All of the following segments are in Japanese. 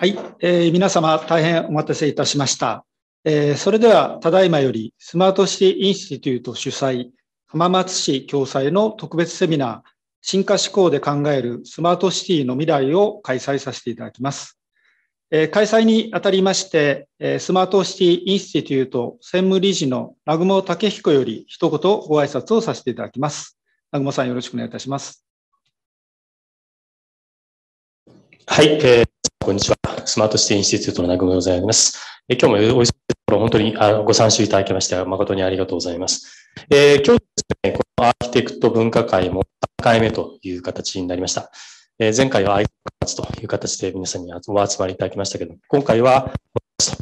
はい、えー、皆様大変お待たせいたしました。えー、それでは、ただいまよりスマートシティインスティテュート主催、浜松市共催の特別セミナー、進化思考で考えるスマートシティの未来を開催させていただきます。え開催にあたりまして、えスマートシティインスティテュート専務理事の南雲武彦より一言ご挨拶をさせていただきます。南雲さんよろしくお願いいたします。はい、えーこんにちは。スマートシティインシティートの中村でございます。え今日もお忙しいところ、本当にあご参集いただきまして、誠にありがとうございます。えー、今日ですね、このアーキテクト分科会も3回目という形になりました。えー、前回は i イコンという形で皆さんにお集まりいただきましたけど、今回は、と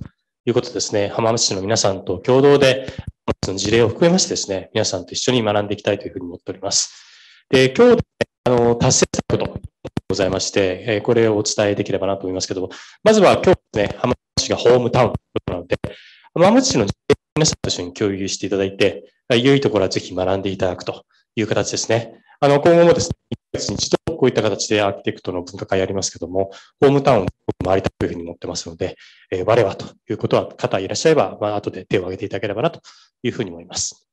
いうことですね、浜松市の皆さんと共同で、その事例を含めましてですね、皆さんと一緒に学んでいきたいというふうに思っております。で、今日、ね、あの、達成ございまして、えこれをお伝えできればなと思いますけども、まずは今日ですね、浜松市がホームタウンというこなので、浜松市の皆さんと一緒に共有していただいて、良いところはぜひ学んでいただくという形ですね。あの、今後もですね、1月に一度こういった形でアーキテクトの分科会やりますけども、ホームタウンを回りたいというふうに思ってますので、え我はということは方いらっしゃれば、まあ、後で手を挙げていただければなというふうに思います。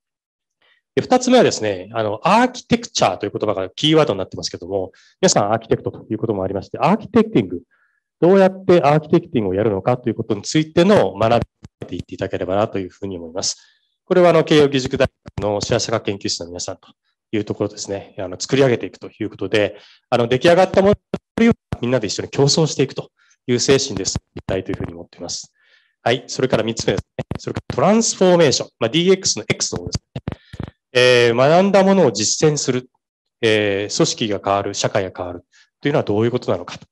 で、二つ目はですね、あの、アーキテクチャーという言葉がキーワードになってますけども、皆さんアーキテクトということもありまして、アーキテクティング、どうやってアーキテクティングをやるのかということについての学びていっていただければなというふうに思います。これはあの、慶應義塾大学のシェア社学研究室の皆さんというところですね、あの、作り上げていくということで、あの、出来上がったものをみんなで一緒に競争していくという精神です。みたいというふうに思っています。はい。それから三つ目ですね。それからトランスフォーメーション。まあ、DX の X の方ですね。えー、学んだものを実践する、えー、組織が変わる、社会が変わるというのはどういうことなのかと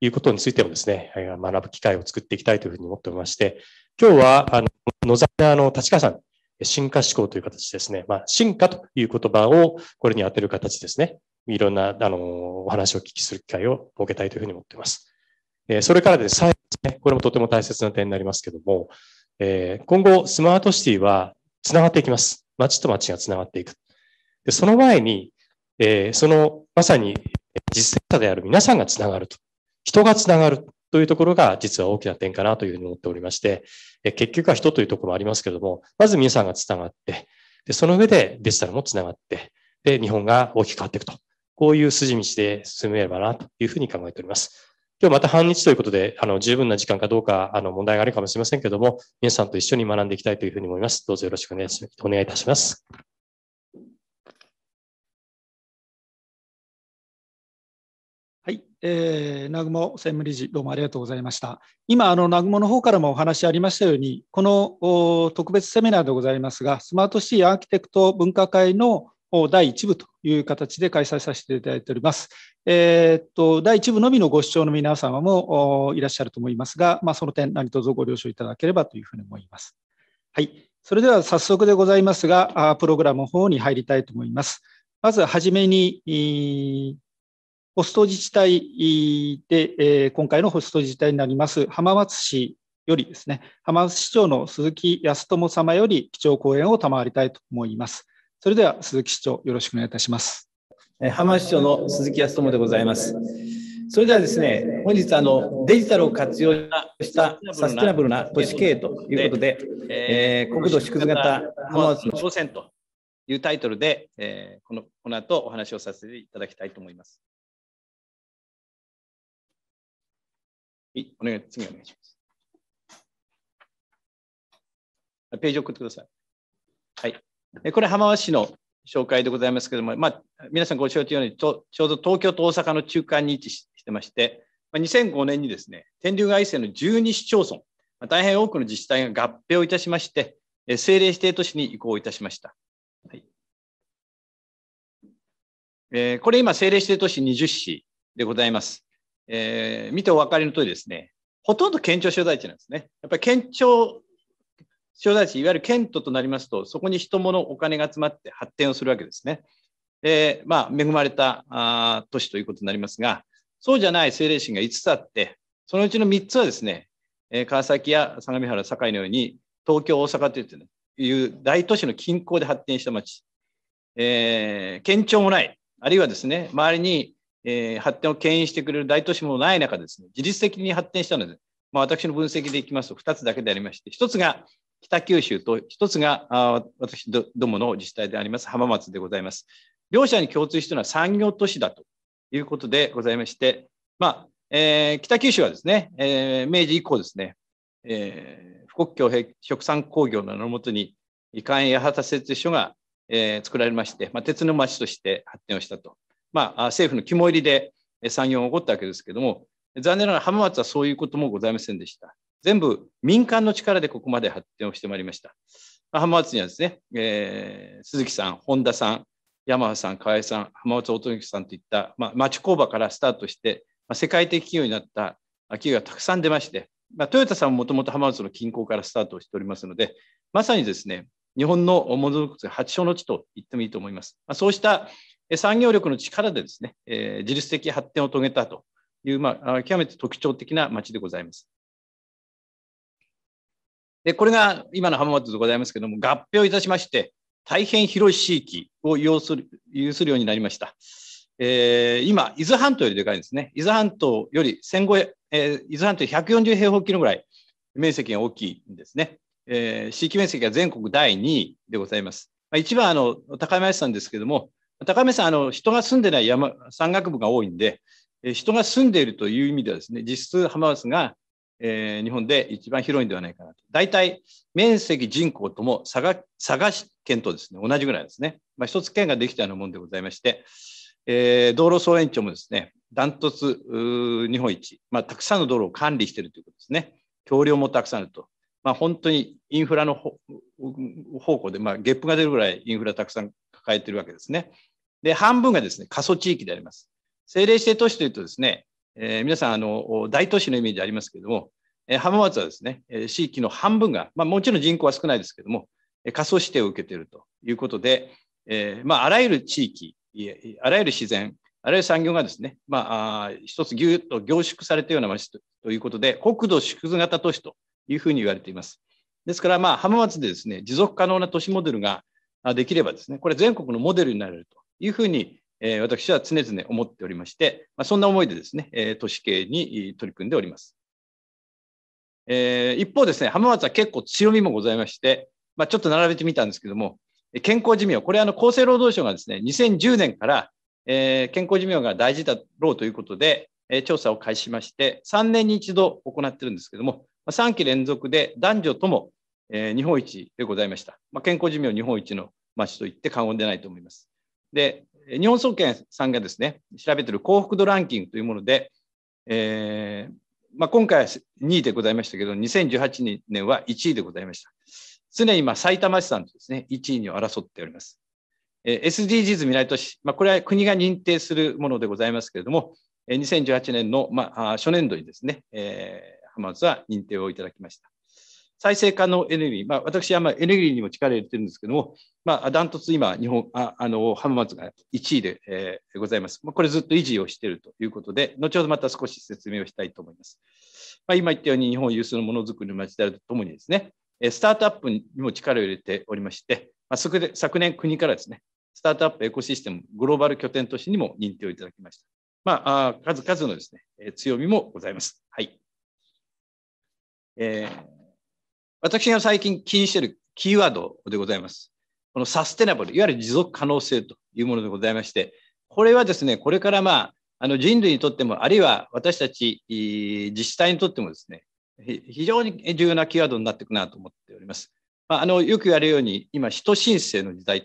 いうことについてもですね、学ぶ機会を作っていきたいというふうに思っておりまして、今日は、あの、野沢の立川さん、進化思考という形ですね、まあ、進化という言葉をこれに当てる形ですね、いろんな、あの、お話をお聞きする機会を設けたいというふうに思っています。えー、それからですね、ね、これもとても大切な点になりますけども、えー、今後、スマートシティは繋がっていきます。町と町がつながっていく。でその前に、えー、そのまさに実践者である皆さんがつながると。人がつながるというところが実は大きな点かなというふうに思っておりまして、え結局は人というところもありますけども、まず皆さんがつながって、でその上でデジタルもつながって、で日本が大きく変わっていくと。こういう筋道で進めればなというふうに考えております。今日また半日ということで、あの、十分な時間かどうか、あの、問題があるかもしれませんけども、皆さんと一緒に学んでいきたいというふうに思います。どうぞよろしくお願いしお願いいたします。はい、えー、南雲専務理事、どうもありがとうございました。今、あの、南雲の方からもお話ありましたように、このお特別セミナーでございますが、スマートシティアーキテクト分科会の第1部という形で開催させていただいております。えー、っと、第1部のみのご視聴の皆様もいらっしゃると思いますが、まあ、その点、何卒ご了承いただければというふうに思います。はい。それでは早速でございますが、プログラムの方に入りたいと思います。まずはじめに、ホスト自治体で、今回のホスト自治体になります浜松市よりですね、浜松市長の鈴木康友様より基調講演を賜りたいと思います。それでは鈴木市長、よろしくお願いいたします。浜市長の鈴木康友でございます。それではですね、本日あのデジタルを活用したサステナブルな都市経営ということで、えー、国土縮図型浜松の挑戦というタイトルで、えー、このこの後お話をさせていただきたいと思います。はい、お願い次お願いします。ページを送ってください。はい。これ浜松市の紹介でございますけれども、まあ、皆さんご承知のようにちょうど東京と大阪の中間に位置してまして、まあ、2005年にですね天竜外線の12市町村、まあ、大変多くの自治体が合併をいたしまして、政令指定都市に移行いたしました。はいえー、これ今政令指定都市20市でございます。えー、見てお分かりの通りですね、ほとんど県庁所在地なんですね。やっぱり県庁塩大地、いわゆる県都となりますと、そこに人物、お金が集まって発展をするわけですね。えー、まあ、恵まれたあ都市ということになりますが、そうじゃない政令市が5つあって、そのうちの3つはですね、えー、川崎や相模原、堺のように、東京、大阪という,、ね、いう大都市の近郊で発展した町、えー、県庁もない、あるいはですね、周りに、えー、発展を牽引してくれる大都市もない中ですね、自律的に発展したので、まあ、私の分析でいきますと2つだけでありまして、1つが北九州と一つが私どもの自治体であります浜松でございます。両者に共通しているのは産業都市だということでございまして、まあえー、北九州はですね、えー、明治以降ですね、えー、富国境食産工業の名のもとに移管八幡製鉄所が、えー、作られまして、まあ、鉄の町として発展をしたと、まあ、政府の肝入りで産業が起こったわけですけれども残念ながら浜松はそういうこともございませんでした。全部民間の力でここまで発展をしてまいりました。浜松にはですね、えー、鈴木さん、本田さん、山田さん、河合さん、浜松音女さんといった、まあ、町工場からスタートして、まあ、世界的企業になった企業がたくさん出まして、まあ、トヨタさんももともと浜松の近郊からスタートしておりますので、まさにですね、日本のものづくり発祥の地と言ってもいいと思います。まあ、そうした産業力の力でですね、えー、自律的発展を遂げたという、まあ、極めて特徴的な町でございます。で、これが今の浜松でございますけれども、合併をいたしまして、大変広い地域を要する有するようになりました。えー、今、伊豆半島よりでかいんですね。伊豆半島より1後、えー、伊豆半島140平方キロぐらい面積が大きいんですね。えー、地域面積が全国第2位でございます。まあ、一番あの高林さんですけども、高林さんあの、人が住んでない山山岳部が多いんで、えー、人が住んでいるという意味ではですね、実質浜松がえー、日本で一番広いんではないかなと。大体、面積、人口とも佐賀佐賀県とですね、同じぐらいですね。まあ、一つ県ができたようなものでございまして、えー、道路総延長もですね、ダントツ日本一、まあ、たくさんの道路を管理しているということですね。橋梁もたくさんあると。まあ、本当にインフラの方向で、まあ、ゲップが出るぐらいインフラたくさん抱えているわけですね。で、半分がですね、過疎地域であります。政令指定都市というとですね、えー、皆さんあの、大都市のイメージありますけれども、えー、浜松はですね、地域の半分が、まあ、もちろん人口は少ないですけども、仮想指定を受けているということで、えーまあ、あらゆる地域、あらゆる自然、あらゆる産業がですね、まあ、一つぎゅっと凝縮されたような町ということで、国土縮図型都市というふうに言われています。ですから、まあ、浜松でですね、持続可能な都市モデルができればですね、これ全国のモデルになれるというふうにえー、私は常々思っておりまして、まあ、そんな思いでですね、えー、都市系に取り組んでおります。えー、一方ですね、浜松は結構強みもございまして、まあ、ちょっと並べてみたんですけども、健康寿命、これあの厚生労働省がですね、2010年から、えー、健康寿命が大事だろうということで、えー、調査を開始しまして、3年に一度行ってるんですけども、3期連続で男女とも、えー、日本一でございました。まあ、健康寿命日本一の町といって過言でないと思います。で、日本総研さんがですね、調べている幸福度ランキングというもので、えーまあ、今回は2位でございましたけど、2018年は1位でございました。常に今、埼玉市さんとですね、1位に争っております。えー、SDGs 未来都市、まあ、これは国が認定するものでございますけれども、2018年の、まあ、初年度にですね、えー、浜松は認定をいただきました。再生可能エネルギー、まあ、私はまあエネルギーにも力を入れてるんですけども、まあ、ダントツ今、日本、ああの浜松が1位で、えー、ございます。まあ、これずっと維持をしているということで、後ほどまた少し説明をしたいと思います。まあ、今言ったように、日本有数のものづくりの街であるとともにですね、スタートアップにも力を入れておりまして、まあ、昨年国からですね、スタートアップエコシステムグローバル拠点都市にも認定をいただきました。まあ、数々のですね、強みもございます。はい。えー私が最近気にしているキーワードでございます。このサステナブル、いわゆる持続可能性というものでございまして、これはですね、これからまあ、あの人類にとっても、あるいは私たち自治体にとってもですね、非常に重要なキーワードになっていくなと思っております。まあ、あのよく言われるように、今、人申請の時代、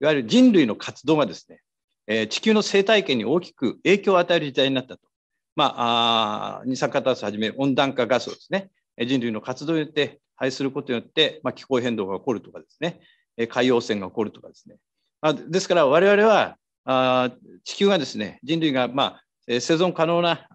いわゆる人類の活動がですね、え地球の生態系に大きく影響を与える時代になったと。まあ、あ二酸化炭素はじめ温暖化ガスをですね、人類の活動によって排することによって、まあ、気候変動が起こるとかですね、海洋汚染が起こるとかですね。まあ、ですから我々はあ地球がですね、人類が、まあ、生存可能な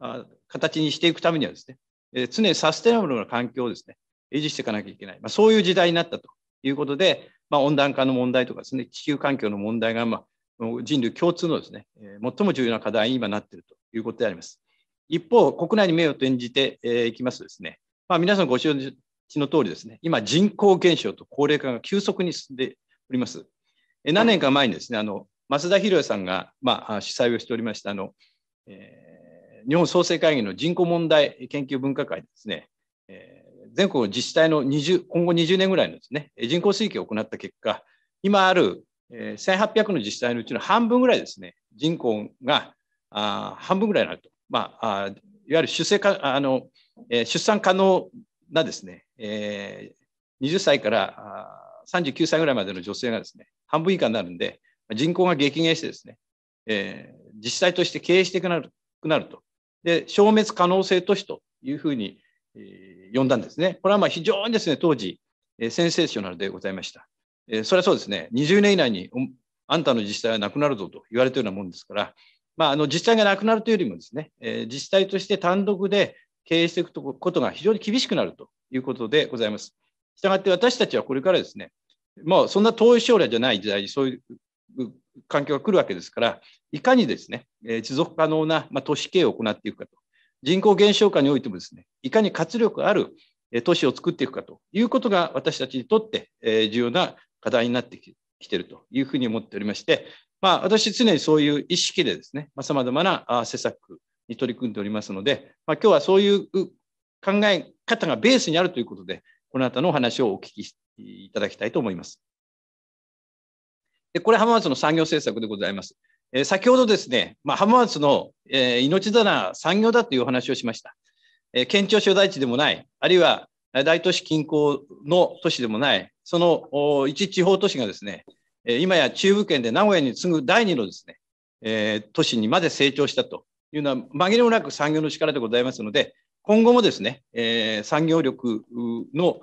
あ形にしていくためにはですね、え常にサステナブルな環境をですね、維持していかなきゃいけない。まあ、そういう時代になったということで、まあ、温暖化の問題とかですね、地球環境の問題が、まあ、人類共通のですね、最も重要な課題に今なっているということであります。一方、国内に目を転じていきますとですね、まあ、皆さんご承知の通りですね、今、人口減少と高齢化が急速に進んでおります。え何年か前にですね、あの増田博也さんが、まあ、主催をしておりましたあの、えー、日本創生会議の人口問題研究分科会ですね、えー、全国自治体の20今後20年ぐらいのですね人口推計を行った結果、今ある、え1800の自治体のうちの半分ぐらいですね、人口があ半分ぐらいになると、まあ、あいわゆる主性化あのえー、出産可能なですね、えー、20歳から39歳ぐらいまでの女性がですね、半分以下になるんで、人口が激減してですね、えー、自治体として経営していくなるくなると。で、消滅可能性都市というふうに、えー、呼んだんですね。これはまあ非常にですね、当時、えー、センセーショナルでございました。えー、それはそうですね、20年以内にあんたの自治体はなくなるぞと言われているようなもんですから、まあ、あの自治体がなくなるというよりもですね、えー、自治体として単独で経営していくことが非常に厳しくなるということでございます。したがって私たちはこれからですね、もうそんな遠い将来じゃない時代にそういう環境が来るわけですから、いかにですね、持続可能な都市経営を行っていくかと。人口減少化においてもですね、いかに活力ある都市を作っていくかということが私たちにとって重要な課題になってきているというふうに思っておりまして、まあ、私常にそういう意識でですね、さまざまな施策に取り組んでおりますので、まあ、今日はそういう考え方がベースにあるということで、この後のお話をお聞きいただきたいと思います。でこれ浜松の産業政策でございます。えー、先ほどですね、まあ、浜松の、えー、命棚産業だというお話をしました。えー、県庁所在地でもない、あるいは大都市近郊の都市でもない、その一地方都市がですね、今や中部圏で名古屋に次ぐ第2のですね、えー、都市にまで成長したというのは紛れもなく産業の力でございますので、今後もですね、えー、産業力の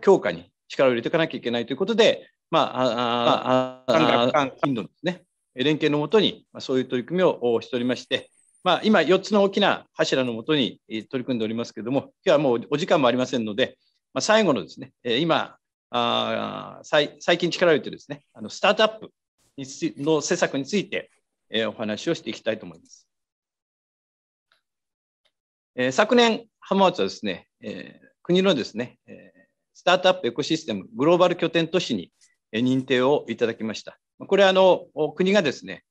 強化に力を入れていかなきゃいけないということで、まあ、ああインドのですね、連携のもとに、そういう取り組みをしておりまして、まあ、今、4つの大きな柱のもとに取り組んでおりますけれども、今日はもうお時間もありませんので、まあ、最後のですね、今、あ最最近力を入れてですね、あのスタートアップの施策について、お話をしていきたいと思います。えー、昨年、浜松はですね、えー、国のですね、えー、スタートアップエコシステムグローバル拠点都市に認定をいただきました。これはあの国がですね、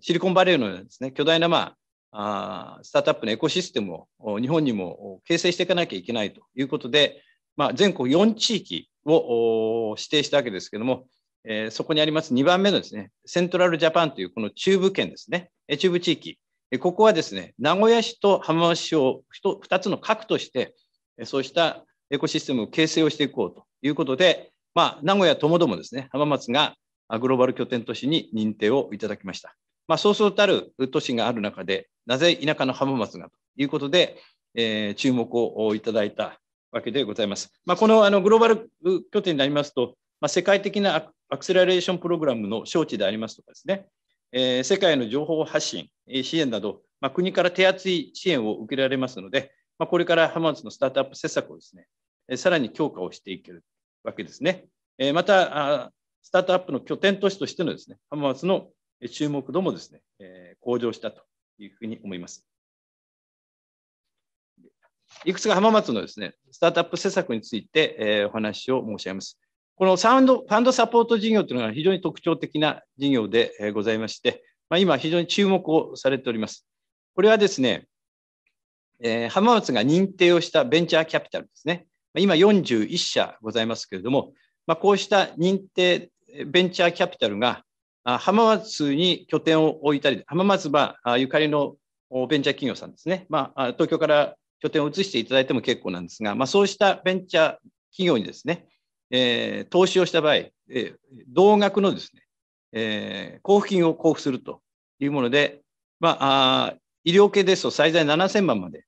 シリコンバレーのですね、巨大な、まあ、スタートアップのエコシステムを日本にも形成していかなきゃいけないということで、まあ、全国4地域を指定したわけですけども、えー、そこにあります2番目のですね、セントラルジャパンというこの中部圏ですね、中部地域、ここはですね、名古屋市と浜松市を2つの核として、そうしたエコシステムを形成をしていこうということで、まあ、名古屋ともどもですね、浜松がグローバル拠点都市に認定をいただきました。まあ、そうそうたる都市がある中で、なぜ田舎の浜松がということで、えー、注目をいただいたわけでございます。まあ、このあのグローバル拠点になりますと、まあ、世界的なアクセラレーションプログラムの招致でありますとかですね、えー、世界の情報発信、え支援など、まあ、国から手厚い支援を受けられますので、まあ、これからハマーズのスタートアップ施策をですね、えさらに強化をしていけるわけですね。えー、またあ、スタートアップの拠点都市としてのですね、ハマーズの注目度もですね、えー、向上したというふうに思います。いくつか浜松のですね、スタートアップ施策について、えー、お話を申し上げます。このサウンド、ファンドサポート事業というのが非常に特徴的な事業でございまして、まあ、今非常に注目をされております。これはですね、えー、浜松が認定をしたベンチャーキャピタルですね。今41社ございますけれども、まあ、こうした認定ベンチャーキャピタルが浜松に拠点を置いたり、浜松はゆかりのベンチャー企業さんですね。まあ、東京から拠点を移していただいても結構なんですが、まあ、そうしたベンチャー企業にですね、えー、投資をした場合、えー、同額のですね、えー、交付金を交付するというもので、まあ、あ医療系ですと最大7000万まで、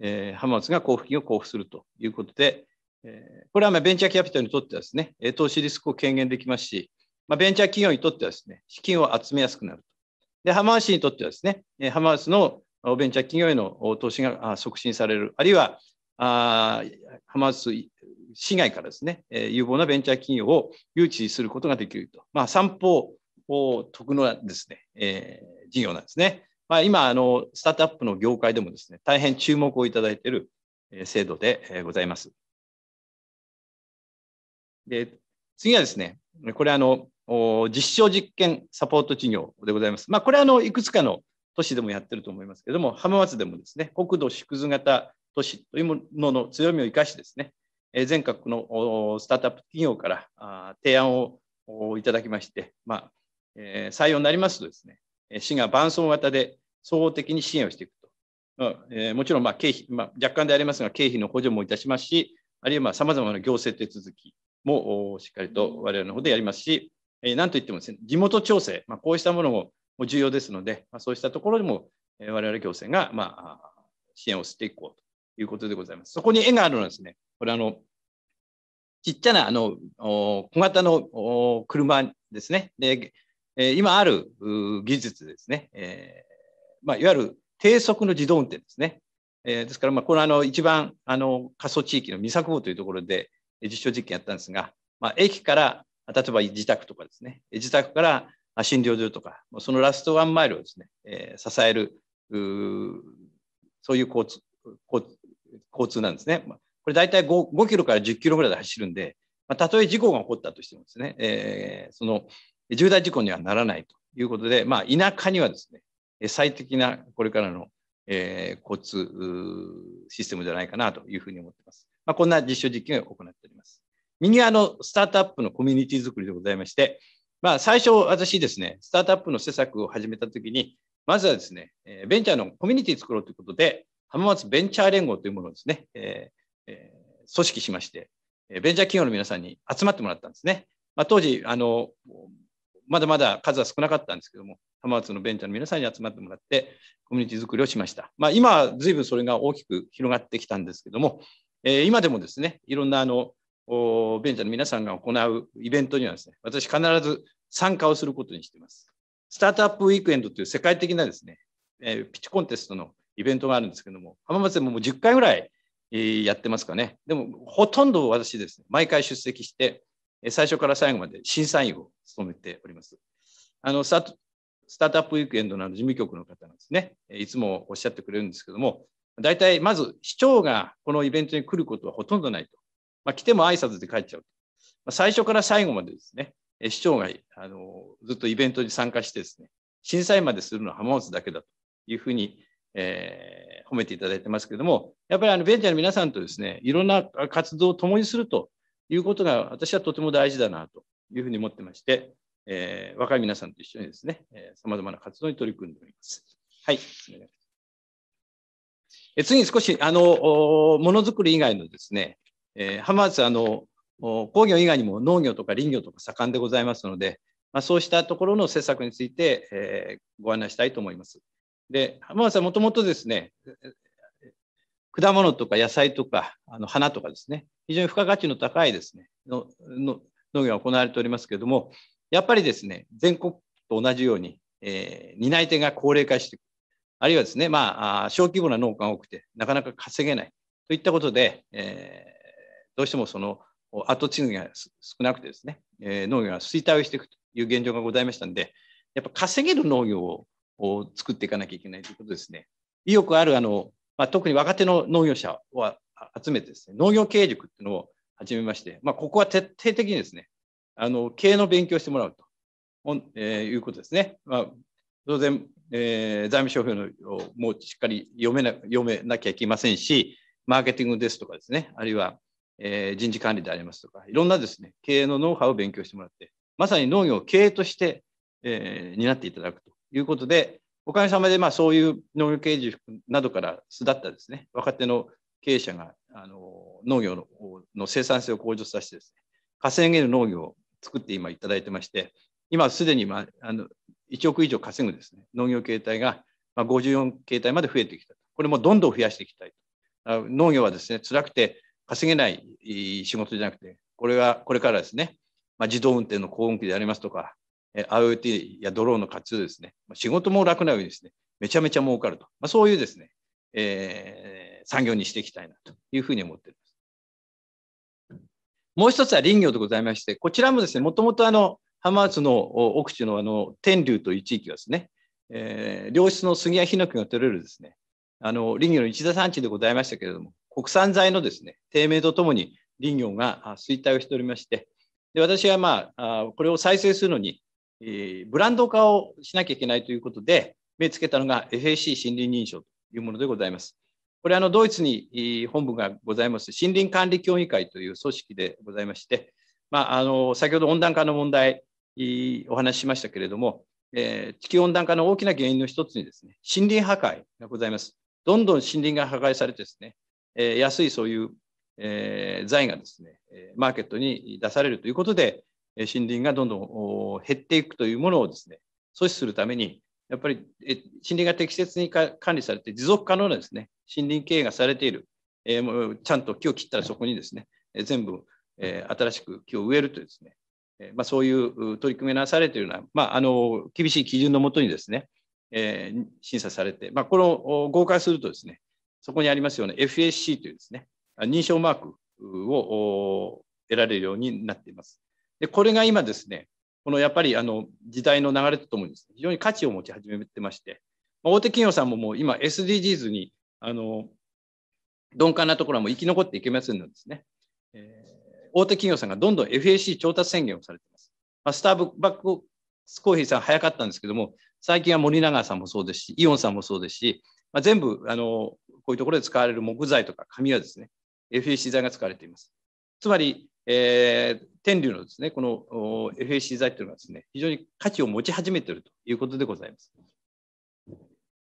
えー、浜松が交付金を交付するということで、えー、これはまあベンチャーキャピタルにとってはですね、投資リスクを軽減できますし、まあ、ベンチャー企業にとってはですね、資金を集めやすくなると。で、浜松市にとってはですね、浜松のベンチャー企業への投資が促進される、あるいはあ浜松市外からですね、有望なベンチャー企業を誘致することができると。まあ、三方得のですね、えー、事業なんですね。まあ、今あの、スタートアップの業界でもですね、大変注目をいただいている制度でございます。で次はですね、これあの、実証実験サポート事業でございます。まあ、これはあのいくつかの都市でもやってると思いますけれども、浜松でもですね、国土縮図型都市というものの強みを生かしてですね、全国のスタートアップ企業から提案をいただきまして、まあ、え採用になりますとですね、市が伴走型で総合的に支援をしていくと。えもちろんま経費、まあ、若干でありますが、経費の補助もいたしますし、あるいはさまざまな行政手続きもしっかりと我々の方でやりますし、なんといってもです、ね、地元調整、まあ、こうしたものも重要ですので、まあ、そうしたところにも我々行政がま支援をしていこうということでございます。そこに絵があるのはですね、これあの、ちっちゃなあの小型の車ですね。で、え今ある技術ですね。えまあ、いわゆる低速の自動運転ですね。えですから、まあ、これあの一番あの過疎地域の三作坊というところで実証実験やったんですが、まあ、駅から例えば自宅とかですね、自宅から診療所とか、そのラストワンマイルをですね、え支える、そういう交通交通なんですね。これ大体 5, 5キロから10キロぐらいで走るんで、まあ、たとえ事故が起こったとしてもですね、えー、その重大事故にはならないということで、まあ、田舎にはですね、最適なこれからの、えー、交通システムじゃないかなというふうに思っています。まあ、こんな実証実験を行っております。右側のスタートアップのコミュニティ作りでございまして、まあ、最初私ですね、スタートアップの施策を始めたときに、まずはですね、ベンチャーのコミュニティ作ろうということで、浜松ベンチャー連合というものをですね、ええ組織しまして、ベンチャー企業の皆さんに集まってもらったんですね。まあ、当時あの、まだまだ数は少なかったんですけども、浜松のベンチャーの皆さんに集まってもらって、コミュニティ作りをしました。まあ、今は随分それが大きく広がってきたんですけども、えー、今でもですね、いろんなあのベンチャーの皆さんが行うイベントにはですね、私必ず参加をすることにしています。スタートアップウィークエンドという世界的なですね、えー、ピッチコンテストのイベントがあるんですけども、浜松でももう10回ぐらいやってますかね。でも、ほとんど私ですね、毎回出席して、最初から最後まで審査員を務めております。あの、スタートアップウィークエンドの事務局の方なんですね。いつもおっしゃってくれるんですけども、大体、まず市長がこのイベントに来ることはほとんどないと。まあ、来ても挨拶で帰っちゃう。まあ、最初から最後までですね、市長があのずっとイベントに参加してですね、震災までするのは浜松だけだというふうに、えー、褒めていただいてますけれども、やっぱりあのベンチャーの皆さんとですね、いろんな活動を共にするということが、私はとても大事だなというふうに思ってまして、えー、若い皆さんと一緒にですね、さまざまな活動に取り組んでおります。はい。え次に少し、あの、ものづくり以外のですね、えー、浜松、あの、工業以外にも農業とか林業とか盛んでございますので、まあ、そうしたところの施策について、えー、ご案内したいと思います。で、浜田さん、もともとですね、果物とか野菜とかあの花とかですね、非常に付加価値の高いですね、のの農業が行われておりますけれども、やっぱりですね、全国と同じように、えー、担い手が高齢化していく、あるいはですね、まあ、小規模な農家が多くて、なかなか稼げないといったことで、えー、どうしてもその跡継ぎが少なくてですね、えー、農業が衰退をしていくという現状がございましたので、やっぱ稼げる農業をを作っていかなきゃいけないということですね。意欲あるあの、まあ、特に若手の農業者を集めてですね、農業経営塾っていうのを始めまして、まあ、ここは徹底的にですね、あの経営の勉強してもらうと、えー、いうことですね。まあ、当然、えー、財務省表のもうしっかり読めな読めなきゃいけませんし、マーケティングですとかですね、あるいは、えー、人事管理でありますとか、いろんなですね、経営のノウハウを勉強してもらって、まさに農業を経営として、えー、担っていただくということで、おかげさまで、まあ、そういう農業経営塾などから巣立ったですね、若手の経営者が、あの、農業のの生産性を向上させてですね、稼げる農業を作って今いただいてまして、今すでに、まあ、あの、1億以上稼ぐですね、農業形態が、まあ、54形態まで増えてきた。これもどんどん増やしていきたい。農業はですね、辛くて稼げない仕事じゃなくて、これは、これからですね、まあ、自動運転の高運期でありますとか、IoT やドローンの活用ですね、仕事も楽なようにですね、めちゃめちゃ儲かると、まあ、そういうですね、えー、産業にしていきたいなというふうに思っています。もう一つは林業でございまして、こちらもですね、もともとあの浜松の奥地のあの天竜という地域はですね、えー、良質の杉やヒノキが取れるですね、あの林業の一大産地でございましたけれども、国産材のですね、低迷とともに林業が衰退をしておりまして、で私はまあ、これを再生するのに、えー、ブランド化をしなきゃいけないということで、目つけたのが FAC 森林認証というものでございます。これはドイツに本部がございます森林管理協議会という組織でございまして、まあ、あの先ほど温暖化の問題お話ししましたけれども、えー、地球温暖化の大きな原因の一つにですね森林破壊がございます。どんどん森林が破壊されてですね、えー、安いそういう、えー、財がですねマーケットに出されるということで森林がどんどん減っていくというものをですね、阻止するために、やっぱり森林が適切に管理されて持続可能なですね、森林経営がされている、えもちゃんと木を切ったらそこにですね、全部、え新しく木を植えるというですね、えまあ、そういう取り組みなされているような、まあ、あの厳しい基準のもとにですね、えー、審査されて、まあ、こを合格するとですね、そこにありますような f s c というですね、認証マークを得られるようになっています。で、これが今ですね、このやっぱりあの時代の流れとともにね、非常に価値を持ち始めてまして、大手企業さんももう今 SDGs にあの鈍感なところはもう生き残っていけませんのですね、えー、大手企業さんがどんどん FAC 調達宣言をされています。まあ、スターバックスコーヒーさん早かったんですけども、最近は森永さんもそうですし、イオンさんもそうですし、まあ、全部あのこういうところで使われる木材とか紙はですね、FAC 材が使われています。つまり、えー、天竜のですね、この FAC 剤というのはですね、非常に価値を持ち始めているということでございます。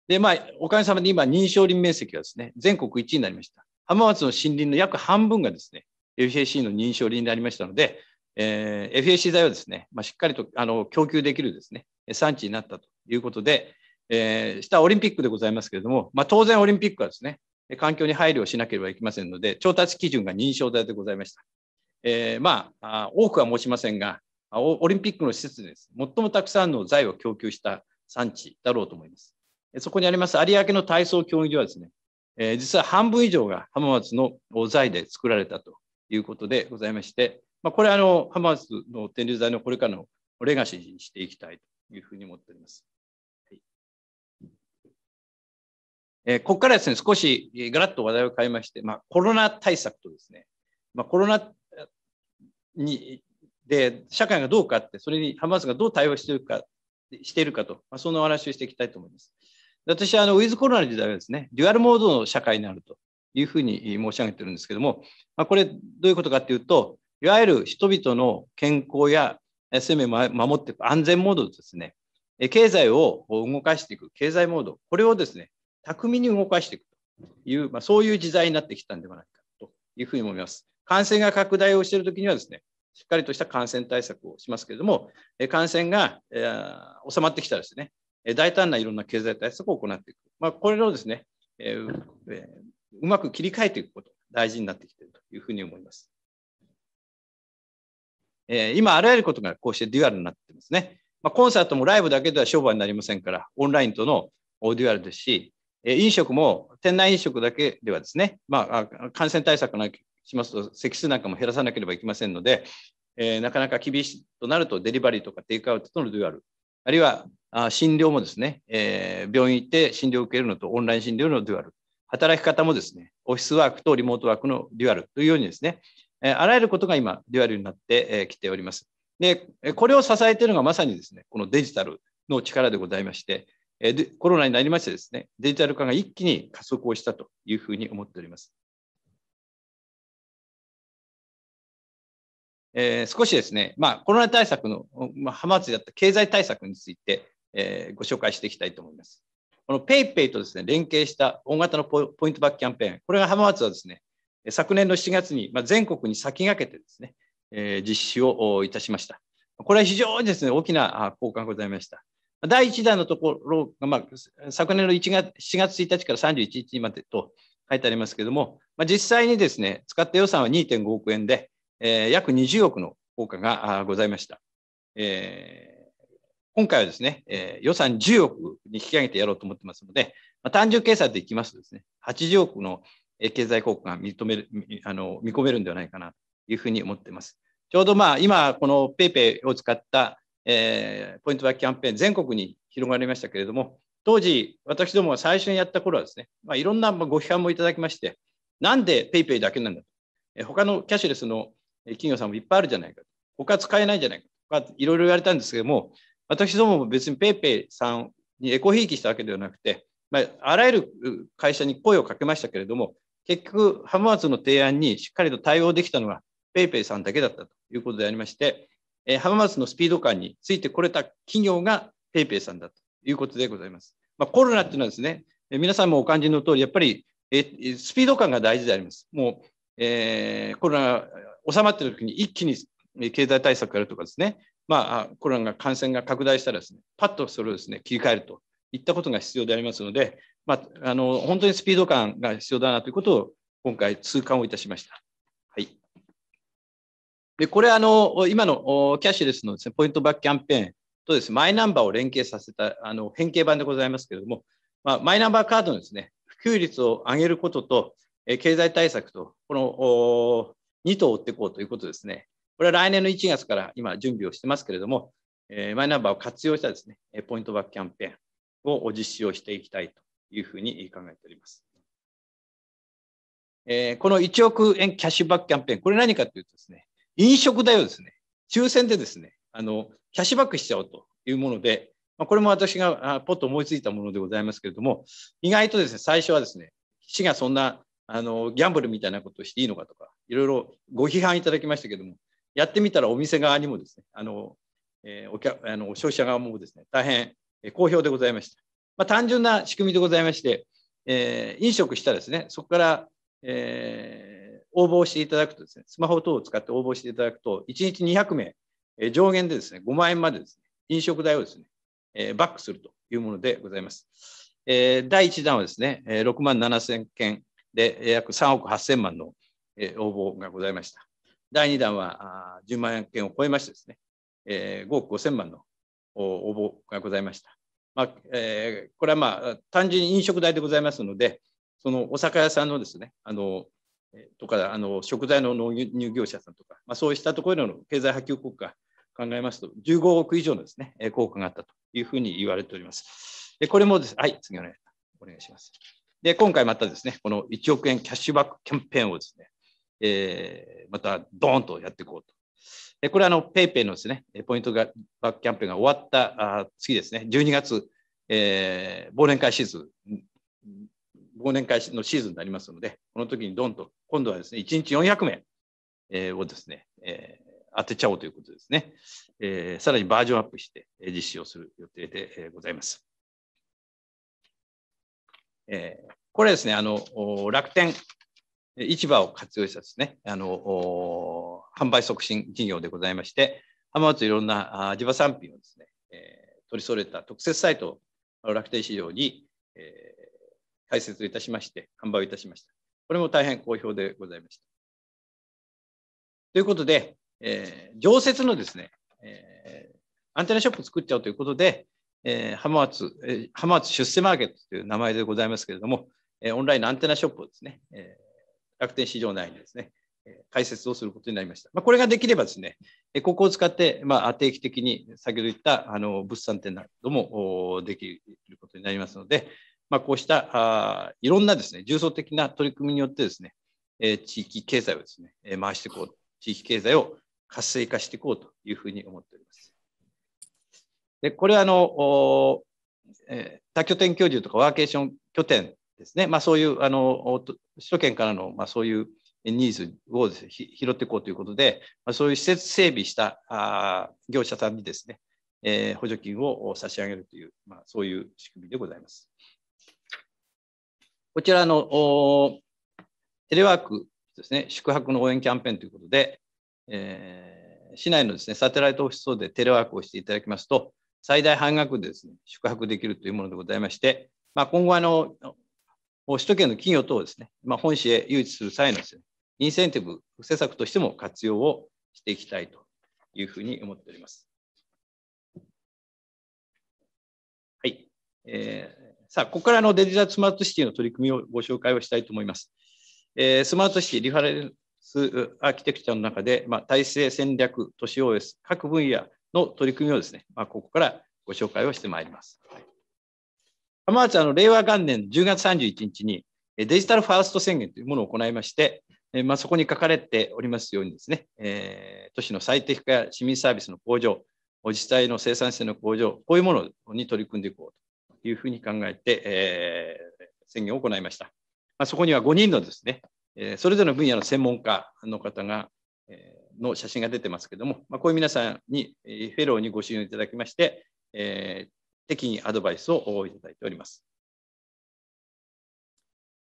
で、まあ、おかげさまで今、認証林面積はですね、全国1位になりました。浜松の森林の約半分がですね、FAC の認証林になりましたので、えー、FAC 剤をですね、まあ、しっかりとあの供給できるですね、産地になったということで、えー、したオリンピックでございますけれども、まあ、当然オリンピックはですね、環境に配慮しなければいけませんので、調達基準が認証剤でございました。えー、まあ、多くは申しませんが、オリンピックの施設です。最もたくさんの財を供給した産地だろうと思います。そこにあります有明の体操競技場はですね、えー、実は半分以上が浜松の財で作られたということでございまして、まあ、これはあの浜松の天竜財のこれからのレガシーにしていきたいというふうに思っております。はいえー、ここからですね、少しガラッと話題を変えまして、まあ、コロナ対策とですね、まあ、コロナにで社会がどうかってそれにハマスがどう対応しているかしているかと、まあ、そのお話をしていきたいと思います。私はあのウィズコロナの時代はですねデュアルモードの社会になるというふうに申し上げてるんですけども、まあ、これどういうことかっていうといわゆる人々の健康や生命を守っていく安全モードですね経済を動かしていく経済モードこれをですね巧みに動かしていくという、まあ、そういう時代になってきたんではないかというふうに思います。感染が拡大をしているときにはですね、しっかりとした感染対策をしますけれども、感染が、え収まってきたらですね、大胆ないろんな経済対策を行っていく。まあ、これをですね、えうまく切り替えていくこと、大事になってきているというふうに思います。え今、あらゆることがこうしてデュアルになってますね。まあ、コンサートもライブだけでは商売になりませんから、オンラインとのデュアルですし、飲食も店内飲食だけではですね、まあ、感染対策のしますと、席数なんかも減らさなければいけませんので、えー、なかなか厳しいとなると、デリバリーとかテイクアウトとのデュアル、あるいはあ診療もですね、えー、病院行って診療を受けるのとオンライン診療のデュアル、働き方もですね、オフィスワークとリモートワークのデュアルというようにですね、えー、あらゆることが今、デュアルになってきております。で、これを支えているのがまさにですね、このデジタルの力でございまして、コロナになりましてですね、デジタル化が一気に加速をしたというふうに思っております。えー、少しですね、まあ、コロナ対策の、まあ、浜松であった経済対策について、えー、ご紹介していきたいと思います。この PayPay とですね、連携した大型のポイントバックキャンペーン、これが浜松はですね、昨年の7月に、まあ、全国に先駆けてですね、えー、実施をいたしました。これは非常にですね、大きな効果がございました。第1弾のところが、まあ、昨年の1月7月1日から31日までと書いてありますけれども、まあ、実際にですね、使った予算は2.5億円で、えー、約20億の効果がございました。えー、今回はですね、えー、予算10億に引き上げてやろうと思ってますので、まあ、単純計算でいきますとですね、80億の経済効果が認めるあの見込めるんではないかなというふうに思っています。ちょうどまあ今、この PayPay を使った、えー、ポイントバックキャンペーン、全国に広がりましたけれども、当時、私どもが最初にやった頃はですね、まあ、いろんなご批判もいただきまして、なんで PayPay だけなんだと、他のキャッシュレスの企業さんもいっぱいあるじゃないか。他使えないじゃないか。いろいろ言われたんですけども、私どもも別に PayPay さんにエコひいきしたわけではなくて、まあ、あらゆる会社に声をかけましたけれども、結局、浜松の提案にしっかりと対応できたのは PayPay さんだけだったということでありまして、え浜松のスピード感についてこれた企業が PayPay さんだということでございます。まあ、コロナっていうのはですね、え皆さんもお感じの通り、やっぱりえスピード感が大事であります。もう、えー、コロナ収まってる時に一気に経済対策やるとかですね、まあ、コロナが感染が拡大したらですね、パッとそれをですね、切り替えるといったことが必要でありますので、まあ、あの本当にスピード感が必要だなということを今回痛感をいたしました。はい。で、これあの、今のキャッシュレスのですね、ポイントバックキャンペーンとですね、マイナンバーを連携させた、あの、変形版でございますけれども、まあ、マイナンバーカードのですね、普及率を上げることと、経済対策と、この2頭追っていこうということですね。これは来年の1月から今準備をしてますけれども、えマイナンバーを活用したですね、ポイントバックキャンペーンを実施をしていきたいというふうに考えております。えこの1億円キャッシュバックキャンペーン、これ何かというとですね、飲食代をですね、抽選でですね、あの、キャッシュバックしちゃおうというもので、まあ、これも私がポッと思いついたものでございますけれども、意外とですね、最初はですね、市がそんな、あの、ギャンブルみたいなことをしていいのかとか、いろいろご批判いただきましたけども、やってみたらお店側にもですね、あの、えー、お客あの消費者側もですね、大変好評でございました。まあ、単純な仕組みでございまして、えー、飲食したらですね、そこから、えー、応募していただくとですね、スマホ等を使って応募していただくと、1日200名、え上限でですね、5万円までですね、飲食代をですね、えバックするというものでございます。え第1弾はですね、6万7000件で約3億8000万のえ応募がございました。第2弾はあ10万件を超えましてですね、え5億5000万の応募がございました。まあえこれはまあ単純に飲食代でございますので、そのお酒屋さんのですね、あのとかあの食材の納入業者さんとか、まあ、そうしたところの経済波及効果考えますと、15億以上のですね効果があったというふうに言われております。でこれもです、はい、次お願いします。で、今回またですね、この1億円キャッシュバックキャンペーンをですね、えー、またドーンとやっていこうと。えこれはあの PayPay のですね、ポイントがバックキャンペーンが終わったあ次ですね、12月、えー、忘年会シーズン、忘年会のシーズンになりますので、この時にドンと、今度はですね、1日400名、えー、をですね、えー、当てちゃおうということですね、えー。さらにバージョンアップして実施をする予定でございます。えー、これですね、あの楽天市場を活用したですね、あの、販売促進事業でございまして、浜松いろんな地場産品をですね、えー、取り揃えた特設サイトを楽天市場に、えー、開設いたしまして、販売いたしました。これも大変好評でございました。ということで、えー、常設のですね、えー、アンテナショップ作っちゃうということで、えー、浜松、えー、浜松出世マーケットという名前でございますけれども、えー、オンラインのアンテナショップをですね、えー楽天市場内にですね、解説をすることになりました。まあ、これができればですね、ここを使って、まあ、定期的に先ほど言ったあの物産展などもできることになりますので、まあ、こうしたあいろんなですね、重層的な取り組みによってですね、地域経済をですね、回していこう、地域経済を活性化していこうというふうに思っております。でこれはあの、え多拠点教授とかワーケーション拠点ですね、まあ、そういうあの首都圏からの、まあ、そういうニーズをです、ね、拾っていこうということで、まあ、そういう施設整備したあ業者さんにですね、えー、補助金を差し上げるという、まあ、そういう仕組みでございます。こちらのテレワークですね、宿泊の応援キャンペーンということで、えー、市内のですね、サテライトオフィス等でテレワークをしていただきますと、最大半額でですね、宿泊できるというものでございまして、まあ、今後あの、首都圏の企業等をですね、まあ、本市へ誘致する際のです、ね、インセンティブ、施策としても活用をしていきたいというふうに思っております。はい。えー、さあ、ここからのデジタルスマートシティの取り組みをご紹介をしたいと思います。えー、スマートシティリファレンスアーキテクチャの中で、まあ、体制戦略、都市 OS、各分野の取り組みをですね、まあ、ここからご紹介をしてまいります。はい浜松の令和元年10月31日にデジタルファースト宣言というものを行いまして、えまあ、そこに書かれておりますようにですね、えー、都市の最適化や市民サービスの向上、自治体の生産性の向上、こういうものに取り組んでいこうというふうに考えて、えー、宣言を行いました。まあ、そこには5人のですね、えそれぞれの分野の専門家の方が、えの写真が出てますけども、まあ、こういう皆さんに、えフェローにご支援いただきまして、え的にアドバイスをいただいております。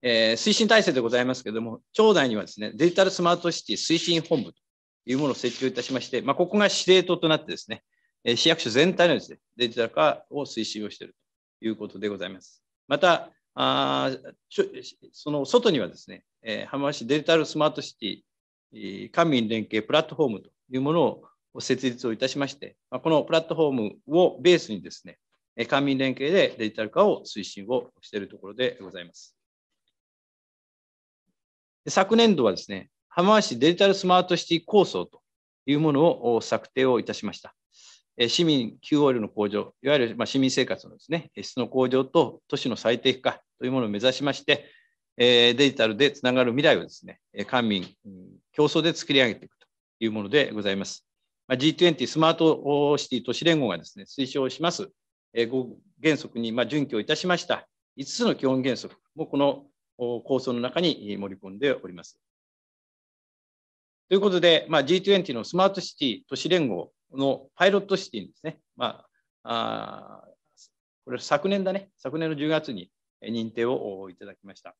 えー、推進体制でございますけれども、町内にはですね、デジタルスマートシティ推進本部というものを設置をいたしまして、まあ、ここが司令塔となってですね、えー、市役所全体のですね、デジタル化を推進をしているということでございます。また、あその外にはですね、えー、浜松市デジタルスマートシティ、官民連携プラットフォームというものを設立をいたしまして、まあ、このプラットフォームをベースにですね、官民連携でデジタル化を推進をしているところでございます。昨年度はですね、浜松市デジタルスマートシティ構想というものを策定をいたしました。市民 QOL の向上、いわゆる市民生活のですね、質の向上と都市の最適化というものを目指しまして、デジタルでつながる未来をですね、官民競争で作り上げていくというものでございます。G20 スマートシティ都市連合がですね、推奨します原則に準拠いたしました5つの基本原則もこの構想の中に盛り込んでおります。ということで、まあ、G20 のスマートシティ都市連合のパイロットシティですね、まあ、あこれ昨年だね、昨年の10月に認定をいただきました。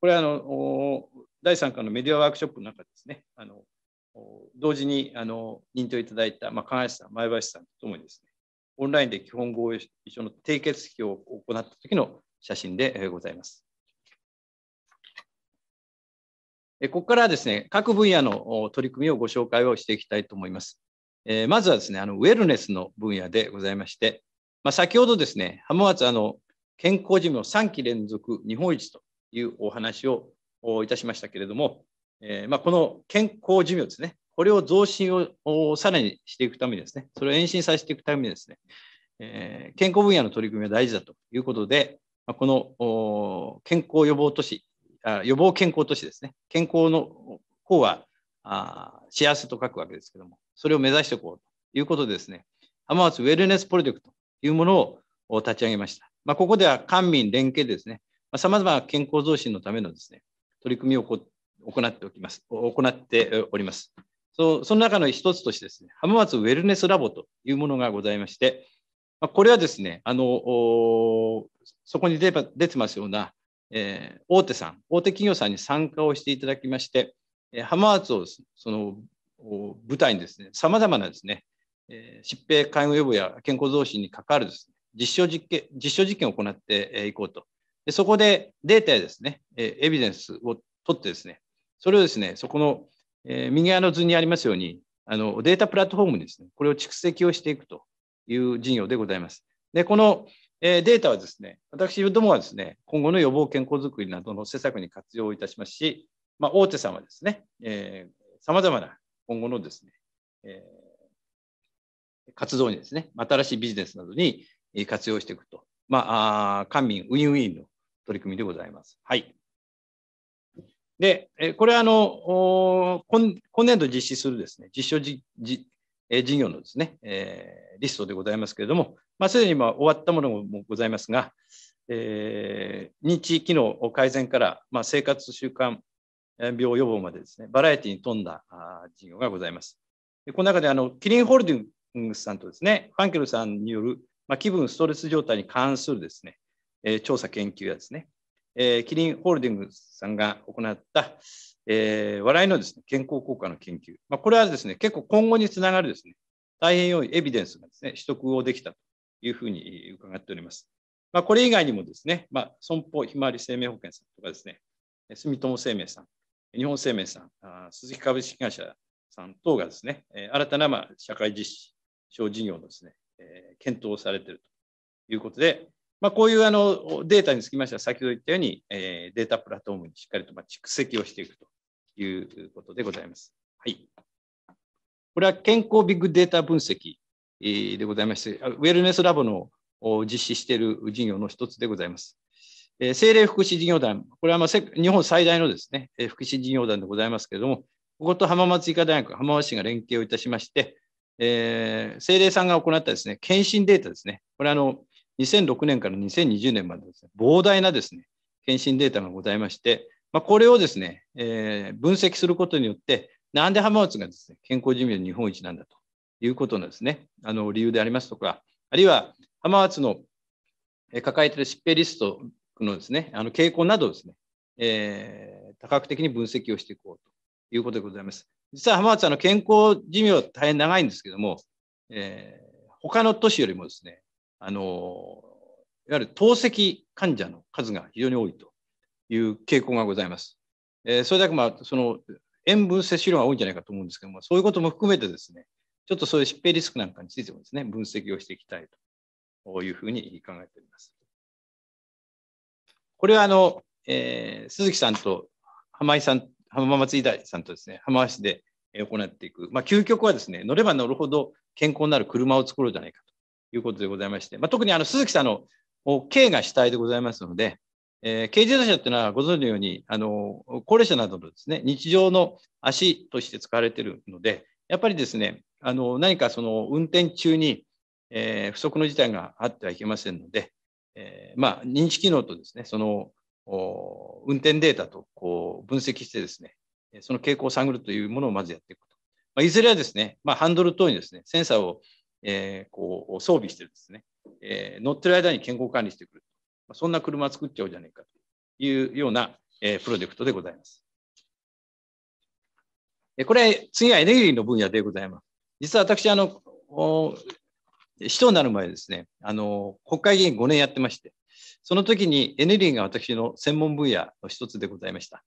これはあの第3回のメディアワークショップの中ですね、あの同時にあの認定をいただいた、まあ、賀市さん、前橋さんとともにですね、オンラインで基本合意書の締結式を行った時の写真でございます。ここからはですね、各分野の取り組みをご紹介をしていきたいと思います。えまずはですね、あのウェルネスの分野でございまして、まあ、先ほどですね、浜松あの健康寿命3期連続日本一というお話をいたしましたけれども、えーまあ、この健康寿命ですね、これを増進をさらにしていくためにですね、それを延伸させていくためにですね、えー、健康分野の取り組みは大事だということで、この健康予防都市あ、予防健康都市ですね、健康の方はあ幸せと書くわけですけども、それを目指していこうということでですね、浜松ウェルネスプロジェクトというものを立ち上げました。まあ、ここでは官民連携ですね、さまざ、まな健康増進のためのですね、取り組みを行っておきます、行っております。その中の一つとしてですね、浜松ウェルネスラボというものがございまして、これはですね、あの、そこに出てますような、えー、大手さん、大手企業さんに参加をしていただきまして、えー、浜松をその舞台にですね、さまざまなですね、え疾病介護予防や健康増進に関わるです、ね、実証実験実証実験を行っていこうと。でそこでデータやですね、えエビデンスを取ってですね、それをですね、そこのえー、右側の図にありますように、あのデータプラットフォームにですね、これを蓄積をしていくという事業でございます。で、この、えー、データはですね、私どもはですね、今後の予防健康づくりなどの施策に活用いたしますし、まあ、大手さんはですね、さまざまな今後のですね、えー、活動にですね、新しいビジネスなどに活用していくと、まあ、官民ウィンウィンの取り組みでございます。はい。で、これはあの、今年度実施するですね、実証じじ事業のですね、えー、リストでございますけれども、まあ、すでに今終わったものもございますが、えー、認知機能改善から、まあ、生活習慣病予防までですね、バラエティに富んだ事業がございます。でこの中であの、キリンホールディングスさんとですね、ファンケルさんによる、まあ、気分ストレス状態に関するですね、えー、調査研究やですね、えー、キリンホールディングスさんが行った、えー、笑いのです、ね、健康効果の研究、まあ、これはですね結構今後につながるですね大変良いエビデンスがですね取得をできたというふうに伺っております。まあ、これ以外にもですね、まあ、損保ひまわり生命保険さんとかですね、住友生命さん、日本生命さん、鈴木株式会社さん等がですね、新たなまあ社会実証事業のですね、検討をされているということで、まあ、こういうあのデータにつきましては、先ほど言ったように、えー、データプラットフォームにしっかりとまあ蓄積をしていくということでございます。はい。これは健康ビッグデータ分析でございまして、ウェルネスラボの実施している事業の一つでございます。政令福祉事業団、これはまあ日本最大のですね、福祉事業団でございますけれども、ここと浜松医科大学、浜松市が連携をいたしまして、えー、政令さんが行ったですね、検診データですね。これあの、2006年から2020年までです、ね、膨大なですね、検診データがございまして、まあ、これをですね、えー、分析することによって、なんで浜松がですね、健康寿命日本一なんだということのですね、あの理由でありますとか、あるいは浜松の抱えている疾病リストのですね、あの傾向などをですね、えー、多角的に分析をしていこうということでございます。実は浜松はの健康寿命は大変長いんですけども、えー、他の都市よりもですね、あの、いわゆる透析患者の数が非常に多いという傾向がございます。えー、それだけ、まあ、その塩分摂取量が多いんじゃないかと思うんですけども、そういうことも含めてですね、ちょっとそういう疾病リスクなんかについてもですね、分析をしていきたいというふうに考えております。これはあの、えー、鈴木さんと浜井さん、浜松医大さんとですね、浜松で行っていく、まあ、究極はですね、乗れば乗るほど健康になる車を作ろうじゃないかいうことでございまして、まあ、特にあの鈴木さんの経が主体でございますので、えー、軽自動車というのはご存知のようにあの高齢者などのですね日常の足として使われているのでやっぱりですねあの何かその運転中に、えー、不測の事態があってはいけませんので、えー、まあ、認知機能とですねその運転データとこう分析してですねその傾向を探るというものをまずやっていくと、まあ、いずれはですね、まあ、ハンドル等にですねセンサーをえー、こう装備してですね、えー、乗ってる間に健康管理してくる、まあ、そんな車作っちゃおうじゃないかというような、えー、プロジェクトでございます。これ、次はエネルギーの分野でございます。実は私、あの、市長になる前ですね、あの、国会議員5年やってまして、その時にエネルギーが私の専門分野の一つでございました。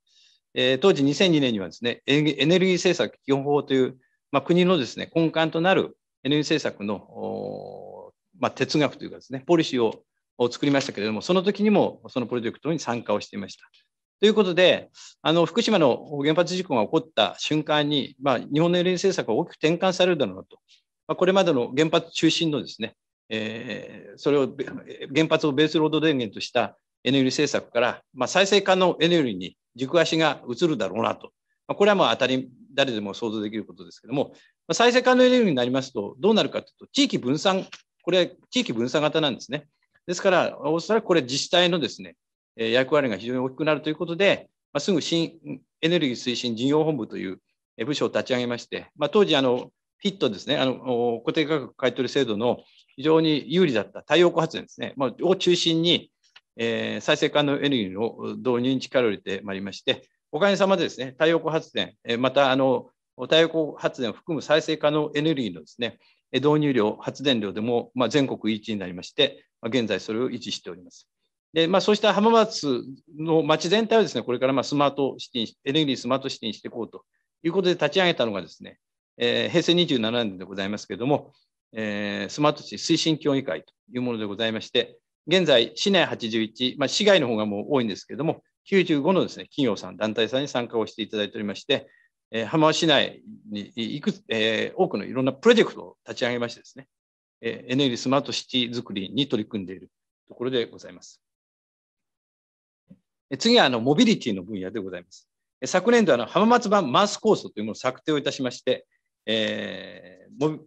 えー、当時2002年にはですね、エネルギー政策基本法という、まあ、国のですね、根幹となる NU 政策の、まあ、哲学というかですね、ポリシーを作りましたけれども、その時にもそのプロジェクトに参加をしていました。ということで、あの福島の原発事故が起こった瞬間に、まあ、日本のル n ー政策は大きく転換されるだろうなと、まあ、これまでの原発中心のですね、えー、それを原発をベースロード電源としたエネルギー政策から、まあ、再生可能エネルギーに軸足が移るだろうなとまこれはまあ当たり、誰でも想像できることですけども、ま再生可能エネルギーになりますと、どうなるかというと、地域分散、これ、地域分散型なんですね。ですから、おそらくこれ、自治体のですね、役割が非常に大きくなるということで、ますぐ新エネルギー推進事業本部という部署を立ち上げまして、まあ、当時あの、フィットですね、あの固定価格買取制度の非常に有利だった太陽光発電ですね、まあ、を中心に、えー、再生可能エネルギーの導入に力を入れてまいりまして、おかげさまでですね、太陽光発電、またあの太陽光発電を含む再生可能エネルギーのですね、導入量、発電量でも、まあ、全国1位になりまして、まあ、現在それを維持しております。でまあ、そうした浜松の町全体をですね、これからまあスマートシティエネルギースマートシティにしていこうということで立ち上げたのがですね、えー、平成27年でございますけれども、えー、スマートシティ推進協議会というものでございまして、現在、市内81、まあ、市外の方がもう多いんですけれども、95のですね、企業さん、団体さんに参加をしていただいておりまして、えー、浜市内にいくえー、多くのいろんなプロジェクトを立ち上げましてですね、えー、エネルギースマートシティ作りに取り組んでいるところでございます。次はあのモビリティの分野でございます。昨年度あの浜松版マース構想というものを策定をいたしまして、えー、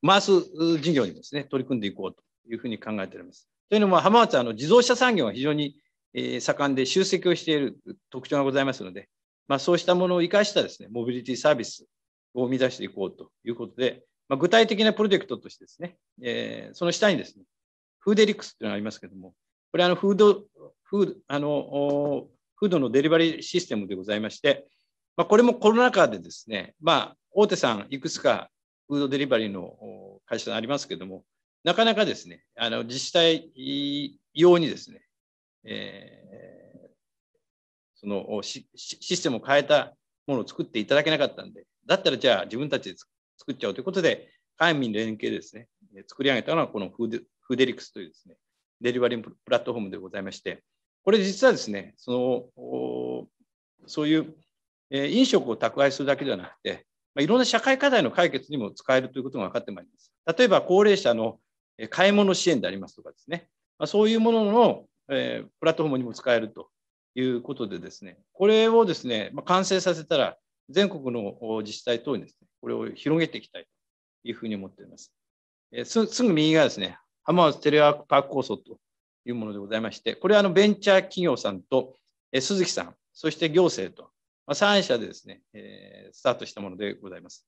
マース事業にですね取り組んでいこうというふうに考えております。というのも浜松はあの自動車産業が非常にえ盛んで集積をしている特徴がございますので、まあ、そうしたものを生かしたですね、モビリティサービスを生み出していこうということで、まあ、具体的なプロジェクトとしてですね、えー、その下にですね、フーデリックスというのがありますけども、これあのフード、フード、あの、フードのデリバリーシステムでございまして、まあ、これもコロナ禍でですね、まあ、大手さんいくつかフードデリバリーの会社がありますけども、なかなかですね、あの自治体用にですね、えー、そのシステムを変えたものを作っていただけなかったんで、だったらじゃあ自分たちで作っちゃおうということで、官民連携ですね、作り上げたのはこのフーデフーデリクスというですね、デリバリープラットフォームでございまして、これ実はですね、そのそういう、えー、飲食を宅配するだけではなくて、まあ、いろんな社会課題の解決にも使えるということが分かってまいります。例えば高齢者の買い物支援でありますとかですね、まあ、そういうもののえー、プラットフォームにも使えるということでですね、これをですね、まあ、完成させたら、全国の自治体等にですね、これを広げていきたいというふうに思っています。えー、すすぐ右がですね、浜松テレワークパーク構想というものでございまして、これはあのベンチャー企業さんと、えー、鈴木さん、そして行政と、まあ、3社でですね、えー、スタートしたものでございます。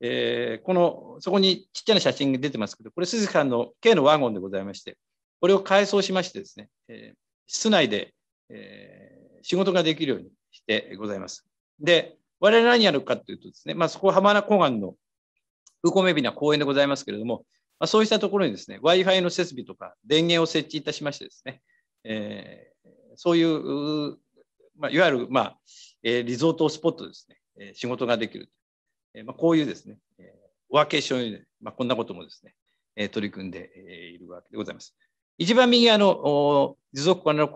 えー、このそこにちっちゃな写真が出てますけど、これ鈴木さんの K のワゴンでございまして、これを改装しましてですね、え室内で、え仕事ができるようにしてございます。で、我々何やるかというとですね、まあ、そこは浜名湖岸のウコメビな公園でございますけれども、まあ、そうしたところにですね、Wi-Fi の設備とか電源を設置いたしましてですね、えー、そういう、まあ、いわゆる、まあえリゾートスポットですね、え仕事ができる。えまあ、こういうですね、えワーケーション、まあ、こんなこともですね、え取り組んでいるわけでございます。一番右あの、持続可能な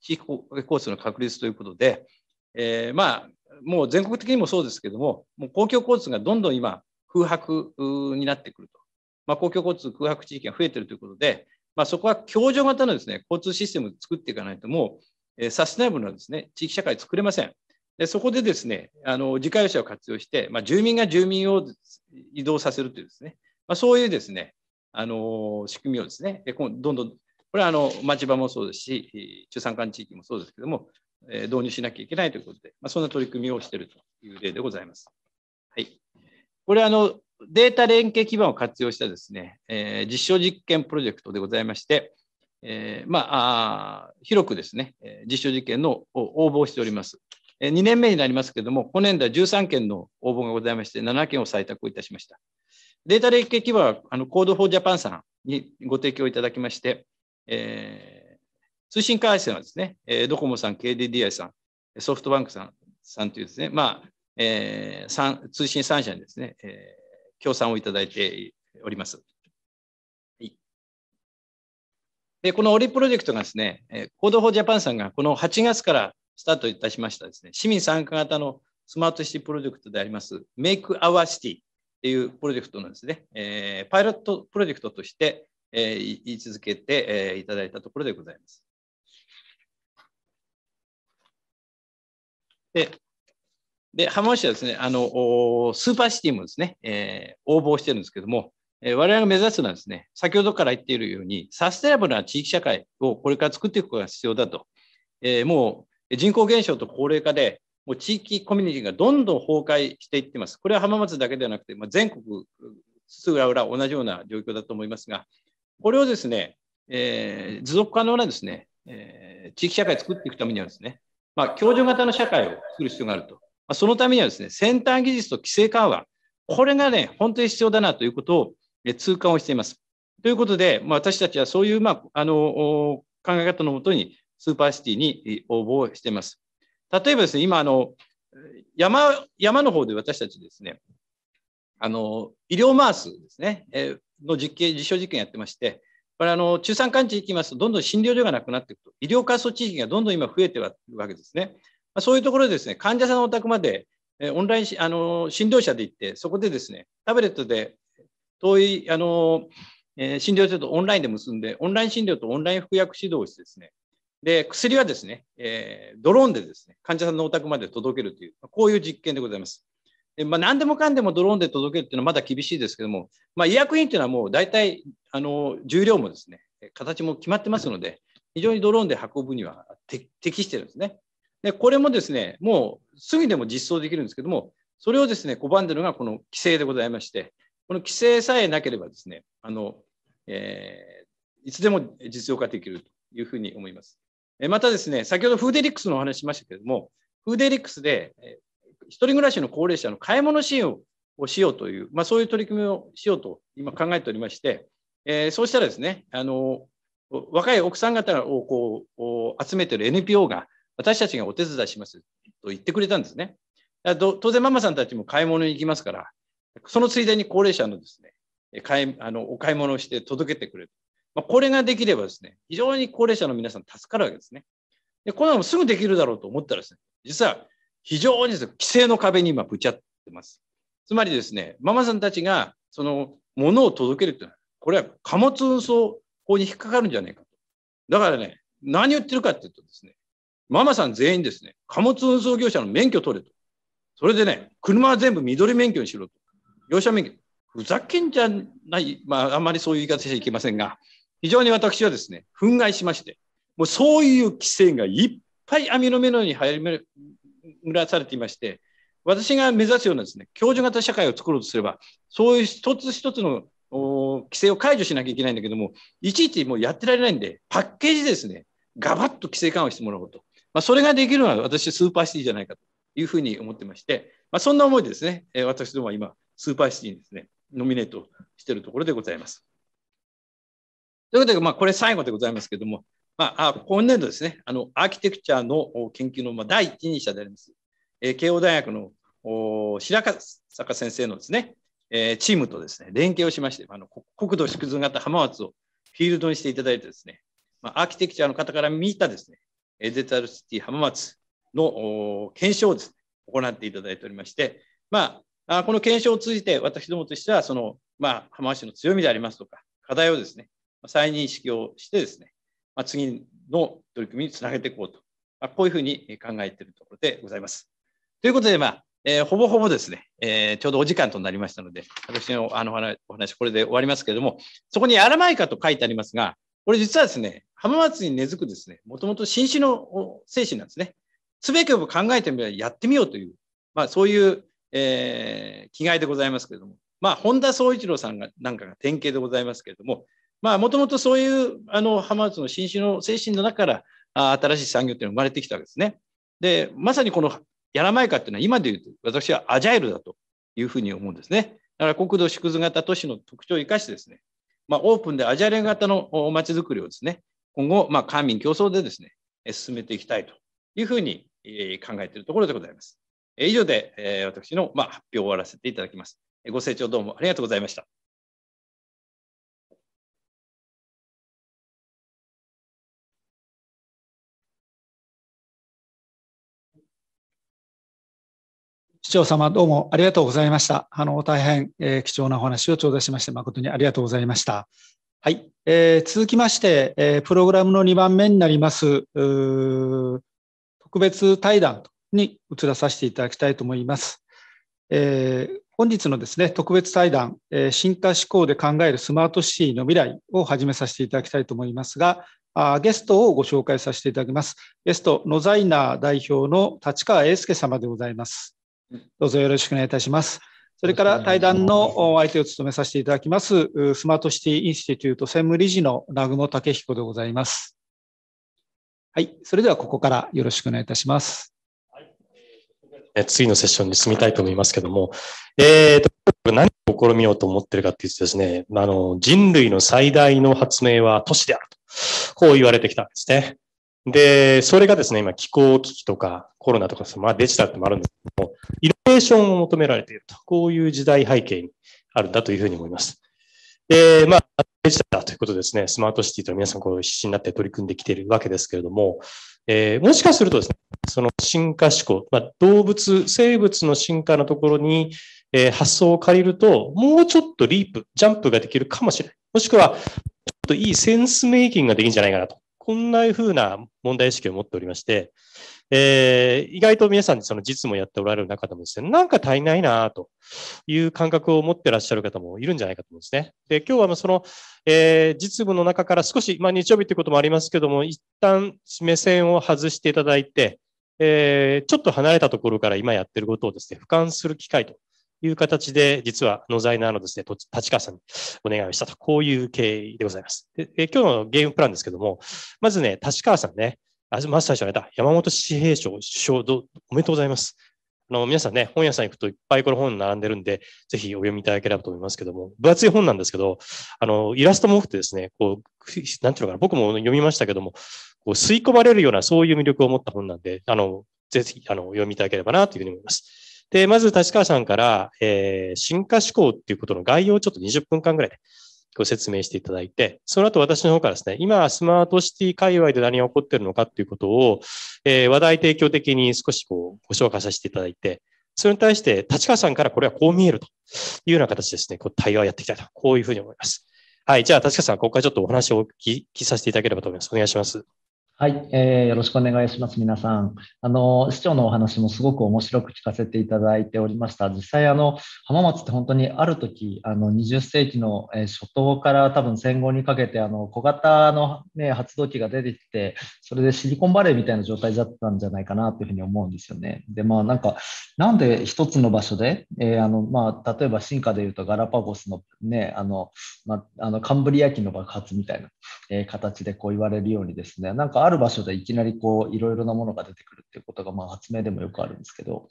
地域交通の確立ということで、えー、まあ、もう全国的にもそうですけども、もう公共交通がどんどん今、空白になってくると。まあ、公共交通空白地域が増えてるということで、まあ、そこは共助型のですね、交通システムを作っていかないと、もう、サステナブルなですね、地域社会作れません。でそこでですね、あの、自家用車を活用して、まあ、住民が住民を移動させるというですね、まあ、そういうですね、あの仕組みをですね、どんどん、これはあの町場もそうですし、中山間地域もそうですけども、え導入しなきゃいけないということで、まあ、そんな取り組みをしているという例でございます。はい、これあのデータ連携基盤を活用したですね、えー、実証実験プロジェクトでございまして、えー、まあ、広くですね、実証実験の応募をしております。2年目になりますけれども、今年度は13件の応募がございまして、7件を採択をいたしました。データ連携基盤は、あの、Code for Japan さんにご提供いただきまして、えー、通信回線はですね、えー、ドコモさん、KDDI さん、ソフトバンクさん、さんというですね、まあ、えー、通信3社にですね、えー、協賛をいただいております。で、このオリプロジェクトがですね、コードフォージャパンさんがこの8月からスタートいたしましたですね、市民参加型のスマートシティプロジェクトであります、Make Our City っていうプロジェクトなんですね、えー、パイロットプロジェクトとして、えー、言い続けて、えー、いただいたところでございます。で、で浜松市はですね、あのスーパーシティもですね、えー、応募してるんですけども、えー、我々が目指すのはですね、先ほどから言っているように、サステナブルな地域社会をこれから作っていくことが必要だと。えー、もう人口減少と高齢化で、もう地域コミュニティがどんどん崩壊していってます。これは浜松だけではなくて、まあ、全国、津浦々同じような状況だと思いますが、これをですね、えー、持続可能なですね、えー、地域社会を作っていくためにはですね、まあ、共助型の社会を作る必要があると。まあ、そのためにはですね、先端技術と規制緩和、これがね、本当に必要だなということを、ね、痛感をしています。ということで、まあ、私たちはそういう、まあ、あの考え方のもとに、スーパーシティに応募をしています。例えばですね、今あの山、山の方で私たちですね、あの医療マースですね、えの実験、実証実験やってまして、これあの中山間地行きますと、どんどん診療所がなくなっていくと、医療過疎地域がどんどん今増えてるわけですね。まあ、そういうところでですね、患者さんのお宅まで、えオンラインあの診療者で行って、そこでですね、タブレットで遠いあの、えー、診療所とオンラインで結んで、オンライン診療とオンライン服薬指導をしてですね、で、薬はですね、えー、ドローンでですね、患者さんのお宅まで届けるという、こういう実験でございます。でまあ、何でもかんでもドローンで届けるというのはまだ厳しいですけども、まあ、医薬品というのはもう大体あの重量もですね、形も決まってますので、非常にドローンで運ぶには適してるんですね。で、これもですね、もうすぐにでも実装できるんですけども、それをですね、拒んでるのがこの規制でございまして、この規制さえなければですね、あのえー、いつでも実用化できるというふうに思います。またですね、先ほどフーデリックスのお話しましたけれども、フーデリックスで、え一人暮らしの高齢者の買い物支援をしようという、まあ、そういう取り組みをしようと今考えておりまして、えー、そうしたらですね、あの若い奥さん方をこう集めてる NPO が私たちがお手伝いしますと言ってくれたんですね。当然ママさんたちも買い物に行きますから、そのついでに高齢者のですね、買いあのお買い物をして届けてくれる。まあ、これができればですね、非常に高齢者の皆さん助かるわけですね。で、こんなのすぐできるだろうと思ったらですね、実は非常にです、ね、規制の壁に今ぶちゃってます。つまりですね、ママさんたちがその物を届けるというのは、これは貨物運送法に引っかかるんじゃないかと。だからね、何を言ってるかっていうとですね、ママさん全員ですね、貨物運送業者の免許取れと。それでね、車は全部緑免許にしろと。業者免許。ふざけんじゃない、まあ、あんまりそういう言い方しちゃいけませんが、非常に私はですね、憤慨しまして、もうそういう規制がいっぱい網の目のように入りむらされていまして、私が目指すようなですね、教授型社会を作ろうとすれば、そういう一つ一つの規制を解除しなきゃいけないんだけども、いちいちもうやってられないんで、パッケージですね、ガバッと規制緩和してもらおうと。まあ、それができるのは私、スーパーシティじゃないかというふうに思ってまして、まあ、そんな思いでですね、私どもは今、スーパーシティにですね、ノミネートしているところでございます。ということで、まあ、これ最後でございますけれども、まあ、今年度ですね、あのアーキテクチャの研究の第一人者であります、えー、慶応大学の白坂先生のですね、えー、チームとですね、連携をしまして、あの国土縮図型浜松をフィールドにしていただいてですね、まあ、アーキテクチャの方から見たですね、デジタルシティ浜松の検証をですね、行っていただいておりまして、まあ、この検証を通じて私どもとしては、その、まあ、浜松市の強みでありますとか、課題をですね、再認識をしてですね、ま次の取り組みにつなげていこうと、まこういうふうに考えているところでございます。ということで、まあえー、ほぼほぼですね、えー、ちょうどお時間となりましたので、私のあのお話、これで終わりますけれども、そこにアラマイカと書いてありますが、これ実はですね、浜松に根付くですね、もともと新種の精神なんですね。すべてを考えてみればやってみようという、まあそういう、えー、気概でございますけれども、まあ本田宗一郎さんがなんかが典型でございますけれども、まあ、もともとそういうあの浜松の新種の精神の中からあ新しい産業っていうのが生まれてきたわけですね。で、まさにこのやらまいかっていうのは今で言うと私はアジャイルだというふうに思うんですね。だから国土縮図型都市の特徴を生かしてですね、まあ、オープンでアジャイル型のまちづくりをですね、今後、まあ、官民競争でですね、進めていきたいというふうに考えているところでございます。以上で私の発表を終わらせていただきます。ご清聴どうもありがとうございました。長様どうもありがとうございました。あの、大変、えー、貴重なお話を頂戴しまして誠にありがとうございました。はい。えー、続きまして、えー、プログラムの2番目になります、特別対談に移らさせていただきたいと思います。えー、本日のですね、特別対談、えー、進化思考で考えるスマートシティの未来を始めさせていただきたいと思いますが、あゲストをご紹介させていただきます。ゲスト、ノザイナー代表の立川英介様でございます。どうぞよろしくお願いいたします。それから対談の相手を務めさせていただきます、スマートシティインスティテュート専務理事の南雲武彦でございます。はい、それではここからよろしくお願いいたします。次のセッションに進みたいと思いますけども、えーと、何を試みようと思ってるかっていうとですね、あの人類の最大の発明は都市であると、こう言われてきたんですね。で、それがですね、今気候危機とかコロナとか、まあデジタルってもあるんですけども、イノベーションを求められていると、こういう時代背景にあるんだというふうに思います。で、まあ、デジタルだということですね、スマートシティと皆さんこう必死になって取り組んできているわけですけれども、えー、もしかするとですね、その進化思考、まあ、動物、生物の進化のところに、えー、発想を借りると、もうちょっとリープ、ジャンプができるかもしれない。もしくは、ちょっといいセンスメイキングができるんじゃないかなとこんなふうな問題意識を持っておりまして、えー、意外と皆さんその実務をやっておられる中でもですね、なんか足りないなという感覚を持ってらっしゃる方もいるんじゃないかと思うんですね。で、今日はその、えー、実務の中から少し、まあ、日曜日ということもありますけども、一旦目線を外していただいて、えー、ちょっと離れたところから今やってることをですね、俯瞰する機会という形で、実は野財なのですね、立川さんにお願いをしたと、こういう経緯でございます。で今日のゲームプランですけども、まずね、立川さんね、まず最初にあった山本紙幣賞首相ど、おめでとうございます。あの皆さんね、本屋さん行くといっぱいこの本並んでるんで、ぜひお読みいただければと思いますけども、分厚い本なんですけど、あの、イラストも多くてですね、こう、なんていうのかな、僕も読みましたけども、こう吸い込まれるようなそういう魅力を持った本なんで、あの、ぜひ、あの、お読みいただければなというふうに思います。で、まず立川さんから、えー、進化思考っていうことの概要をちょっと20分間ぐらいでご説明していただいて、その後私の方からですね、今スマートシティ界隈で何が起こってるのかっていうことを、えー、話題提供的に少しこうご紹介させていただいて、それに対して立川さんからこれはこう見えるというような形ですね、こう対話をやっていきたいと、こういうふうに思います。はい、じゃあ立川さん、ここからちょっとお話をお聞きさせていただければと思います。お願いします。はい、えー、よろしくお願いします、皆さん。あの、市長のお話もすごく面白く聞かせていただいておりました。実際、あの、浜松って本当にある時、あの、20世紀の、え初頭から多分戦後にかけて、あの、小型のね、発動機が出てきて、それでシリコンバレーみたいな状態だったんじゃないかなというふうに思うんですよね。で、まあ、なんか、なんで一つの場所で、えー、あの、まあ、例えば進化でいうとガラパゴスのね、あの、まあ、あの、カンブリア紀の爆発みたいな、えー、形でこう言われるようにですね、なんかあるる場所でいきなりこういろいろなものが出てくるっていうことがまあ発明でもよくあるんですけど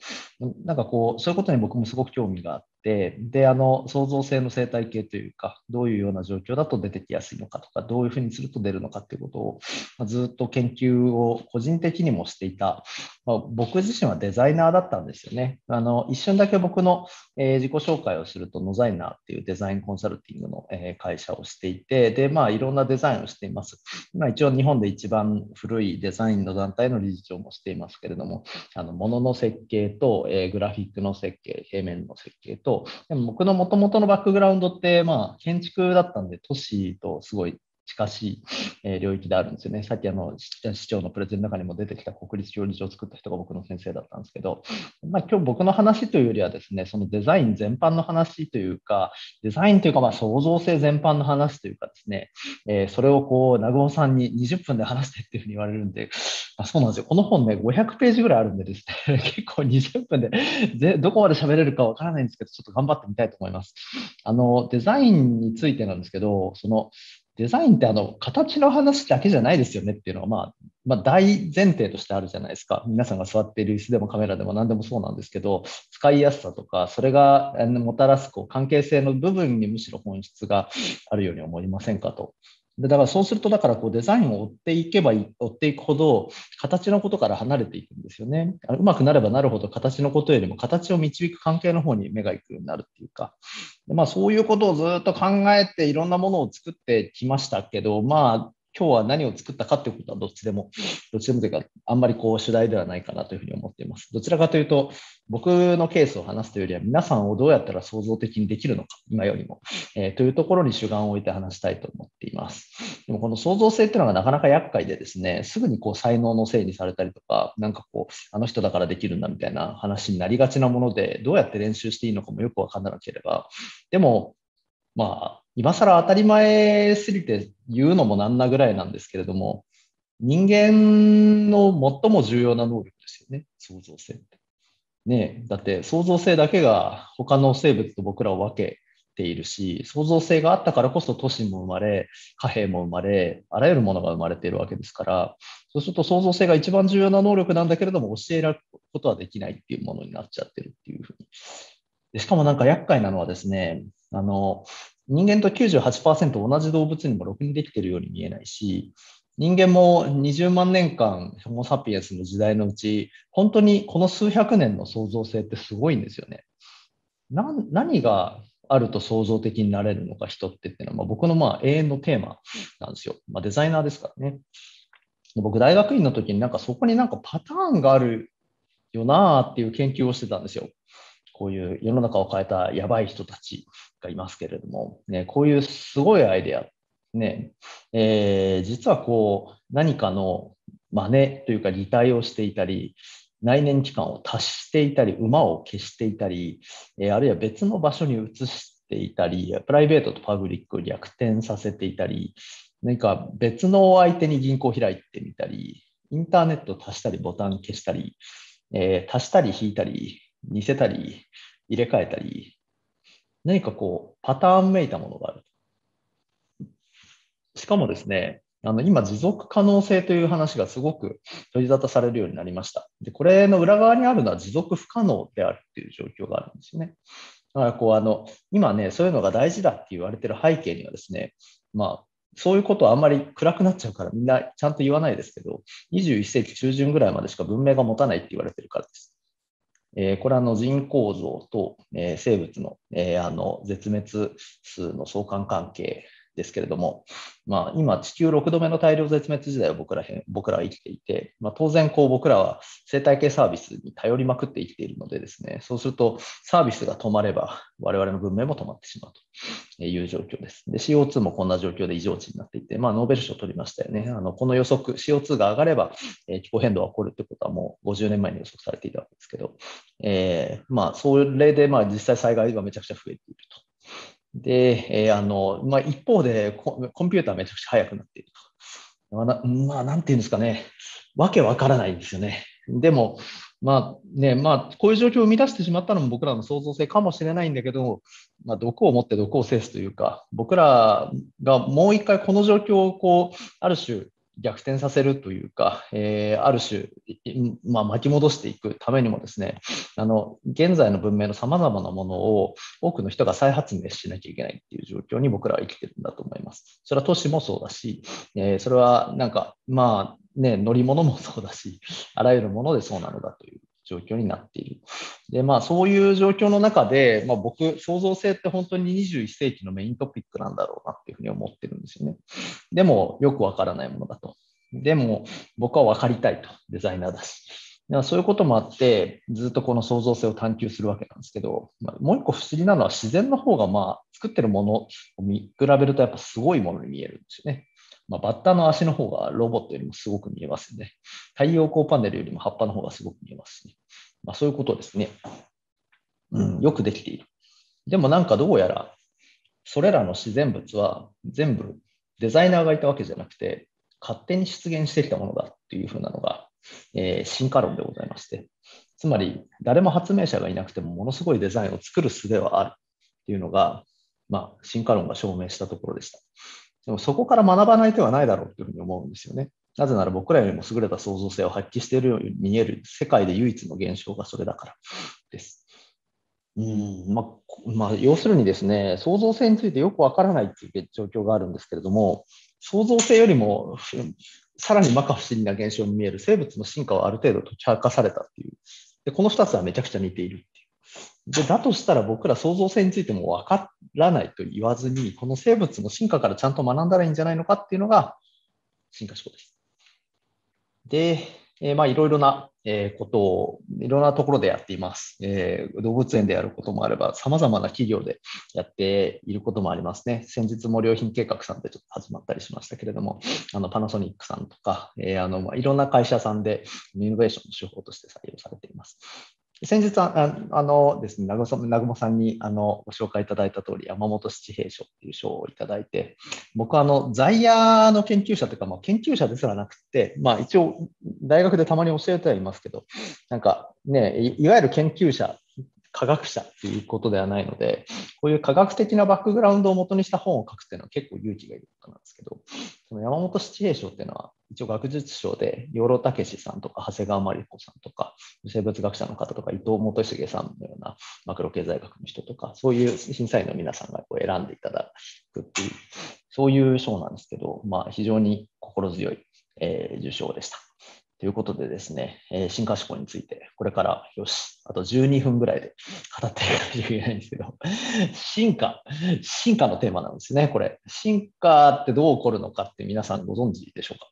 なんかこうそういうことに僕もすごく興味があって、で、あの、創造性の生態系というか、どういうような状況だと出てきやすいのかとか、どういうふうにすると出るのかっていうことを、まあ、ずっと研究を個人的にもしていた、まあ、僕自身はデザイナーだったんですよね。あの、一瞬だけ僕の、えー、自己紹介をすると、ノザイナーっていうデザインコンサルティングの、えー、会社をしていて、で、まあ、いろんなデザインをしています。今、一応日本で一番古いデザインの団体の理事長もしていますけれども、あの、ものの設計と、えー、グラフィックの設計、平面の設計と、と、でも僕のもともとのバックグラウンドって、まあ、建築だったんで、都市とすごい近しい領域であるんですよね。さっきあの市長のプレゼンの中にも出てきた国立競技場を作った人が僕の先生だったんですけど、まあ、今日僕の話というよりはですね、そのデザイン全般の話というか、デザインというかまあ創造性全般の話というかですね、えー、それをこう、名古さんに20分で話してっていうふうに言われるんで、まあ、そうなんですよ。この本ね、500ページぐらいあるんでですね、結構20分ででどこまで喋れるかわからないんですけど、ちょっと頑張ってみたいと思います。あの、デザインについてなんですけど、その、デザインってあの形の話だけじゃないですよねっていうのは、まあ、まあ、大前提としてあるじゃないですか。皆さんが座っている椅子でもカメラでも何でもそうなんですけど、使いやすさとか、それがもたらすこう関係性の部分にむしろ本質があるように思いませんかとでだからそうすると、だからこうデザインを追っていけば追っていくほど、形のことから離れていくんですよね。うまくなればなるほど、形のことよりも形を導く関係の方に目が行くようになるっていうか、でまあ、そういうことをずっと考えて、いろんなものを作ってきましたけど、まあ、今日は何を作ったかということはどっちでも、どっちでもというか、あんまりこう主題ではないかなというふうに思っています。どちらかというと、僕のケースを話すというよりは、皆さんをどうやったら創造的にできるのか、今よりも、えー、というところに主眼を置いて話したいと思っています。でもこの創造性っていうのがなかなか厄介でですね、すぐにこう才能のせいにされたりとか、なんかこう、あの人だからできるんだみたいな話になりがちなもので、どうやって練習していいのかもよくわからなければ、でも、まあ、今更当たり前すぎて言うのもなんなぐらいなんですけれども、人間の最も重要な能力ですよね、創造性って。ねだって創造性だけが他の生物と僕らを分けているし、創造性があったからこそ都市も生まれ、貨幣も生まれ、あらゆるものが生まれているわけですから、そうすると創造性が一番重要な能力なんだけれども、教えられることはできないっていうものになっちゃってるっていうふうに。でしかもなんか厄介なのはですね、あの、人間と98%同じ動物にもろくにできているように見えないし、人間も20万年間ホモ・サピエンスの時代のうち、本当にこの数百年の創造性ってすごいんですよね。何があると創造的になれるのか人ってっていうのは、まあ、僕のまあ永遠のテーマなんですよ。まあ、デザイナーですからね。僕大学院の時になんかそこになんかパターンがあるよなあっていう研究をしてたんですよ。こういう世の中を変えたやばい人たちがいますけれども、ね、こういうすごいアイデア、ねえー、実はこう何かの真似というか擬態をしていたり、内燃機関を足していたり、馬を消していたり、えー、あるいは別の場所に移していたり、プライベートとパブリックを逆転させていたり、何か別の相手に銀行を開いてみたり、インターネットを足したり、ボタン消したり、えー、足したり引いたり、似せたり、入れ替えたり、何かこう、パターンめいたものがある。しかもですね、あの今、持続可能性という話がすごく取り沙汰されるようになりました。で、これの裏側にあるのは持続不可能であるっていう状況があるんですよね。だからこうあの、今ね、そういうのが大事だって言われてる背景にはですね、まあ、そういうことはあんまり暗くなっちゃうからみんなちゃんと言わないですけど、21世紀中旬ぐらいまでしか文明が持たないって言われてるからです。えこれはの人口像と、え生物の,、えあの絶滅数の相関関係ですけれども、まあ、今、地球6度目の大量絶滅時代を僕ら僕らは生きていて、まあ、当然こう僕らは生態系サービスに頼りまくって生きているのでですね、そうするとサービスが止まれば我々の文明も止まってしまうという状況です。で、CO2 もこんな状況で異常値になっていて、まあ、ノーベル賞を取りましたよね。あのこの予測、CO2 が上がれば、え気候変動が起こるってことはもう50年前に予測されていたわけですけど、えー、まあ、それでまあ実際災害がめちゃくちゃ増えていると。で、えー、あの、まあ、一方でコ、コンピューターめちゃくちゃ速くなっていると。まあ、な、まあ、なんていうんですかね。わけわからないんですよね。でも、まあね、まあ、こういう状況を生み出してしまったのも僕らの創造性かもしれないんだけど、まあ、毒を持って毒を制すというか、僕らがもう一回この状況をこう、ある種、逆転させるというか、えー、ある種、まあ、巻き戻していくためにもですねあの現在の文明のさまざまなものを多くの人が再発明しなきゃいけないっていう状況に僕らは生きてるんだと思います。それは都市もそうだし、えー、それはなんかまあね乗り物もそうだしあらゆるものでそうなのだという状況になっている。で、まあ、そういう状況の中で、まあ、僕、創造性って本当に21世紀のメイントピックなんだろうなっていうふうに思ってるんですよね。でも、よくわからないものだと。でも、僕は分かりたいと、デザイナーだし。だからそういうこともあって、ずっとこの創造性を探求するわけなんですけど、まあ、もう一個不思議なのは自然の方が、まあ、作ってるものを見比べるとやっぱすごいものに見えるんですよね。まあ、バッターの足の方がロボットよりもすごく見えますよね。太陽光パネルよりも葉っぱの方がすごく見えますし、ね、まあ、そういうことですね、うん。よくできている。でもなんかどうやら、それらの自然物は全部デザイナーがいたわけじゃなくて、勝手に出現してきたものだっていうふうなのが、えー、進化論でございまして、つまり誰も発明者がいなくてもものすごいデザインを作る術はあるっていうのが、まあ、進化論が証明したところでした。でもそこから学ばない手はないだろうというふうに思うんですよね。なぜなら僕らよりも優れた創造性を発揮しているように見える世界で唯一の現象がそれだからです。うんままあ、要するにですね、創造性についてよくわからないという状況があるんですけれども、創造性よりもさらに摩訶不思議な現象に見える生物の進化はある程度解き明かされたっていうで、この2つはめちゃくちゃ似ているでだとしたら僕ら創造性についても分からないと言わずに、この生物の進化からちゃんと学んだらいいんじゃないのかっていうのが進化思考です。で、えー、まあいろいろなことをいろんなところでやっています。えー、動物園でやることもあれば、さまざまな企業でやっていることもありますね。先日も良品計画さんでちょっと始まったりしましたけれども、あのパナソニックさんとか、えー、あのまあいろんな会社さんでイノベーションの手法として採用されています。先日あ、あのですね、南雲さんにあのご紹介いただいた通り、山本七平賞っていう賞をいただいて、僕はあの在野の研究者というか、まあ、研究者ですらなくて、まあ、一応、大学でたまに教えてはいますけど、なんかね、いわゆる研究者、科学者っていうことではないので、こういう科学的なバックグラウンドを元にした本を書くっていうのは結構勇気がいることなんですけど、その山本七平賞っていうのは、一応学術賞で養老孟司さんとか長谷川真理子さんとか生物学者の方とか伊藤元重さんのようなマクロ経済学の人とかそういう審査員の皆さんがこう選んでいただくっていうそういう賞なんですけど、まあ、非常に心強い、えー、受賞でした。ということでですね、えー、進化思考について、これから、よし、あと12分ぐらいで語っていかないといけないんですけど、進化、進化のテーマなんですね、これ。進化ってどう起こるのかって皆さんご存知でしょうか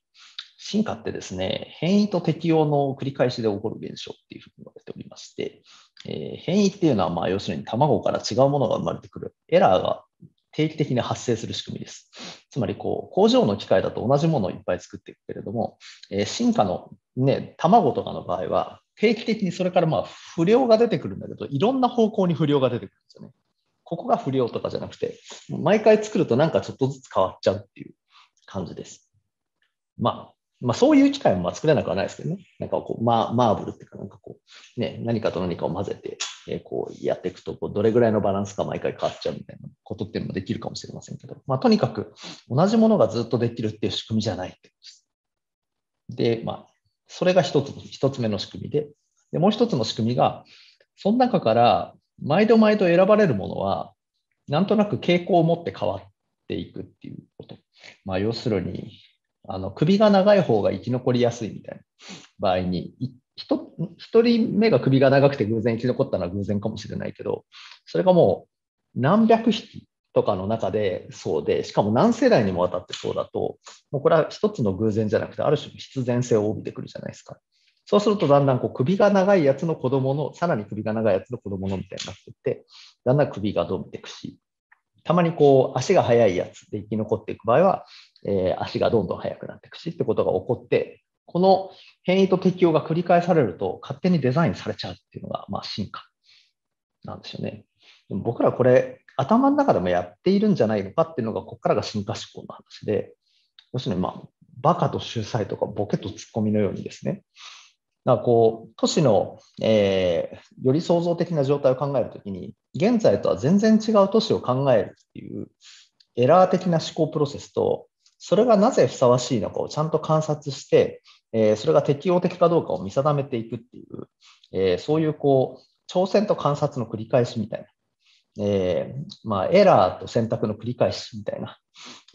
進化ってですね、変異と適応の繰り返しで起こる現象っていうふうに言われておりまして、えー、変異っていうのは、まあ、要するに卵から違うものが生まれてくるエラーが定期的に発生する仕組みです。つまりこう工場の機械だと同じものをいっぱい作っていくけれども、えー、進化の、ね、卵とかの場合は定期的にそれからまあ不良が出てくるんだけどいろんな方向に不良が出てくるんですよね。ここが不良とかじゃなくて毎回作るとなんかちょっとずつ変わっちゃうっていう感じです。まあまあそういう機会も作れなくはないですけどね。なんかこう、まあ、マーブルっていうか、なんかこう、ね、何かと何かを混ぜて、えー、こうやっていくと、こう、どれぐらいのバランスか毎回変わっちゃうみたいなことっていうのもできるかもしれませんけど、まあとにかく同じものがずっとできるっていう仕組みじゃないってことです。で、まあ、それが一つ、一つ目の仕組みで、で、もう一つの仕組みが、その中から毎度毎度選ばれるものは、なんとなく傾向を持って変わっていくっていうこと。まあ要するに、あの首が長い方が生き残りやすいみたいな場合に、1人目が首が長くて偶然生き残ったのは偶然かもしれないけど、それがもう何百匹とかの中でそうで、しかも何世代にもわたってそうだと、もうこれは一つの偶然じゃなくて、ある種の必然性を帯びてくるじゃないですか。そうするとだんだんこう首が長いやつの子供の、さらに首が長いやつの子供のみたいになっていって、だんだん首が伸びていくし、たまにこう足が速いやつで生き残っていく場合は、えー、足がどんどん速くなっていくしってことが起こって、この変異と適応が繰り返されると勝手にデザインされちゃうっていうのが、まあ、進化なんですよね。でも僕らこれ頭の中でもやっているんじゃないのかっていうのがここからが進化思考の話で要するにまあバカと秀才とかボケとツッコミのようにですねんかこう都市の、えー、より創造的な状態を考えるときに現在とは全然違う都市を考えるっていうエラー的な思考プロセスとそれがなぜふさわしいのかをちゃんと観察して、えー、それが適応的かどうかを見定めていくっていう、えー、そういうこう挑戦と観察の繰り返しみたいな、えー、まあ、エラーと選択の繰り返しみたいな、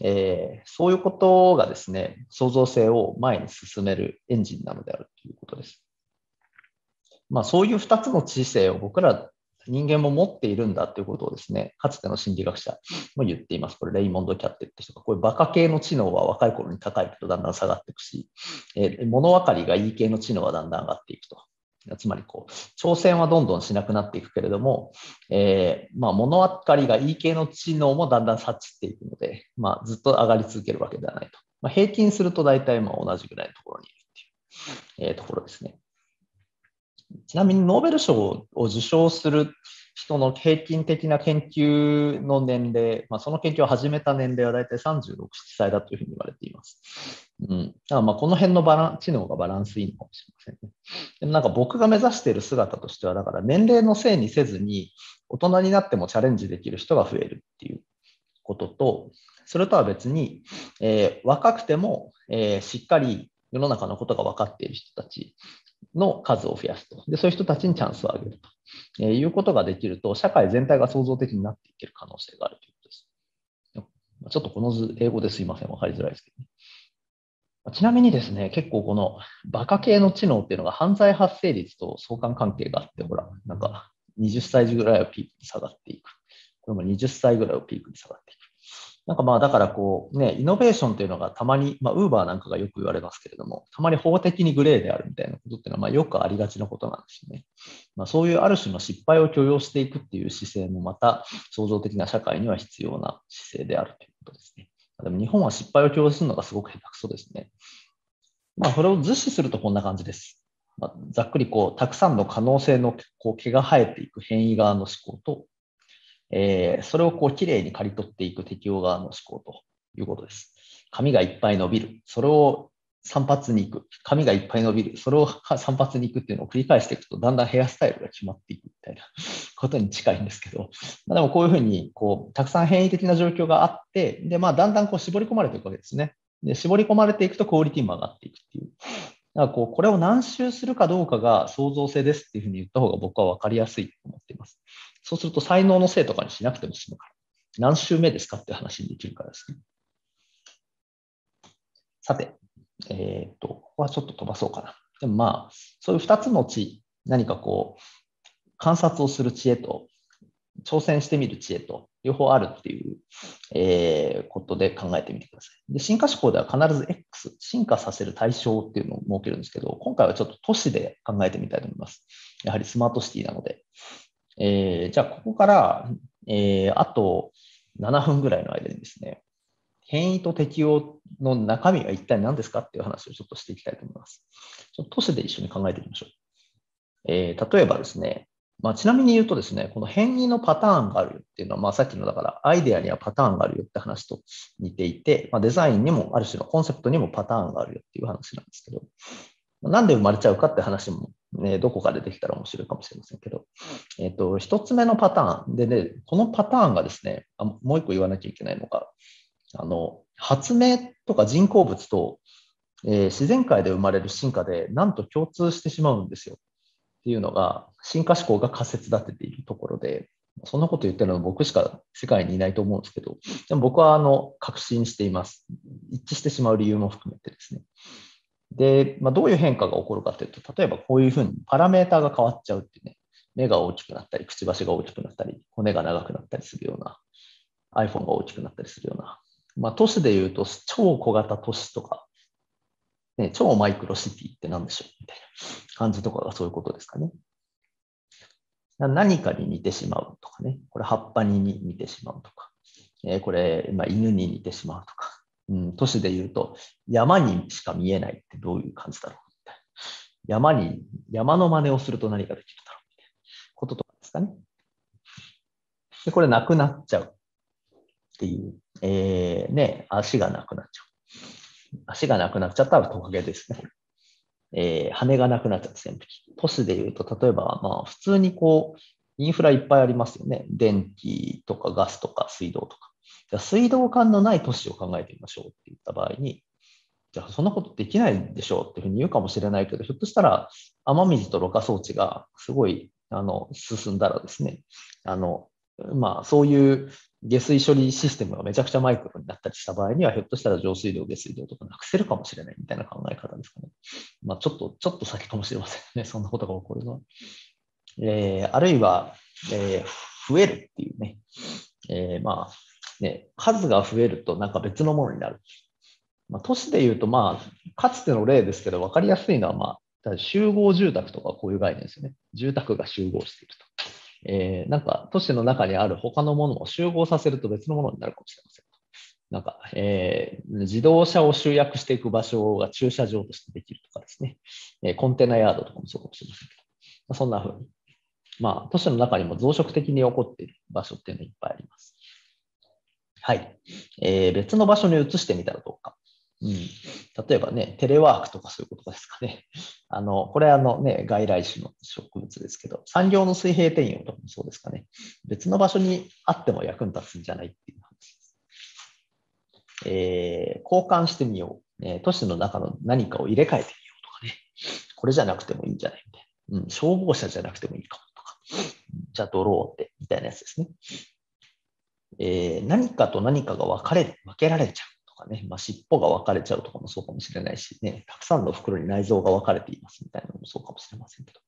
えそういうことがですね創造性を前に進めるエンジンなのであるということです。まあ、そういう2つの知性を僕ら人間も持っているんだっていうことをですね、かつての心理学者も言っています。これ、レイモンド・キャッテって人が、こういうバカ系の知能は若い頃に高いけど、だんだん下がっていくし、えー、物分かりがいい系の知能はだんだん上がっていくと。つまりこう、挑戦はどんどんしなくなっていくけれども、えー、まあ、物分かりがいい系の知能もだんだん察知っていくので、まあ、ずっと上がり続けるわけではないと。まあ、平均すると大体まあ同じぐらいのところにいるっていう、えー、ところですね。ちなみにノーベル賞を受賞する人の平均的な研究の年齢、まあ、その研究を始めた年齢は大体36、7歳だというふうに言われています。うん、だからまあこの辺のバラン知能がバランスいいのかもしれませんね。でもなんか僕が目指している姿としては、だから年齢のせいにせずに、大人になってもチャレンジできる人が増えるっていうことと、それとは別に、えー、若くても、えー、しっかり世の中のことが分かっている人たちの数を増やすと。で、そういう人たちにチャンスをあげると、えいうことができると、社会全体が創造的になっていける可能性があるということです。ちょっとこの図、英語ですいません、分かりづらいですけどね。ちなみにですね、結構このバカ系の知能っていうのが犯罪発生率と相関関係があって、ほら、なんか20歳ぐらいをピークに下がっていく。これも20歳ぐらいをピークに下がっていなんかまあだからこうね、イノベーションというのがたまに、まあウーバーなんかがよく言われますけれども、たまに法的にグレーであるみたいなことっていうのはまあよくありがちなことなんですよね。まあそういうある種の失敗を許容していくっていう姿勢もまた創造的な社会には必要な姿勢であるということですね。でも日本は失敗を許容するのがすごく下手くそですね。まあそれを図示するとこんな感じです。まあ、ざっくりこう、たくさんの可能性のこう毛が生えていく変異側の思考と、えー、それをこうきれいに刈り取っていく適用側の思考ということです。髪がいっぱい伸びる。それを散髪に行く。髪がいっぱい伸びる。それを 散髪に行くっていうのを繰り返していくと、だんだんヘアスタイルが決まっていくみたいな ことに近いんですけど、まあ、でもこういうふうに、こう、たくさん変異的な状況があって、で、まあ、だんだんこう絞り込まれていくわけですね。で、絞り込まれていくとクオリティも上がっていくっていう。だからこう、これを何周するかどうかが創造性ですっていうふうに言った方が僕は分かりやすいと思っています。そうすると才能のせいとかにしなくても済むから。何週目ですかって話にできるからですね。さて、えっ、と、ここはちょっと飛ばそうかな。でもまあ、そういう2つの知、何かこう、観察をする知恵と、挑戦してみる知恵と、両方あるっていう、えー、ことで考えてみてください。で、進化思考では必ず X、進化させる対象っていうのを設けるんですけど、今回はちょっと都市で考えてみたいと思います。やはりスマートシティなので。えー、じゃあ、ここから、えー、あと7分ぐらいの間にですね、変異と適応の中身は一体何ですかっていう話をちょっとしていきたいと思います。ちょっと都市で一緒に考えていきましょう。えー、例えばですね、まあ、ちなみに言うとですね、この変異のパターンがあるよっていうのは、まあ、さっきのだからアイデアにはパターンがあるよって話と似ていて、まあ、デザインにもある種のコンセプトにもパターンがあるよっていう話なんですけど、なんで生まれちゃうかって話もね、どこかでできたら面白いかもしれませんけど、えっと、1つ目のパターンで、ね、このパターンがですね、あもう1個言わなきゃいけないのが、あの発明とか人工物と、えー、自然界で生まれる進化で、なんと共通してしまうんですよ。っていうのが、進化思考が仮説立てているところで、そんなこと言ってるのは僕しか世界にいないと思うんですけど、でも僕はあの確信しています。一致してしまう理由も含めてですね。で、まあ、どういう変化が起こるかというと、例えばこういうふうにパラメーターが変わっちゃうってね、目が大きくなったり、くちばしが大きくなったり、骨が長くなったりするような、iPhone が大きくなったりするような、まあ、都市でいうと超小型都市とか、ね、超マイクロシティって何でしょうみたいな感じとかがそういうことですかね。何かに似てしまうとかね、これ葉っぱに似てしまうとか、えこれ、まあ、犬に似てしまうとか、うん、都市で言うと、山にしか見えないってどういう感じだろうみたいな。山に、山の真似をすると何ができるだろうみたいなこととかですかね。で、これなくなっちゃうっていう、えー、ね、足がなくなっちゃう。足がなくなっちゃったらトカゲですね。えー、羽がなくなっちゃう、線引都市で言うと、例えば、まあ、普通にこう、インフラいっぱいありますよね。電気とかガスとか水道とか。じゃ水道管のない都市を考えてみましょうって言った場合に、じゃあそんなことできないでしょうっていうふうに言うかもしれないけど、ひょっとしたら雨水とろ過装置がすごいあの進んだらですね、あのまあ、そういう下水処理システムがめちゃくちゃマイクロになったりした場合には、ひょっとしたら上水道、下水道とかなくせるかもしれないみたいな考え方ですかね。まあ、ちょっと、ちょっと先かもしれませんね、そんなことが起こるのは。えー、あるいは、えー、増えるっていうね、えー、まあ、ね、数が増えるとなんか別のものになる。まあ、都市でいうと、まあ、かつての例ですけど、分かりやすいのは、まあ、集合住宅とかこういう概念ですよね。住宅が集合していると。えー、なんか都市の中にある他のものを集合させると別のものになるかもしれません。なんか、えー、自動車を集約していく場所が駐車場としてできるとかですね、えー、コンテナヤードとかもそうかもしれませんけど、まあ、そんな風に、まあ、都市の中にも増殖的に起こっている場所っていうのはいっぱいあります。はい。えー、別の場所に移してみたらどうか。うん、例えばね、テレワークとかそういうことですかね。あの、これあのね、外来種の植物ですけど、産業の水平転用とかもそうですかね。別の場所にあっても役に立つんじゃないっていう話です。えー、交換してみよう、えー、都市の中の何かを入れ替えてみようとかね。これじゃなくてもいいんじゃないみたいな。うん、消防車じゃなくてもいいかもとか。じゃあドローってみたいなやつですね。えー、何かと何かが分かれ分けられちゃうとかね、まあ、尻尾が分かれちゃうとかもそうかもしれないし、ね、たくさんの袋に内臓が分かれていますみたいなのもそうかもしれませんけど、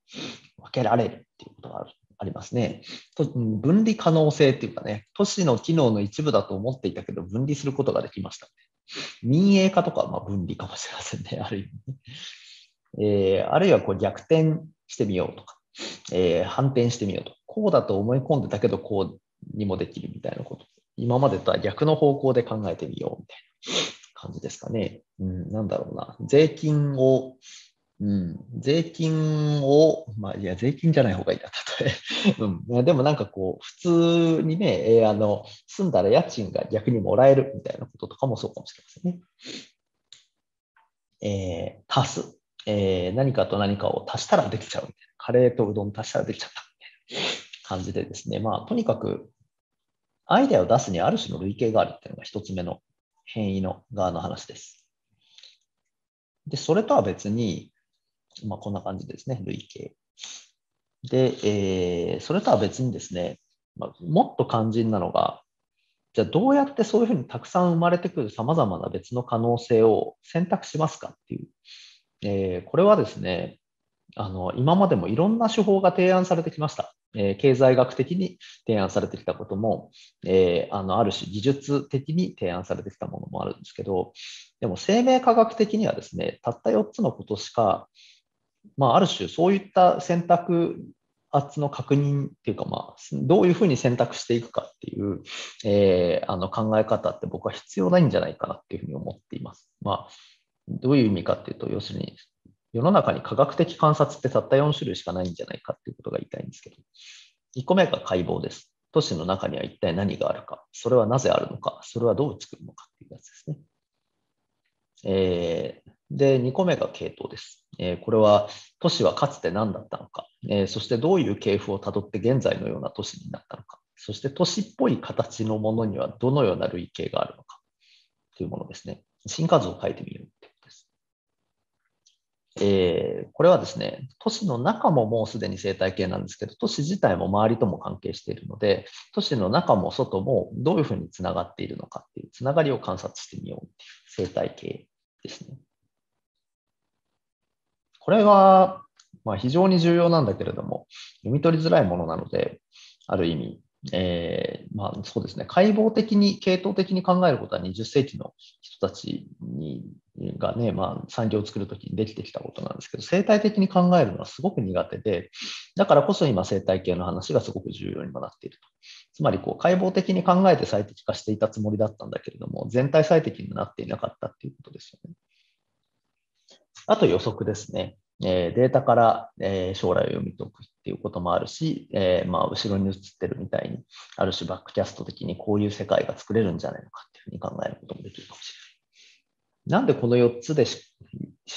分けられるっていうことがあるありますね。と分離可能性っていうかね、都市の機能の一部だと思っていたけど、分離することができました、民営化とかはま分離かもしれませんね、ある意味、ね。えー、あるいはこう逆転してみようとか、えー、反転してみようと。こうだと思い込んでたけど、こうにもできるみたいなこと。今までとは逆の方向で考えてみようみたいな感じですかね。うん、なんだろうな。税金を、うん、税金を、まあ、いや、税金じゃない方がいいな、例え。うん、でもなんかこう、普通にね、えー、あの、住んだら家賃が逆にもらえるみたいなこととかもそうかもしれませんね。えー、足す。えー、何かと何かを足したらできちゃうみたいな。カレーとうどん足したらできちゃった。感じでですね、まあ、とにかくアイデアを出すにある種の類型があるっていうのが1つ目の変異の側の話です。で、それとは別に、まあ、こんな感じですね、類型。で、えー、それとは別にですね、まあ、もっと肝心なのが、じゃあどうやってそういうふうにたくさん生まれてくるさまざまな別の可能性を選択しますかっていう、えー、これはですねあの今までもいろんな手法が提案されてきました。え経済学的に提案されてきたことも、えー、あのある種技術的に提案されてきたものもあるんですけどでも生命科学的にはですねたった4つのことしか、まあ、ある種そういった選択圧の確認っていうか、まあ、どういうふうに選択していくかっていう、えー、あの考え方って僕は必要ないんじゃないかなっていうふうに思っています。まあどういう意味かっていうと、要するに世の中に科学的観察ってたった4種類しかないんじゃないかっていうことが言いたいんですけど、1個目が解剖です。都市の中には一体何があるか、それはなぜあるのか、それはどう作るのかっていうやつですね。えー、で、2個目が系統です。えー、これは都市はかつて何だったのか、えー、そしてどういう系譜をたどって現在のような都市になったのか、そして都市っぽい形のものにはどのような類型があるのかというものですね。新数を書いてみるえー、これはですね、都市の中ももうすでに生態系なんですけど、都市自体も周りとも関係しているので、都市の中も外もどういうふうにつながっているのかっていうつながりを観察してみようっていう生態系ですね。これは、まあ、非常に重要なんだけれども、読み取りづらいものなので、ある意味、えー、まあ、そうですね、解剖的に、系統的に考えることは20世紀の人たちにがね、まあ、産業を作るときにできてきたことなんですけど、生態的に考えるのはすごく苦手で、だからこそ今、生態系の話がすごく重要にもなっていると。つまりこう、解剖的に考えて最適化していたつもりだったんだけれども、全体最適になっていなかったっていうことですよね。あと予測ですね。えデータから、え将来を読み解くっていうこともあるし、えま後ろに映ってるみたいに、ある種バックキャスト的にこういう世界が作れるんじゃないのかっていうふうに考えることもできるかもしれない。なんでこの4つでし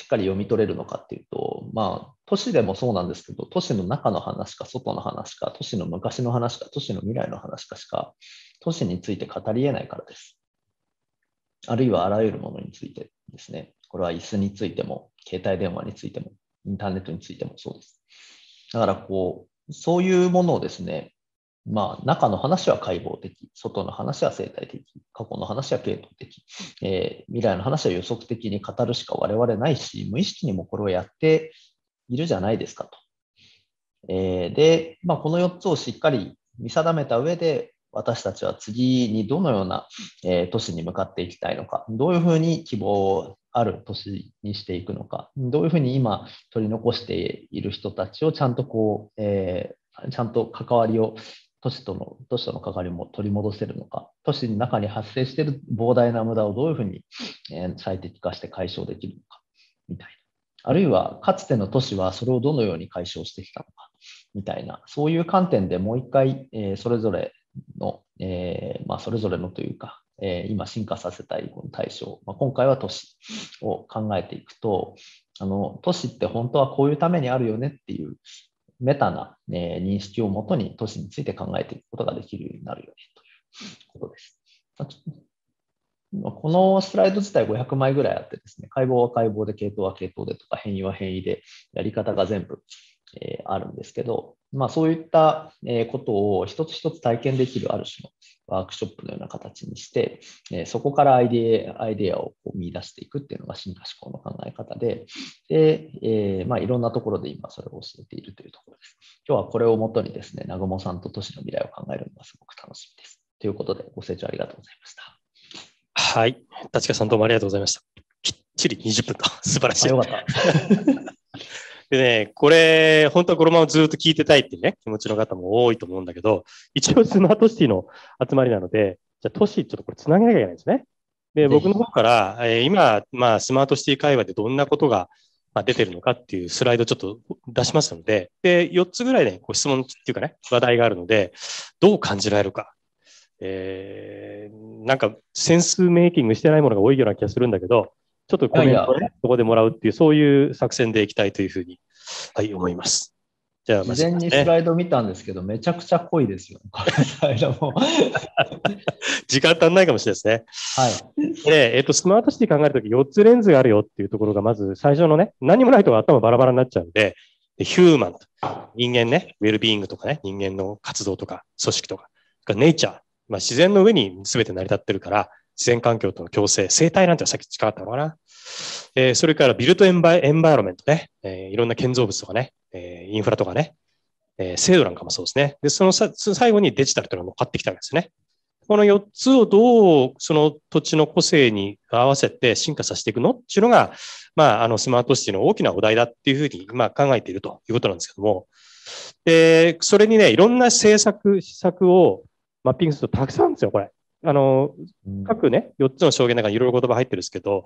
っかり読み取れるのかっていうと、まあ、都市でもそうなんですけど、都市の中の話か外の話か、都市の昔の話か、都市の未来の話かしか、都市について語り得ないからです。あるいはあらゆるものについてですね。これは椅子についても、携帯電話についても、インターネットについてもそうです。だからこう、そういうものをですね、まあ、中の話は解剖的、外の話は生態的、過去の話は系統的、えー、未来の話は予測的に語るしか我々ないし、無意識にもこれをやっているじゃないですかと。えー、で、まあ、この4つをしっかり見定めた上で、私たちは次にどのような、えー、都市に向かっていきたいのか、どういうふうに希望ある都市にしていくのか、どういうふうに今取り残している人たちをちゃんとこう、えー、ちゃんと関わりを都市との都市との関わりも取り戻せるのか、都市の中に発生している膨大な無駄をどういうふうに、最適化して解消できるのか、みたいな。あるいは、かつての都市はそれをどのように解消してきたのか、みたいな、そういう観点でもう一回、えそれぞれの、えまあ、それぞれのというか、え今進化させたいこの対象、まあ、今回は都市を考えていくと、あの都市って本当はこういうためにあるよねっていうメタな、え認識をもとに都市について考えていくことができるようになるよねということです。このスライド自体500枚ぐらいあってですね、解剖は解剖で、系統は系統でとか、変異は変異で、やり方が全部、えあるんですけど、まあ、そういったことを一つ一つ体験できるある種のワークショップのような形にして、えそこからアイデアアイデアをこう見出していくっていうのが進化思考の考え方で、でえー、まあ、いろんなところで今それを教えているというところです。今日はこれをもとにですね、南雲さんと都市の未来を考えるのがすごく楽しみです。ということで、ご清聴ありがとうございました。はい、立川さんどうもありがとうございました。きっちり20分と、素晴らしい。よかった。でね、これ、本当はこのままずっと聞いてたいってね、気持ちの方も多いと思うんだけど、一応スマートシティの集まりなので、じゃあ都市ちょっとこれ繋げなきゃいけないんですね。で、僕の方から、えー、今、まあ、スマートシティ会話でどんなことが、まあ、出てるのかっていうスライドちょっと出しますので、で、4つぐらいね、ご質問っていうかね、話題があるので、どう感じられるか。えー、なんか、センスメイキングしてないものが多いような気がするんだけど、ちょっとコメントね、そこでもらうっていう、そういう作戦でいきたいというふうに、はい、思います。じゃあ、ね、事前にスライド見たんですけど、めちゃくちゃ濃いですよ、ね、も。時間足んないかもしれないですね。はい。で、えっ、ー、と、スマートシティ考えるとき、4つレンズがあるよっていうところが、まず最初のね、何もないと頭バラバラになっちゃうんで、でヒューマン、人間ね、ウェルビーイングとかね、人間の活動とか、組織とか、ネイチャー、まあ、自然の上に全て成り立ってるから、自然環境との共生、生態なんてさっき近かったのかな。えー、それからビルトエンバイエンバイロメントね、えー、いろんな建造物とかね、えー、インフラとかね、えー、制度なんかもそうですね。で、そのさ最後にデジタルというのが乗っかってきたわけですね。この4つをどうその土地の個性に合わせて進化させていくのっていうのが、まあ、あのスマートシティの大きなお題だっていうふうに今考えているということなんですけども、で、それにね、いろんな政策、施策をマッピングするとたくさんあるんですよ、これ。あの、各ね、4つの証言の中にいろいろ言葉入ってるんですけど、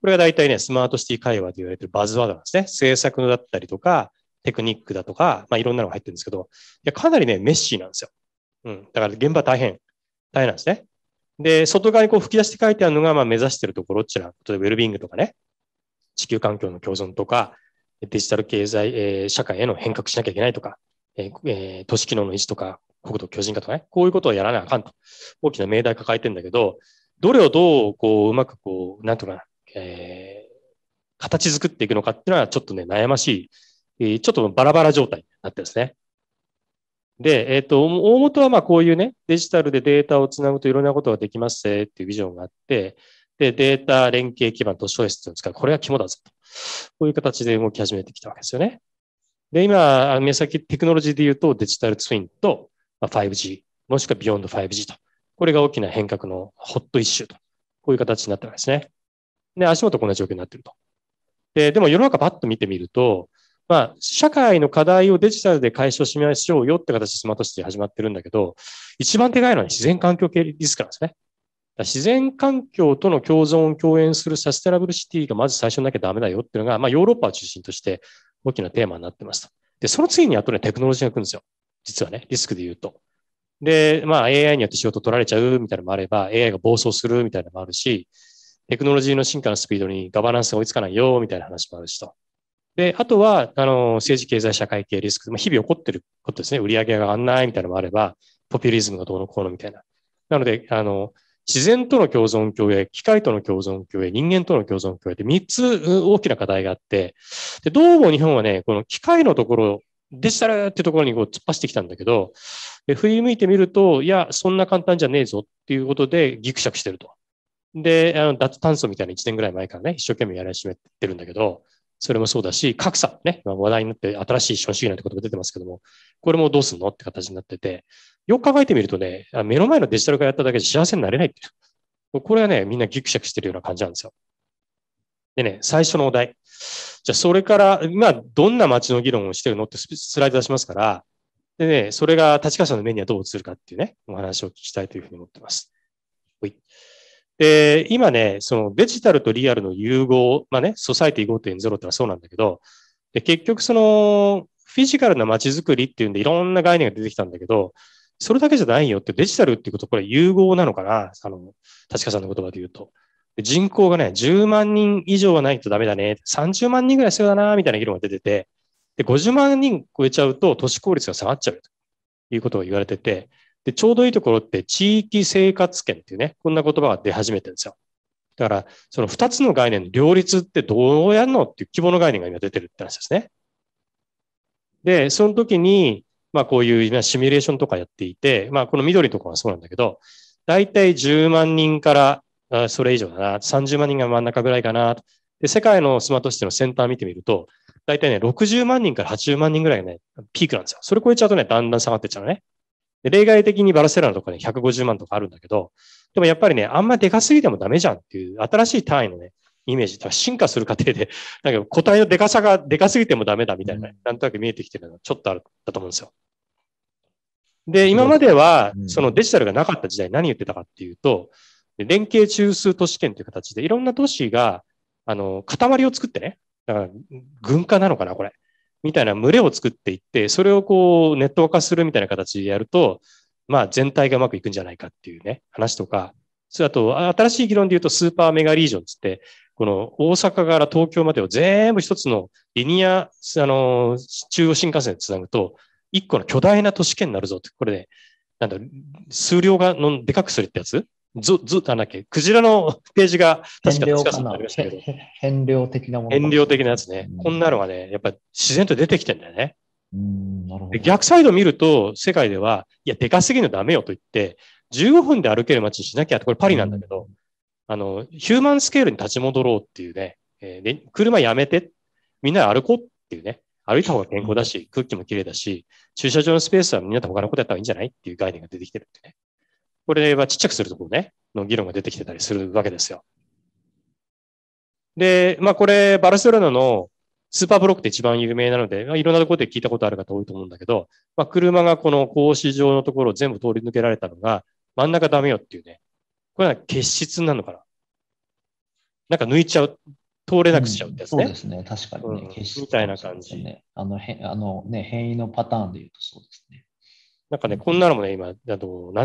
これが大体ね、スマートシティ会話で言われてるバズワードなんですね。政策だったりとか、テクニックだとか、まあいろんなのが入ってるんですけど、いや、かなりね、メッシーなんですよ。うん。だから現場大変、大変なんですね。で、外側にこう吹き出して書いてあるのが、まあ目指してるところっちゅ例えばウェルビングとかね、地球環境の共存とか、デジタル経済、えー、社会への変革しなきゃいけないとか、えー、都市機能の維持とか、国土巨人化とかね、こういうことをやらなあかんと、大きな命題抱えてるんだけど、どれをどう、こう、うまくこう、なんとかえー、形作っていくのかっていうのはちょっとね、悩ましい、えー、ちょっとバラバラ状態になってですね。で、えっ、ー、と、大元はまあこういうね、デジタルでデータをつなぐといろんなことができますぜっていうビジョンがあって、で、データ連携基盤と消失を使う。これが肝だぞと。こういう形で動き始めてきたわけですよね。で、今、目先テクノロジーで言うとデジタルツインとま 5G、もしくはビヨンド 5G と。これが大きな変革のホットイッシュと。こういう形になってるんですね。で、足元こんな状況になってると。で、でも世の中パッと見てみると、まあ、社会の課題をデジタルで解消しましょうよって形でスマートシティ始まってるんだけど、一番でかいのは自然環境系リスクなんですね。自然環境との共存、共演するサステナブルシティがまず最初になきゃダメだよっていうのが、まあ、ヨーロッパを中心として大きなテーマになってますと。で、その次にあとね、テクノロジーが来るんですよ。実はね、リスクで言うと。で、まあ AI によって仕事取られちゃうみたいなのもあれば、AI が暴走するみたいなのもあるし、テクノロジーの進化のスピードにガバナンスが追いつかないよみたいな話もあるしと。で、あとは、あの、政治、経済、社会系リスク、まあ、日々起こってることですね。売り上げが上がんないみたいなのもあれば、ポピュリズムがどうのこうのみたいな。なので、あの、自然との共存共栄、機械との共存共栄、人間との共存共栄って3つ大きな課題があって、でどうも日本はね、この機械のところデジタルってところにこう突っ走ってきたんだけど、振り向いてみると、いや、そんな簡単じゃねえぞっていうことでギクシャクしてると。で、あの脱炭素みたいな1年ぐらい前からね、一生懸命やり始めてるんだけど、それもそうだし、格差ね、まあ、話題になって新しい資本主義なんてことも出てますけども、これもどうすんのって形になってて、よく考えてみるとね、目の前のデジタル化やっただけで幸せになれないっていう。これはね、みんなギクシャクしてるような感じなんですよ。でね、最初のお題。じゃあ、それから、まあ、どんな街の議論をしてるのってスライド出しますから、でね、それが立川さんの目にはどう映るかっていうね、お話を聞きたいというふうに思ってます。はい。で、今ね、そのデジタルとリアルの融合、まあね、ソサイティ5.0ってのはそうなんだけど、で結局その、フィジカルな街づくりっていうんでいろんな概念が出てきたんだけど、それだけじゃないよってデジタルっていうこと、これ融合なのかなあの、立川さんの言葉で言うと。人口がね、10万人以上はないとダメだね。30万人ぐらい必要だな、みたいな議論が出てて、で、50万人超えちゃうと都市効率が下がっちゃうということを言われてて、で、ちょうどいいところって地域生活圏っていうね、こんな言葉が出始めてるんですよ。だから、その2つの概念の両立ってどうやるのっていう規模の概念が今出てるって話ですね。で、その時に、まあこういう今シミュレーションとかやっていて、まあこの緑とかはそうなんだけど、だたい10万人からあそれ以上だな、30万人が真ん中ぐらいかな、で世界のスマートシティのセンター見てみると、大体ね、60万人から80万人ぐらいね、ピークなんですよ。それ超えちゃうとね、だんだん下がってっちゃうね。で例外的にバルセロナとかね、150万とかあるんだけど、でもやっぱりね、あんまでかすぎてもダメじゃんっていう、新しい単位のね、イメージ、進化する過程で、なんか個体のでかさがでかすぎてもダメだみたいな、うん、なんとなく見えてきてるのがちょっとあるだと思うんですよ。で、今までは、そのデジタルがなかった時代何言ってたかっていうと、連携中枢都市圏という形で、いろんな都市が、あの、塊を作ってね、だから、軍化なのかな、これ。みたいな群れを作っていって、それをこう、ネット化するみたいな形でやると、まあ、全体がうまくいくんじゃないかっていうね、話とか、それあと、新しい議論で言うと、スーパーメガリージョンつって、この大阪から東京までを全部一つのリニア、あの、中央新幹線でつなぐと、一個の巨大な都市圏になるぞって、これね、なんだ、数量がのでかくするってやつず、ず、なんだっけ、クジラの ページが確かにありましたけど。変量的なもの。変量的なやつね。こんなのがね、やっぱ自然と出てきてんだよね。うんなるほど逆サイド見ると、世界では、いや、でかすぎるのダメよと言って、15分で歩ける街にしなきゃって、これパリなんだけど、あの、ヒューマンスケールに立ち戻ろうっていうね、えー、で車やめて、みんな歩こうっていうね、歩いた方が健康だし、空気も綺麗だし、駐車場のスペースはみんなと他のことやった方がいいんじゃないっていう概念が出てきてるってね。これはちっちゃくするところね、の議論が出てきてたりするわけですよ。で、まあこれ、バルセロナのスーパーブロックって一番有名なので、まあ、いろんなところで聞いたことある方多いと思うんだけど、まあ車がこの格子状のところを全部通り抜けられたのが、真ん中ダメよっていうね。これは結質なのかななんか抜いちゃう。通れなくしちゃうってやつね。うん、そうですね。確かにね。うん、みたいな感じ。あの、あのね、変異のパターンで言うとそうですね。なんかね、こんなのもね、今、な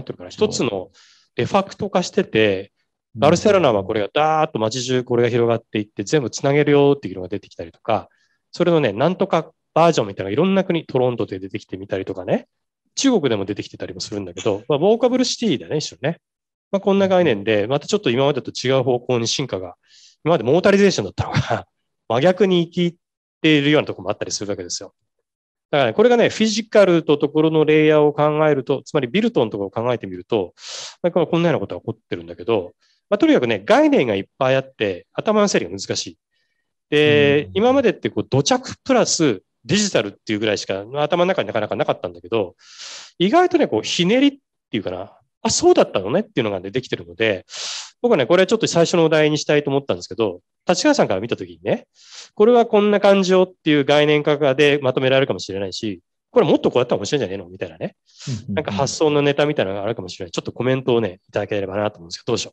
んていうかな、一つのデファクト化してて、バルセロナはこれがダーッと街中これが広がっていって、全部つなげるよっていうのが出てきたりとか、それのね、なんとかバージョンみたいなのがいろんな国、トロントで出てきてみたりとかね、中国でも出てきてたりもするんだけど、まあ、ォーカブルシティだね、一緒ね。まあ、こんな概念で、またちょっと今までと違う方向に進化が、今までモータリゼーションだったのが、真逆に生きているようなとこもあったりするわけですよ。だからね、これがね、フィジカルとところのレイヤーを考えると、つまりビルトンとかを考えてみると、なんかこんなようなことが起こってるんだけど、まあ、とにかくね、概念がいっぱいあって、頭の整理が難しい。で、今までってこう土着プラスデジタルっていうぐらいしか頭の中になかなかなかったんだけど、意外とね、こうひねりっていうかな、あ、そうだったのねっていうのが、ね、できてるので、僕はね、これはちょっと最初のお題にしたいと思ったんですけど、立川さんから見たときにね、これはこんな感じよっていう概念化でまとめられるかもしれないし、これもっとこうやったら面白いんじゃねえのみたいなね。なんか発想のネタみたいなのがあるかもしれない。ちょっとコメントをね、いただければなと思うんですけど、どうでしょ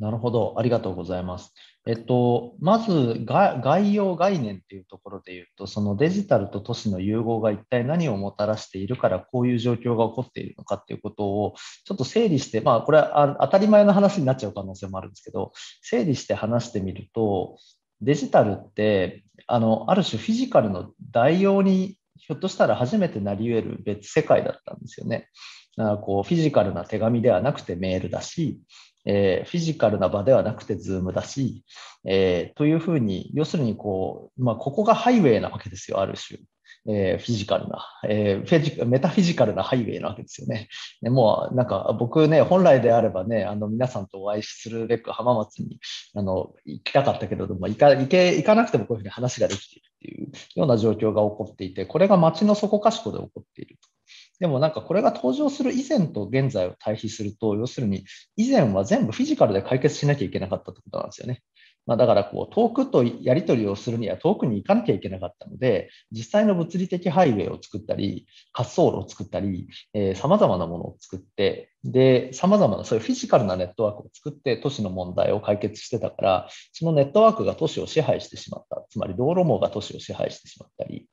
うなるほど。ありがとうございます。えっと、まず概要概念というところで言うと、そのデジタルと都市の融合が一体何をもたらしているから、こういう状況が起こっているのかっていうことを、ちょっと整理して、まあ、これは当たり前の話になっちゃう可能性もあるんですけど、整理して話してみると、デジタルって、あのある種フィジカルの代用にひょっとしたら初めてなり得る別世界だったんですよね。だからこうフィジカルな手紙ではなくてメールだし、えー、フィジカルな場ではなくて Zoom だし、えー、というふうに、要するにこう、まあ、ここがハイウェイなわけですよ、ある種。えー、フィジカルな、えー、フェジメタフィジカルなハイウェイなわけですよね。ねもうなんか僕ね、本来であればね、あの皆さんとお会いするべく浜松にあの行きたかったけれども、行か行け行かなくてもこういうふうに話ができているっていうような状況が起こっていて、これが街のそこかしこで起こっていると。でもなんかこれが登場する以前と現在を対比すると、要するに以前は全部フィジカルで解決しなきゃいけなかったってことなんですよね。まあ、だからこう遠くとやり取りをするには遠くに行かなきゃいけなかったので実際の物理的ハイウェイを作ったり滑走路を作ったりさまざまなものを作ってでさまざまなそういうフィジカルなネットワークを作って都市の問題を解決してたからそのネットワークが都市を支配してしまったつまり道路網が都市を支配してしまったり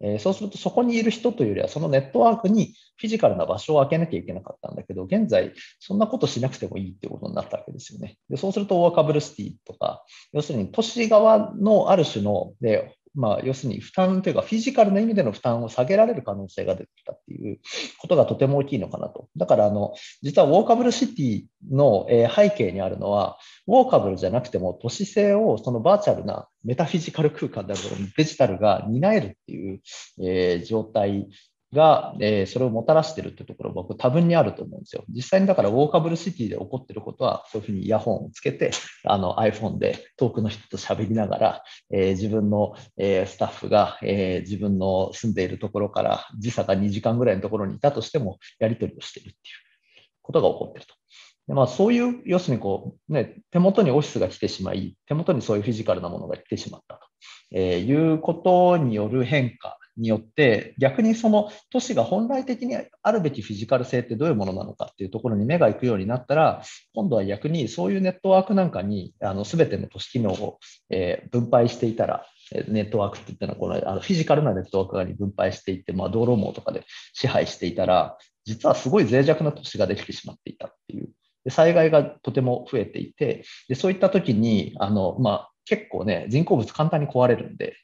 えそうすると、そこにいる人というよりは、そのネットワークにフィジカルな場所を開けなきゃいけなかったんだけど、現在、そんなことしなくてもいいってことになったわけですよね。でそうすると、オーカブルシティとか、要するに都市側のある種のでまあ、要するに負担というか、フィジカルな意味での負担を下げられる可能性が出てきたっていうことがとても大きいのかなと。だから、あの、実はウォーカブルシティの背景にあるのは、ウォーカブルじゃなくても都市性をそのバーチャルなメタフィジカル空間であるデジタルが担えるっていう、え状態が、えー、それをもたらしてるってところ僕多分にあると思うんですよ。実際にだからウォーカブルシティで起こってることはそういうふうにイヤホンをつけてあの iPhone で遠くの人と喋りながら、えー、自分の、えー、スタッフが、え自分の住んでいるところから時差が2時間ぐらいのところにいたとしてもやり取りをしてるっていうことが起こってると。でまあ、そういう、要するにこう、ね、手元にオフィスが来てしまい、手元にそういうフィジカルなものが来てしまったと、えいうことによる変化によって逆にその都市が本来的にあるべきフィジカル性ってどういうものなのかっていうところに目が行くようになったら今度は逆にそういうネットワークなんかにあの全ての都市機能を、え分配していたらネットワークっていったのはこのあのフィジカルなネットワークに分配していって、まあ、道路網とかで支配していたら実はすごい脆弱な都市ができてしまっていたっていうで災害がとても増えていてでそういった時にあの、まあ、結構ね人工物簡単に壊れるんで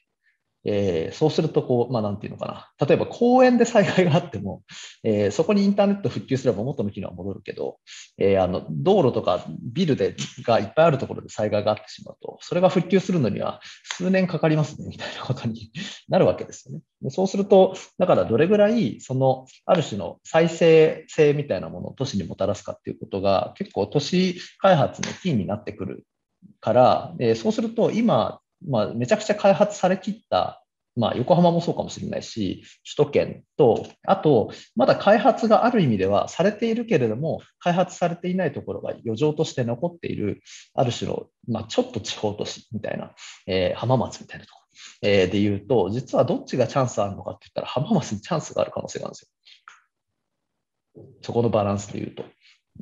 えー、そうすると、こう、まあ、なんていうのかな。例えば公園で災害があっても、えー、そこにインターネット復旧すれば元の機能は戻るけど、えー、あの、道路とかビルで、がいっぱいあるところで災害があってしまうと、それが復旧するのには数年かかりますね、みたいなことに なるわけですよね。でそうすると、だからどれぐらい、その、ある種の再生性みたいなものを都市にもたらすかっていうことが、結構都市開発のキーになってくるから、えそうすると今まあ、めちゃくちゃ開発されきった、まあ、横浜もそうかもしれないし、首都圏と、あと、まだ開発がある意味ではされているけれども、開発されていないところが余剰として残っている、ある種の、まあ、ちょっと地方都市みたいな、えー、浜松みたいなところ。えで言うと、実はどっちがチャンスあるのかって言ったら、浜松にチャンスがある可能性があるんですよ。そこのバランスで言うと。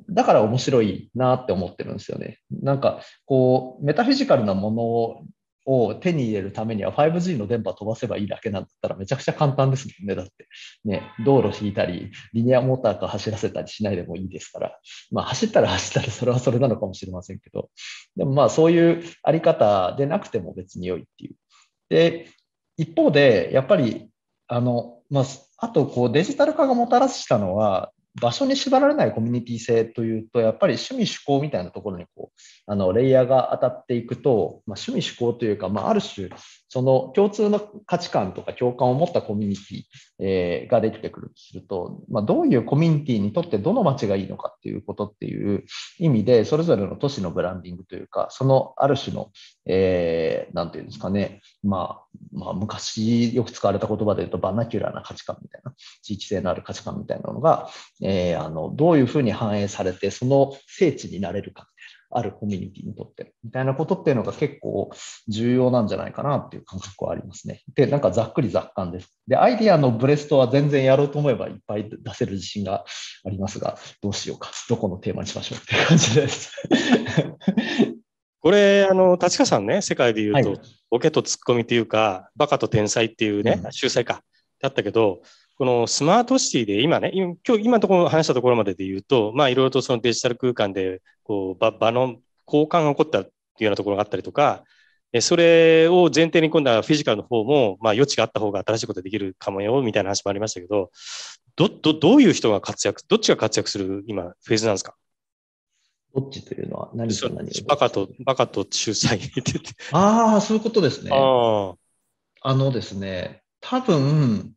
だから面白いなって思ってるんですよね。なんかこうメタフィジカルなもを手に入れるためには 5G の電波飛ばせばいいだけなんだったらめちゃくちゃ簡単ですもんね。だって、ね、道路引いたり、リニアモーターか走らせたりしないでもいいですから、まあ走ったら走ったらそれはそれなのかもしれませんけど、でもまあそういうあり方でなくても別に良いっていう。で、一方で、やっぱり、あの、まあ、あとこうデジタル化がもたらしたのは、場所に縛られないコミュニティ性というと、やっぱり趣味趣向みたいなところにこう、あの、レイヤーが当たっていくと、まあ、趣味趣向というか、まあ、ある種、その共通の価値観とか共感を持ったコミュニティができてくるとすると、まあ、どういうコミュニティにとってどの街がいいのかっていうことっていう意味で、それぞれの都市のブランディングというか、そのある種の、えー、なんていうんですかね、まあ、まあ、昔よく使われた言葉で言うと、バナキュラーな価値観みたいな、地域性のある価値観みたいなのが、えー、あのどういうふうに反映されて、その聖地になれるかあるコミュニティにとって、みたいなことっていうのが結構重要なんじゃないかなっていう感覚はありますね。で、なんかざっくり雑感です。で、アイディアのブレストは全然やろうと思えばいっぱい出せる自信がありますが、どうしようか、どこのテーマにしましょうっていう感じです。これ、あの、立川さんね、世界で言うと、はい、ボケとツッコミというか、バカと天才っていうね、秀才か、だったけど、このスマートシティで今ね、今日今のところ話したところまでで言うと、まあいろいろとそのデジタル空間でこう場場の交換が起こったっていうようなところがあったりとか、それを前提に今度はフィジカルの方も、まあ余地があった方が新しいことできるかもよ、みたいな話もありましたけど、ど、ど、どういう人が活躍、どっちが活躍する今フェーズなんですかどっちというのは何か何バカと、バカと仲裁にてって。ああ、そういうことですね。ああのですね、多分、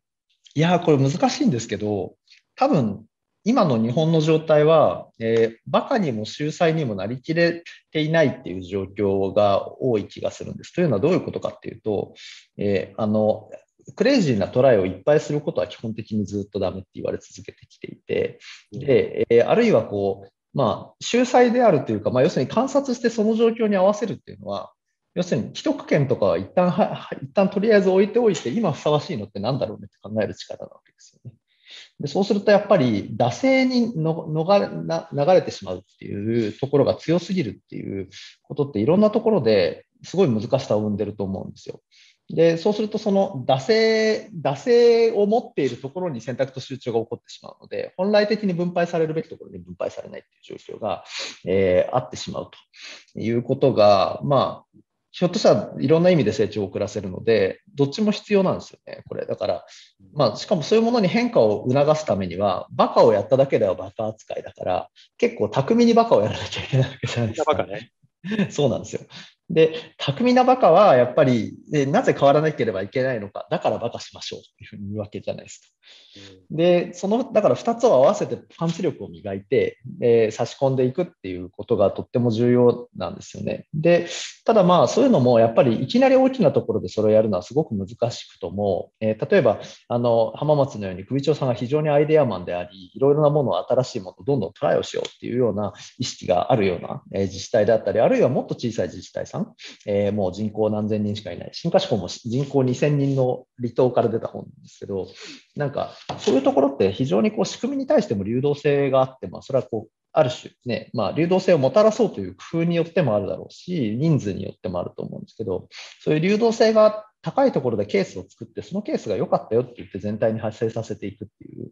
いや、これ難しいんですけど、多分今の日本の状態は、えー、バカにも秀才にもなりきれていないっていう状況が多い気がするんです。というのはどういうことかっていうと、えー、あのクレイジーなトライをいっぱいすることは基本的にずっとダメって言われ続けてきていて、でえー、あるいはこう、まあ、秀才であるというか、まあ、要するに観察してその状況に合わせるっていうのは、要するに既得権とかは一旦は一旦とりあえず置いておいて今ふさわしいのって何だろうねって考える力なわけですよね。でそうするとやっぱり惰性にのの流れてしまうっていうところが強すぎるっていうことっていろんなところですごい難しさを生んでると思うんですよ。でそうするとその惰性惰性を持っているところに選択と集中が起こってしまうので本来的に分配されるべきところに分配されないっていう状況が、えー、あってしまうということが、まあ、ひょっとしたらいろんな意味で成長を遅らせるので、どっちも必要なんですよね、これ。だから、まあ、しかもそういうものに変化を促すためには、バカをやっただけではバカ扱いだから、結構巧みにバカをやらなきゃいけないわけじゃないですか。バカね。そうなんですよ。で、巧みなバカはやっぱり、えなぜ変わらなければいけないのか、だからバカしましょうっていうふうに言うわけじゃないですか。で、その、だから2つを合わせてパンチ力を磨いて、えー、差し込んでいくっていうことがとっても重要なんですよね。で、ただまあそういうのもやっぱりいきなり大きなところでそれをやるのはすごく難しくとも、えー、例えば、あの、浜松のように首長さんが非常にアイデアマンであり、いろいろなものを新しいものをどんどんトライをしようっていうような意識があるような、え自治体だったり、あるいはもっと小さい自治体、さん、えー、もう人口何千人しかいない、新華志向も人口2000人の離島から出た本ですけど、なんかそういうところって非常にこう仕組みに対しても流動性があって、まあ、それはこうある種ね、まあ、流動性をもたらそうという工夫によってもあるだろうし、人数によってもあると思うんですけど、そういう流動性が高いところでケースを作って、そのケースが良かったよって言って全体に発生させていくっていう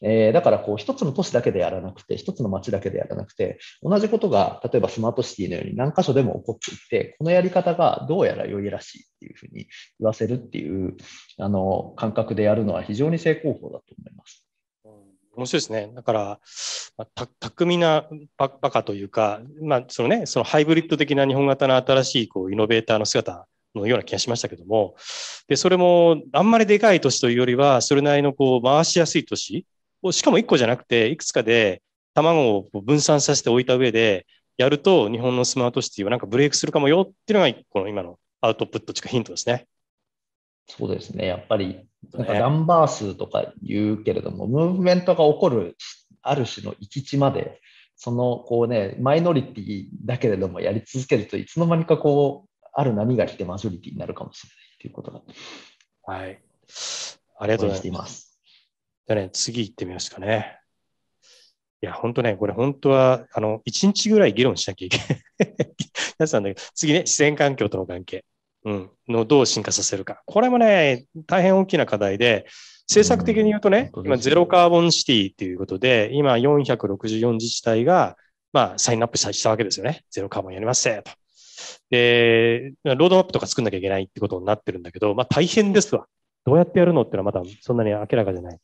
えー、だからこう一つの都市だけでやらなくて、一つの町だけでやらなくて、同じことが例えばスマートシティのように何箇所でも起こっていて、このやり方がどうやら良いらしいっていうふうに言わせるっていうあの感覚でやるのは非常に正功法だと思います。面白いですね。だから、まあ、巧みなバカというか、まあ、そのね、そのハイブリッド的な日本型の新しいこうイノベーターの姿のような気がしましたけども、で、それもあんまりでかい都市というよりは、それなりのこう回しやすい都市しかも1個じゃなくて、いくつかで卵を分散させておいた上で、やると日本のスマートシティはなんかブレイクするかもよっていうのが、この今のアウトプットとかヒントですね。そうですね、やっぱり、なんかナンバー数とか言うけれども、ね、ムーブメントが起こる、ある種の域地まで、そのこうね、マイノリティだけれども、やり続けるといつの間にかこう、ある波が来てマジョリティになるかもしれないということが。はい。ありがとうございます。じゃね、次行ってみますかね。いや、本当ね、これ本当は、あの、一日ぐらい議論しなきゃいけない。や つんだけど、次ね、自然環境との関係、うん、のどう進化させるか。これもね、大変大きな課題で、政策的に言うとね、今、ゼロカーボンシティということで、今、464自治体が、まあ、サインアップしたわけですよね。ゼロカーボンやりますと。で、ロードマップとか作んなきゃいけないってことになってるんだけど、まあ、大変ですわ。どうやってやるのってのはまだそんなに明らかじゃない。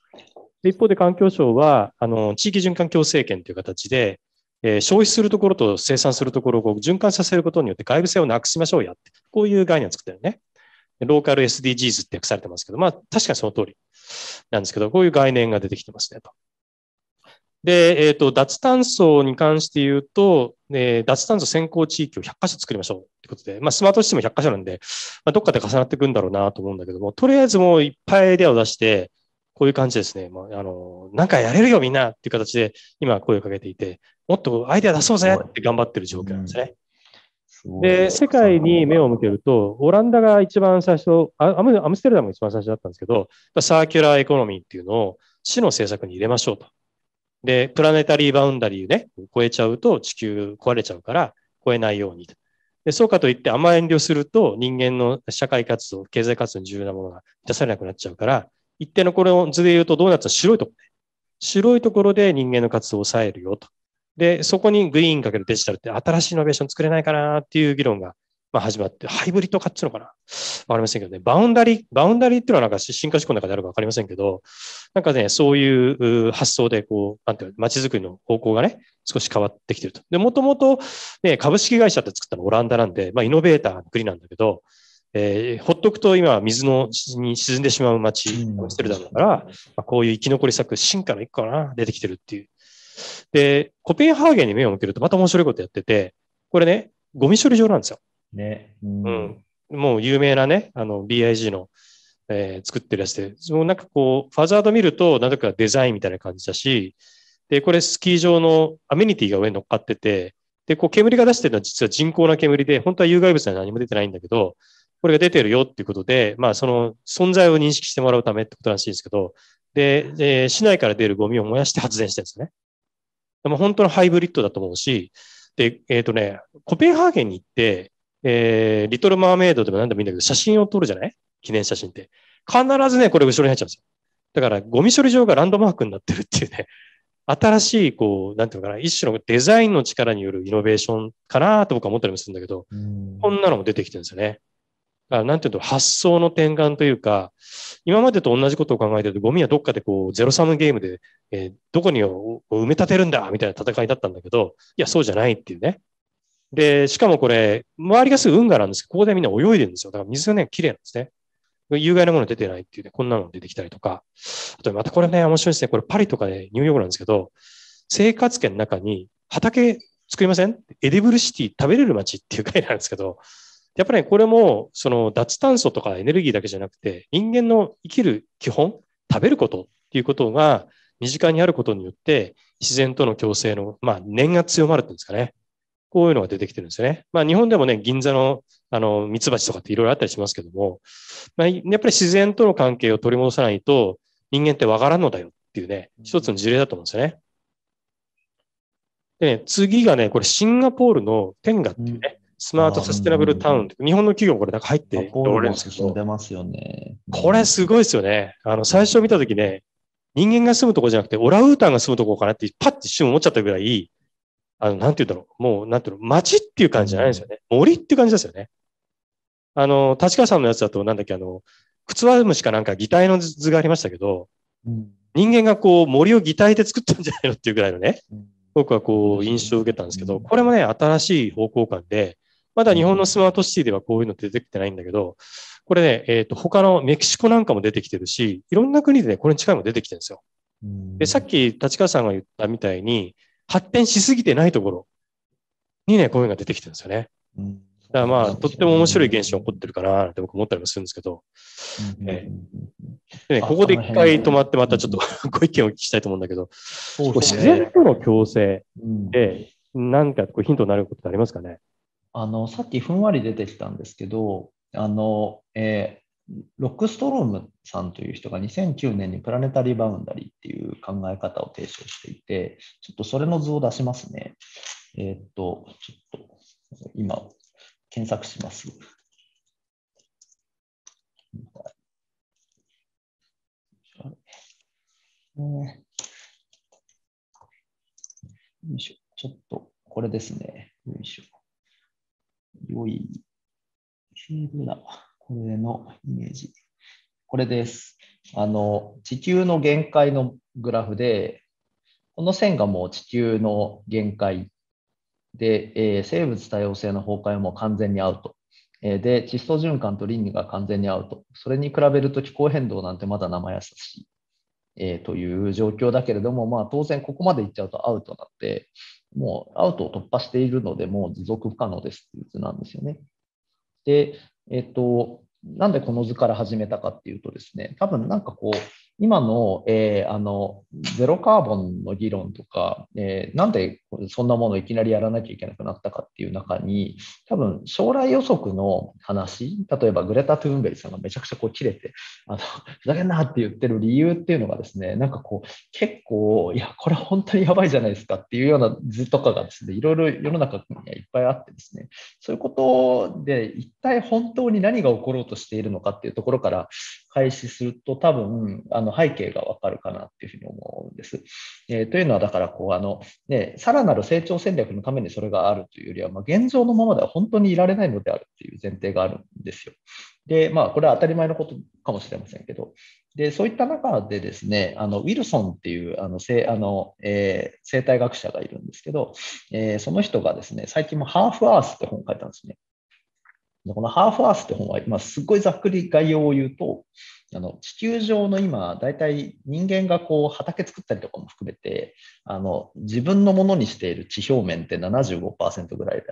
一方で環境省は、あの、地域循環共生権という形で、えー、消費するところと生産するところを循環させることによって外部性をなくしましょうやって、こういう概念を作ってるね。ローカル SDGs って訳されてますけど、まあ確かにその通りなんですけど、こういう概念が出てきてますねと。で、えっ、ー、と、脱炭素に関して言うと、えー、脱炭素先行地域を100箇所作りましょうってことで、まあスマートシステム100箇所なんで、まあ、どっかで重なっていくんだろうなと思うんだけども、とりあえずもういっぱいエリアを出して、こういう感じですね。まあ、あの、なんかやれるよみんなっていう形で今声をかけていて、もっとアイデア出そうぜって頑張ってる状況なんですね。で、世界に目を向けると、オランダが一番最初、アムステルダムが一番最初だったんですけど、サーキュラーエコノミーっていうのを市の政策に入れましょうと。で、プラネタリーバウンダリーね、超えちゃうと地球壊れちゃうから、超えないようにで。そうかといって、あんま遠慮すると人間の社会活動、経済活動に重要なものが出されなくなっちゃうから、一定のこれの図で言うとドーナツは白いところね。白いところで人間の活動を抑えるよと。で、そこにグリーンかけるデジタルって新しいイノベーション作れないかなっていう議論がまあ、始まって、ハイブリッドかっちゅうのかなわかりませんけどね。バウンダリー、バウンダリーっていうのはなんか進化思考の中であるかわかりませんけど、なんかね、そういう発想で、こう、なんていうの、街づくりの方向がね、少し変わってきてると。で、もともと、ね、株式会社って作ったのオランダなんで、まあ、イノベーターの国なんだけど、えー、ほっとくと今は水のに沈んでしまう街、アムステルダムだから、まあ、こういう生き残り策、進化の一個かな、出てきてるっていう。で、コペンハーゲンに目を向けるとまた面白いことやってて、これね、ゴミ処理場なんですよ。ね。うん。うん、もう有名なね、あの BIG の、えー、作ってるやつで、そのなんかこう、ファザード見ると、なんとかデザインみたいな感じだし、で、これスキー場のアメニティが上に乗っかってて、で、こう煙が出してるのは実は人工な煙で、本当は有害物は何も出てないんだけど、これが出てるよっていうことで、まあ、その存在を認識してもらうためってことらしいんですけど、で、え市内から出るゴミを燃やして発電してるんですね。でも本当のハイブリッドだと思うし、で、えっ、ー、とね、コペンハーゲンに行って、えー、リトル・マーメイドでも何でもいいんだけど、写真を撮るじゃない記念写真って。必ずね、これ後ろに入っちゃうんですよ。だから、ゴミ処理場がランドマークになってるっていうね、新しい、こう、なんていうのかな、一種のデザインの力によるイノベーションかなと僕は思ったりもするんだけど、こんなのも出てきてるんですよね。あなんていうと、発想の転換というか、今までと同じことを考えてると、ゴミはどっかでこう、ゼロサムゲームで、えー、どこにを埋め立てるんだみたいな戦いだったんだけど、いや、そうじゃないっていうね。で、しかもこれ、周りがすぐ運河なんですけど、ここでみんな泳いでるんですよ。だから水がね、綺麗なんですね。有害なもの出てないっていうね、こんなの出てきたりとか。あと、またこれね、面白いですね。これパリとかね、ニューヨークなんですけど、生活圏の中に畑作りませんエディブルシティ食べれる街っていう回なんですけど、やっぱり、ね、これも、その脱炭素とかエネルギーだけじゃなくて、人間の生きる基本、食べることっていうことが身近にあることによって、自然との共生の、まあ、念が強まるっていうんですかね。こういうのが出てきてるんですよね。まあ、日本でもね、銀座の、あの、ミツバチとかっていろいろあったりしますけども、まあ、やっぱり自然との関係を取り戻さないと、人間ってわからんのだよっていうね、一つの事例だと思うんですよね。でね、次がね、これシンガポールのテンガっていうね、スマートサステナブルタウン、日本の企業もこれなんか入っておるんですけど、ますよね、これすごいですよね。あの、最初見たときね、人間が住むとこじゃなくて、オラウータンが住むとこかなって、パッて一瞬思っちゃったぐらい、あの、なんて言うんだろう。もう、なんていうの、街っていう感じじゃないですよね。森っていう感じですよね。あの、立川さんのやつだと、なんだっけ、あの、靴はワかなんか擬態の図がありましたけど、人間がこう森を擬態で作ったんじゃないのっていうぐらいのね、僕はこう印象を受けたんですけど、これもね、新しい方向感で、まだ日本のスマートシティではこういうの出てきてないんだけど、これね、えっ、ー、と、他のメキシコなんかも出てきてるし、いろんな国でね、これに近いも出てきてるんですよ。で、さっき立川さんが言ったみたいに、発展しすぎてないところにね、こういうのが出てきてるんですよね。うんだからまあ、とっても面白い現象起こってるかなって僕思ったりもするんですけど、うんえー、ね、ここで一回止まってまたちょっとご意見を聞きたいと思うんだけど、ね、自然との共生でんかこうヒントになることってありますかねあのさっきふんわり出てきたんですけどあの、えー、ロックストロームさんという人が2009年にプラネタリーバウンダリーっていう考え方を提唱していてちょっとそれの図を出しますね。えー、っとちょっと今検索します。しょ。ちょっとこれですね。よいしょ。良い。どれだこれのイメージ。これです。あの、地球の限界のグラフで、この線がもう地球の限界で、えー、生物多様性の崩壊はもう完全にアウト。えー、で、窒素循環と倫理が完全にアウト。それに比べると気候変動なんてまだ生やさし。い。えー、という状況だけれども、まあ、当然ここまでいっちゃうとアウトなって、もうアウトを突破しているので、もう持続不可能ですっていう図なんですよね。で、えっ、ー、と、なんでこの図から始めたかっていうとですね、多分なんかこう、今の,、えー、あのゼロカーボンの議論とか、えー、なんでそんなものいきなりやらなきゃいけなくなったかっていう中に、多分将来予測の話、例えばグレタ・トゥーンベリさんがめちゃくちゃこう切れて、あのふざけんなって言ってる理由っていうのがですね、なんかこう、結構、いや、これ本当にやばいじゃないですかっていうような図とかがですね、いろいろ世の中にはいっぱいあってですね、そういうことで一体本当に何が起ころうととしているのかっていうところから開始すると多分あの背景がわかるかなっていうふうに思うんです。えー、というのはだからこうあの、ね、さらなる成長戦略のためにそれがあるというよりは、まあ、現状のままでは本当にいられないのであるっていう前提があるんですよ。で、まあ、これは当たり前のことかもしれませんけど、でそういった中でですね、あのウィルソンっていうあの生あの、えー、生態学者がいるんですけど、えー、その人がですね、最近もハーフアースって本を書いたんですね。このハーフアースって本は、今すっごいざっくり概要を言うと、あの地球上の今、大体人間がこう畑作ったりとかも含めて、あの自分のものにしている地表面って75%ぐらいで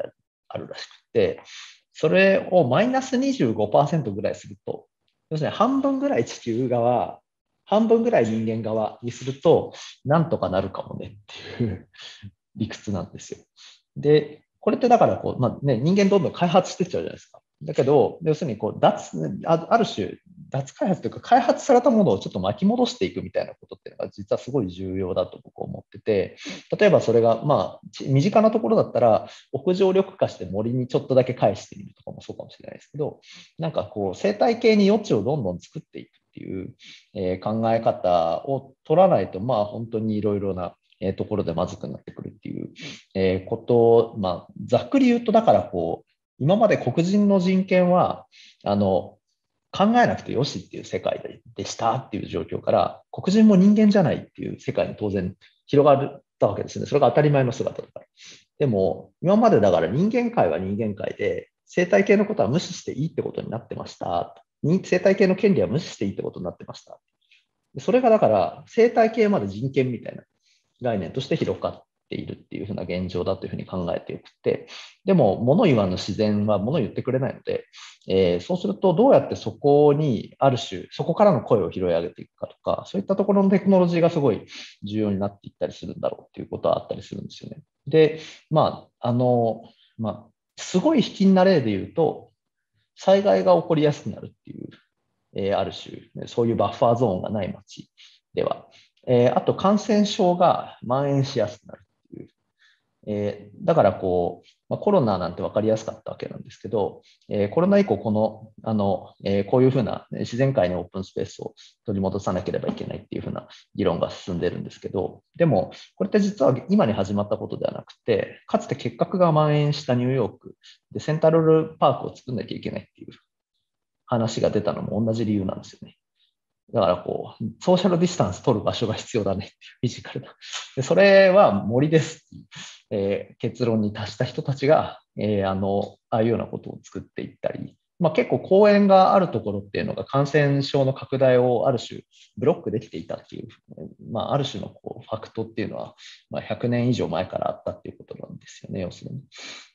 あるらしくて、それをマイナス25%ぐらいすると、要するに半分ぐらい地球側、半分ぐらい人間側にすると、なんとかなるかもねっていう 理屈なんですよ。で、これってだからこう、まあね、人間どんどん開発してっちゃうじゃないですか。だけど、要するにこう脱ある種、脱開発というか、開発されたものをちょっと巻き戻していくみたいなことっていうのが、実はすごい重要だと僕は思ってて、例えばそれが、まあ、身近なところだったら、屋上緑化して森にちょっとだけ返してみるとかもそうかもしれないですけど、なんかこう、生態系に余地をどんどん作っていくっていう、え考え方を取らないと、まあ、本当にいろいろなえところでまずくなってくるっていう、えことを、まあ、ざっくり言うとだからこう今まで黒人の人権はあの考えなくてよしっていう世界でしたっていう状況から黒人も人間じゃないっていう世界に当然広がったわけですねそれが当たり前の姿だからでも今までだから人間界は人間界で生態系のことは無視していいってことになってました生態系の権利は無視していいってことになってましたそれがだから生態系まで人権みたいな概念として広がっているっていうふうな現状だというふうに考えてよくて、でも物言わぬ自然は物言ってくれないので、えー、そうするとどうやってそこにある種、そこからの声を拾い上げていくかとか、そういったところのテクノロジーがすごい重要になっていったりするんだろうっていうことはあったりするんですよね。で、まあ、あの、まあ、すごい引きんな例で言うと、災害が起こりやすくなるっていう、えー、ある種、そういうバッファーゾーンがない街では、えー、あと感染症が蔓延しやすくなるっていう、えー、だからこう、まあ、コロナなんて分かりやすかったわけなんですけど、えー、コロナ以降このあの、えこういうふうな自然界のオープンスペースを取り戻さなければいけないっていうふうな議論が進んでるんですけどでもこれって実は今に始まったことではなくてかつて結核が蔓延したニューヨークでセンタロールパークを作んなきゃいけないっていう話が出たのも同じ理由なんですよね。だからこう、ソーシャルディスタンス取る場所が必要だねっていう、フィジカルな。でそれは森ですってえー、結論に達した人たちが、えー、あの、ああいうようなことを作っていったり、まあ、結構公園があるところっていうのが感染症の拡大をある種ブロックできていたっていう、まあ、ある種のファクトっていうのは、まあ、100年以上前からあったっていうことなんですよね、要するに。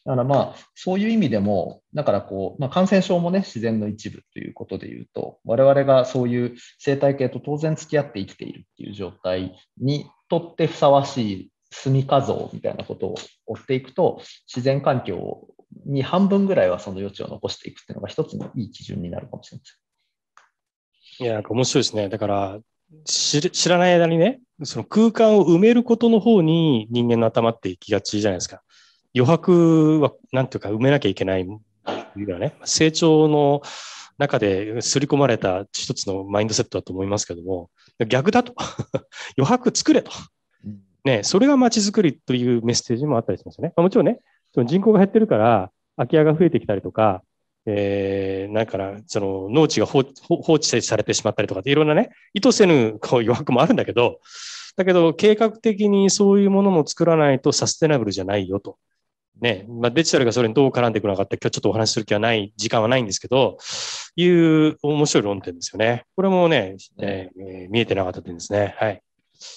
だからまあ、そういう意味でも、だからこう、まあ、感染症もね、自然の一部ということでいうと、我々がそういう生態系と当然付き合って生きているっていう状態にとってふさわしい住みか像みたいなことを追っていくと、自然環境に半分ぐらいはその余地を残していくっていうのが一つのいい基準になるかもしれません。いや、面白いですね。だから、知らない間にね、その空間を埋めることの方に人間の頭って行きがちじゃないですか。余白は、なんていうか埋めなきゃいけないというかね、成長の中で刷り込まれた一つのマインドセットだと思いますけども、逆だと。余白作れと。ね、それが街づくりというメッセージもあったりしますよね。まあ、もちろんね、その人口が減ってるから、空き家が増えてきたりとか、えー、んかな、その農地が放置されてしまったりとかっていろんなね、意図せぬこう余白もあるんだけど、だけど計画的にそういうものも作らないとサステナブルじゃないよと。ね、まあ、デジタルがそれにどう絡んでくるのかって今日ちょっとお話しする気はない、時間はないんですけど、いう面白い論点ですよね。これもね、えー、見えてなかった点ですね。はい。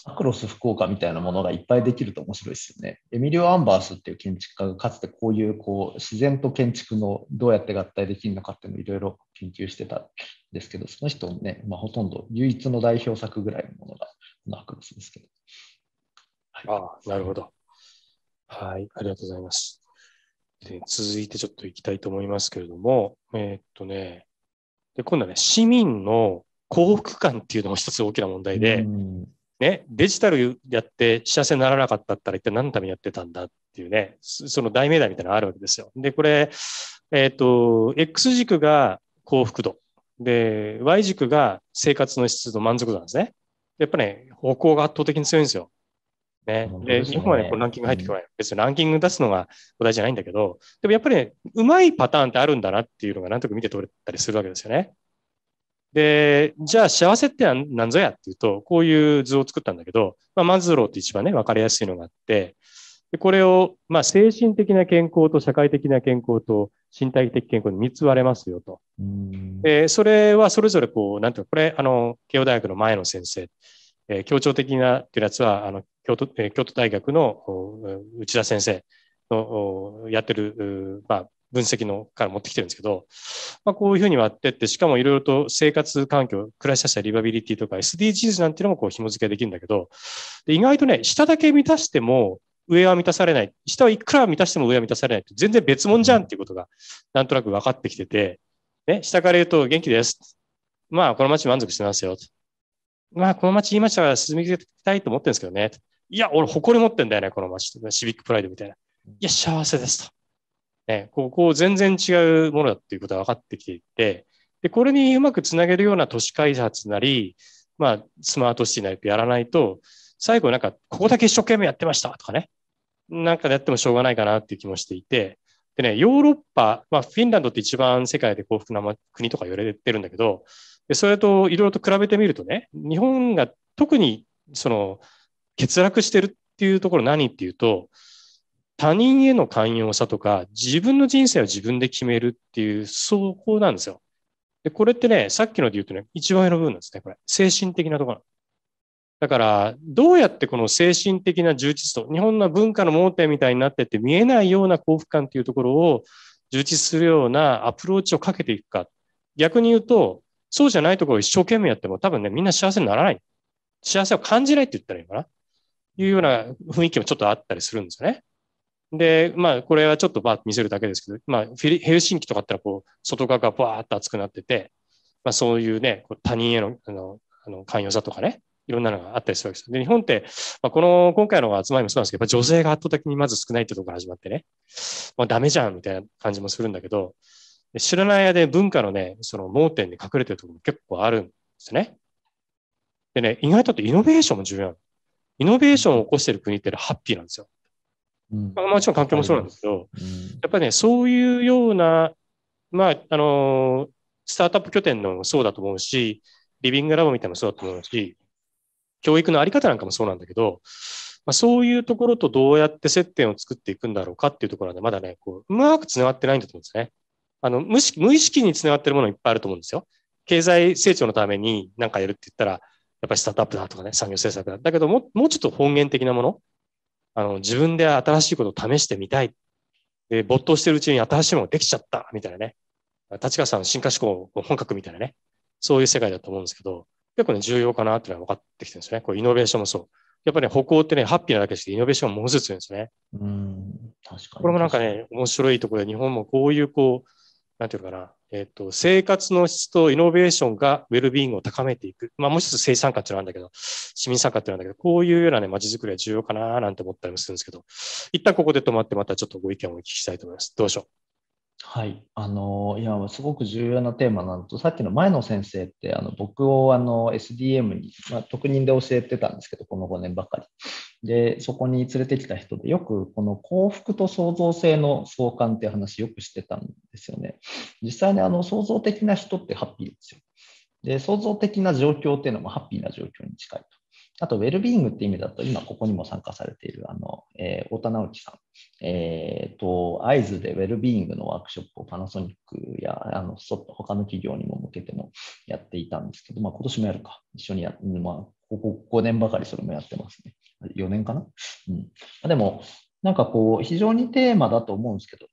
アクロス福岡みたいなものがいっぱいできると面白いですよね。エミリオ・アンバースっていう建築家がかつてこういうこう自然と建築のどうやって合体できるのかっていうのをいろいろ研究してたんですけど、その人ね、まあ、ほとんど唯一の代表作ぐらいのものがこのアクロスですけど。はい、あなるほど。はい、ありがとうございます。で続いてちょっといきたいと思いますけれども、えー、っとね、で今度はね、市民の幸福感っていうのも一つ大きな問題で、うんね、デジタルやって幸せにならなかったったら一体何のためにやってたんだっていうね、その大命題みたいなのがあるわけですよ。で、これ、えっ、ー、と、X 軸が幸福度。で、Y 軸が生活の質と満足度なんですね。やっぱね、方向が圧倒的に強いんですよ。ね。で、日本はね、このランキング入ってこない。別にランキング出すのがお題じゃないんだけど、でもやっぱりね、うまいパターンってあるんだなっていうのが、なんとか見て取れたりするわけですよね。で、じゃあ幸せって何ぞやっていうと、こういう図を作ったんだけど、まあ、マズローって一番ね、分かりやすいのがあって、でこれを、まあ、精神的な健康と社会的な健康と身体的健康に3つ割れますよと。でそれはそれぞれこう、なんていうか、これ、あの、慶応大学の前の先生、えー、協調的なっていうやつは、あの京都えー、京都大学の内田先生のやってる、まあ、分析のから持ってきてるんですけど、まあ、こういうふうに割ってって、しかもいろいろと生活環境、暮らしやたリバビリティとか SDGs なんていうのもこう紐付けできるんだけど、で意外とね、下だけ満たしても上は満たされない、下はいくら満たしても上は満たされないって全然別物じゃんっていうことがなんとなく分かってきてて、ね、下から言うと元気です。まあ、この街満足してますよ。まあ、この街いい街だから進みたいと思ってるんですけどね。いや、俺誇り持ってんだよね、この街。シビックプライドみたいな。いや、幸せですと。ね、ここ全然違うものだっていうことが分かってきていて、で、これにうまくつなげるような都市開発なり、まあ、スマートシティなりやらないと、最後なんか、ここだけ一生懸命やってましたとかね、なんかやってもしょうがないかなっていう気もしていて、でね、ヨーロッパ、まあ、フィンランドって一番世界で幸福な国とか言われてるんだけど、でそれといろいろと比べてみるとね、日本が特にその欠落してるっていうところ何っていうと、他人への寛容さとか、自分の人生を自分で決めるっていう、そこなんですよ。で、これってね、さっきので言うとね、一番上の部分なんですね、これ。精神的なところ。だから、どうやってこの精神的な充実と、日本の文化の盲点みたいになってって見えないような幸福感っていうところを充実するようなアプローチをかけていくか。逆に言うと、そうじゃないところを一生懸命やっても多分ね、みんな幸せにならない。幸せを感じないって言ったらいいのかな。いうような雰囲気もちょっとあったりするんですよね。で、まあ、これはちょっとバーッと見せるだけですけど、まあ、ヘルシンキとかってこう、外側がバーッと熱くなってて、まあ、そういうね、他人への、あの、あの寛容さとかね、いろんなのがあったりするわけです。で、日本って、まあ、この、今回の集まりもそうなんですけど、女性が圧倒的にまず少ないってとこから始まってね、まあ、ダメじゃんみたいな感じもするんだけど、知らない間で文化のね、その盲点に隠れてるところも結構あるんですね。でね、意外とイノベーションも重要なの。イノベーションを起こしてる国ってハッピーなんですよ。まあ、もちろん環境もそうなんですけど、やっぱりね、そういうような、まあ、あの、スタートアップ拠点のそうだと思うし、リビングラボみたいなのもそうだと思うし、教育のあり方なんかもそうなんだけど、まあ、そういうところとどうやって接点を作っていくんだろうかっていうところはね、まだね、こう、うまく繋がってないんだと思うんですね。あの、無意識に繋がってるものいっぱいあると思うんですよ。経済成長のために何かやるって言ったら、やっぱりスタートアップだとかね、産業政策だ。だけども、もうちょっと本源的なもの、あの、自分で新しいことを試してみたい。で、没頭してるうちに新しいものができちゃった、みたいなね。立川さん進化思考本格みたいなね。そういう世界だと思うんですけど、結構ね、重要かなっていうのは分かってきてるんですね。こう、イノベーションもそう。やっぱり、ね、歩行ってね、ハッピーなだけして、イノベーションもものすごい強いんですね。うん。確かに。これもなんかね、面白いところで、日本もこういう、こう、なんていうのかな、えっ、と、生活の質とイノベーションがウェルビーイングを高めていく。まあ、もう一つ政治参加っていうのんだけど、市民参加っていうのんだけど、こういうようなね、街づくりは重要かななんて思ったりもするんですけど、一旦ここで止まって、またちょっとご意見をお聞きしたいと思います。どうでしょう。はい、あのいやすごく重要なテーマなのとさっきの前の先生ってあの僕をあの SDM に、まあ、特任で教えてたんですけどこの5年ばかりでそこに連れてきた人でよくこの幸福と創造性の相関っていう話よくしてたんですよね実際にあの創造的な人ってハッピーですよで創造的な状況っていうのもハッピーな状況に近いとあと、ウェルビーイングって意味だと、今ここにも参加されている、あの、えー、太田直樹さん、えーと、会津でウェルビーイングのワークショップをパナソニックや、あの、そ他の企業にも向けてもやっていたんですけど、まあ、今年もやるか、一緒にや、まあ、ここ5年ばかりそれもやってますね。4年かなうん。でも、なんかこう、非常にテーマだと思うんですけど、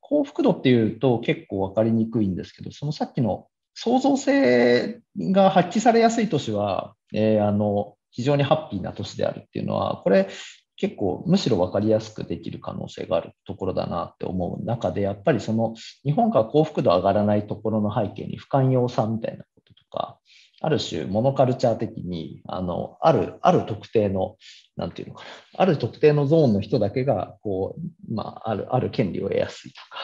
幸福度っていうと結構わかりにくいんですけど、そのさっきの創造性が発揮されやすい年は、えー、あの非常にハッピーな年であるっていうのは、これ、結構むしろ分かりやすくできる可能性があるところだなって思う中でやっぱりその日本が幸福度上がらないところの背景に不寛容さみたいなこととかある種モノカルチャー的にあのあるある特定のなんていうのかなある特定のゾーンの人だけがこう、まあ、あるある権利を得やすいとか、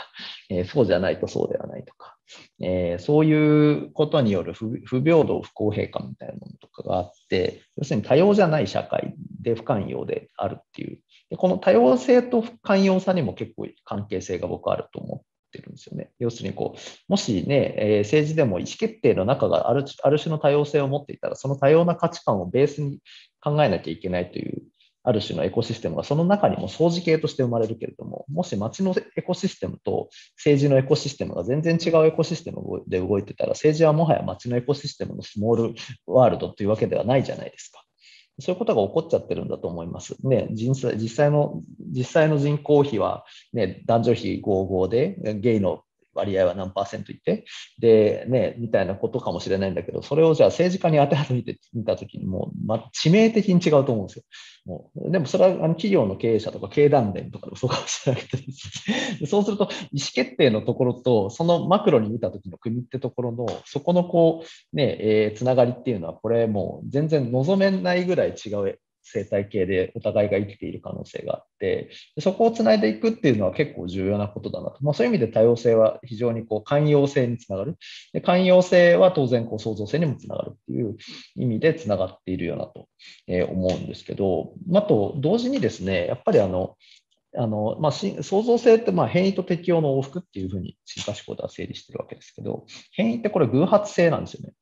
えー、そうじゃないとそうではないとかえー、そういうことによる不平等、不公平感みたいなものとかがあって、要するに多様じゃない社会で不寛容であるっていう、でこの多様性と寛容さにも結構関係性が僕あると思ってるんですよね。要するにこう、もしね、えー、政治でも意思決定の中があるある種の多様性を持っていたら、その多様な価値観をベースに考えなきゃいけないというある種のエコシステムがその中にも掃除系として生まれるけれども、もし町のエコシステムと政治のエコシステムが全然違うエコシステムで動いてたら、政治はもはや町のエコシステムのスモールワールドというわけではないじゃないですか。そういうことが起こっちゃってるんだと思います。ね、実際の実際の人口比は、ね、男女比55で、ゲイの割合は何パーセントいて、で、ね、みたいなことかもしれないんだけど、それをじゃあ政治家に当てはめてみたときに、もう、ま、致命的に違うと思うんですよ。もうでもそれはあの企業の経営者とか経団連とかでもそうかもしれないけど、そうすると意思決定のところと、そのマクロに見た時の国ってところの、そこのこう、ね、えー、つながりっていうのは、これもう全然望めないぐらい違う生態系でお互いが生きている可能性があってそこをつないでいくっていうのは結構重要なことだなと、まあ、そういう意味で多様性は非常にこう寛容性につながるで寛容性は当然こう創造性にもつながるっていう意味でつながっているようなと思うんですけどあと同時にですねやっぱりあのあのまあ、創造性ってまあ変異と適応の往復っていうふうに進化思考では整理してるわけですけど変異ってこれ偶発性なんですよね。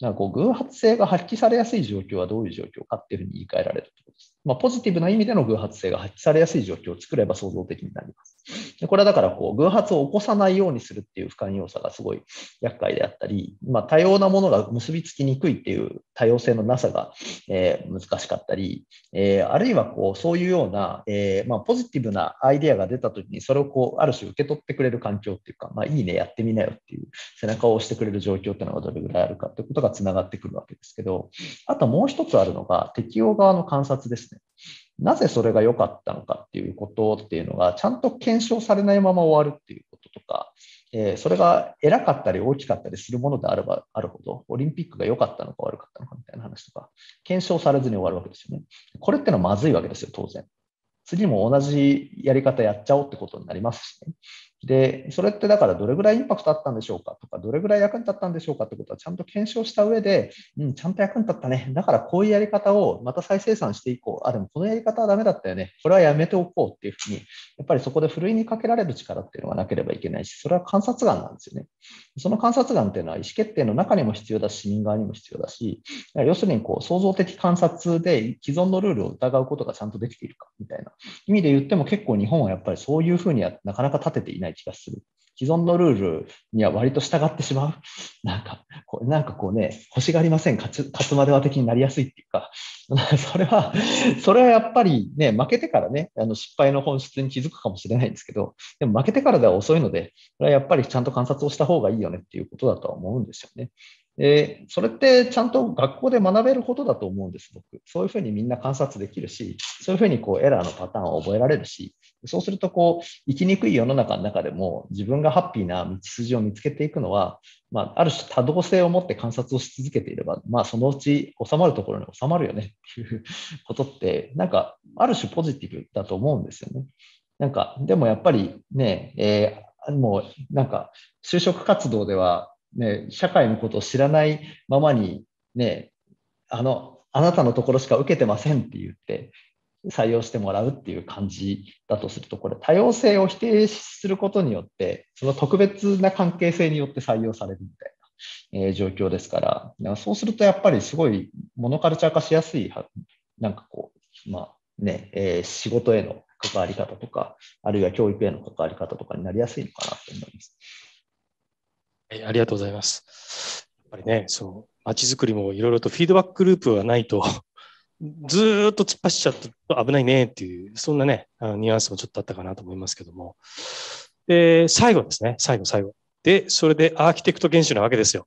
なんかこう偶発性が発揮されやすい状況はどういう状況かっていうふうに言い換えられるとです。まあ、ポジティブな意味での偶発性が発揮されやすい状況を作れば創造的になります。でこれはだからこう偶発を起こさないようにするっていう不可要さがすごい厄介であったり、まあ、多様なものが結びつきにくいっていう多様性のなさが、えー、難しかったり、えー、あるいはこうそういうような、えー、まあ、ポジティブなアイデアが出た時にそれをこうある種受け取ってくれる環境っていうか、まあ、いいねやってみなよっていう背中を押してくれる状況っていうのがどれぐらいあるかってことがつながってくるわけですけどあともう一つあるのが適用側の観察ですね。ね。なぜそれが良かったのかっていうことっていうのがちゃんと検証されないまま終わるっていうこととか、えー、それが偉かったり大きかったりするものであればあるほどオリンピックが良かったのか悪かったのかみたいな話とか検証されずに終わるわけですよね。これってのはまずいわけですよ当然。次も同じやり方やっちゃおうってことになりますしね。で、それってだからどれぐらいインパクトあったんでしょうかとか、どれぐらい役に立ったんでしょうかってことはちゃんと検証した上で、うん、ちゃんと役に立ったね。だからこういうやり方をまた再生産していこう。あ、でもこのやり方はダメだったよね。これはやめておこうっていうふうに、やっぱりそこでふるいにかけられる力っていうのがなければいけないし、それは観察眼なんですよね。その観察眼っていうのは意思決定の中にも必要だし、市民側にも必要だし、要するにこう創造的観察で既存のルールを疑うことがちゃんとできているかみたいな意味で言っても結構日本はやっぱりそういうふうにはなかなか立てていない。気がする。既存のルールには割と従ってしまう。なんか、こうなんかこうね、星がありません、勝つ勝つまでは的になりやすいっていうか、それは、それはやっぱりね、負けてからね、あの失敗の本質に気づくかもしれないんですけど、でも負けてからでは遅いので、それはやっぱりちゃんと観察をした方がいいよねっていうことだとは思うんですよね。で、それってちゃんと学校で学べることだと思うんです、僕。そういうふうにみんな観察できるし、そういうふうにこうエラーのパターンを覚えられるし、そうすると、こう、生きにくい世の中の中でも、自分がハッピーな道筋を見つけていくのは、まあ、ある種多動性を持って観察をし続けていれば、まあ、そのうち収まるところに収まるよねっていう ことって、なんか、ある種ポジティブだと思うんですよね。なんか、でもやっぱりね、えー、もう、なんか、就職活動では、ね、社会のことを知らないままに、ね、あの、あなたのところしか受けてませんって言って、採用してもらうっていう感じだとすると、これ多様性を否定することによって、その特別な関係性によって採用されるみたいな、えー、状況ですから、だからそうするとやっぱりすごいモノカルチャー化しやすい、なんかこう、まあね、えー、仕事への関わり方とか、あるいは教育への関わり方とかになりやすいのかなと思います。はい、ありがとうございます。やっぱりね、そう、街づくりもいろいろとフィードバックループがないとずっと突っ走っちゃたと危ないねっていう、そんなね、あのニュアンスもちょっとあったかなと思いますけども。で、最後ですね。最後、最後。で、それでアーキテクト原種なわけですよ。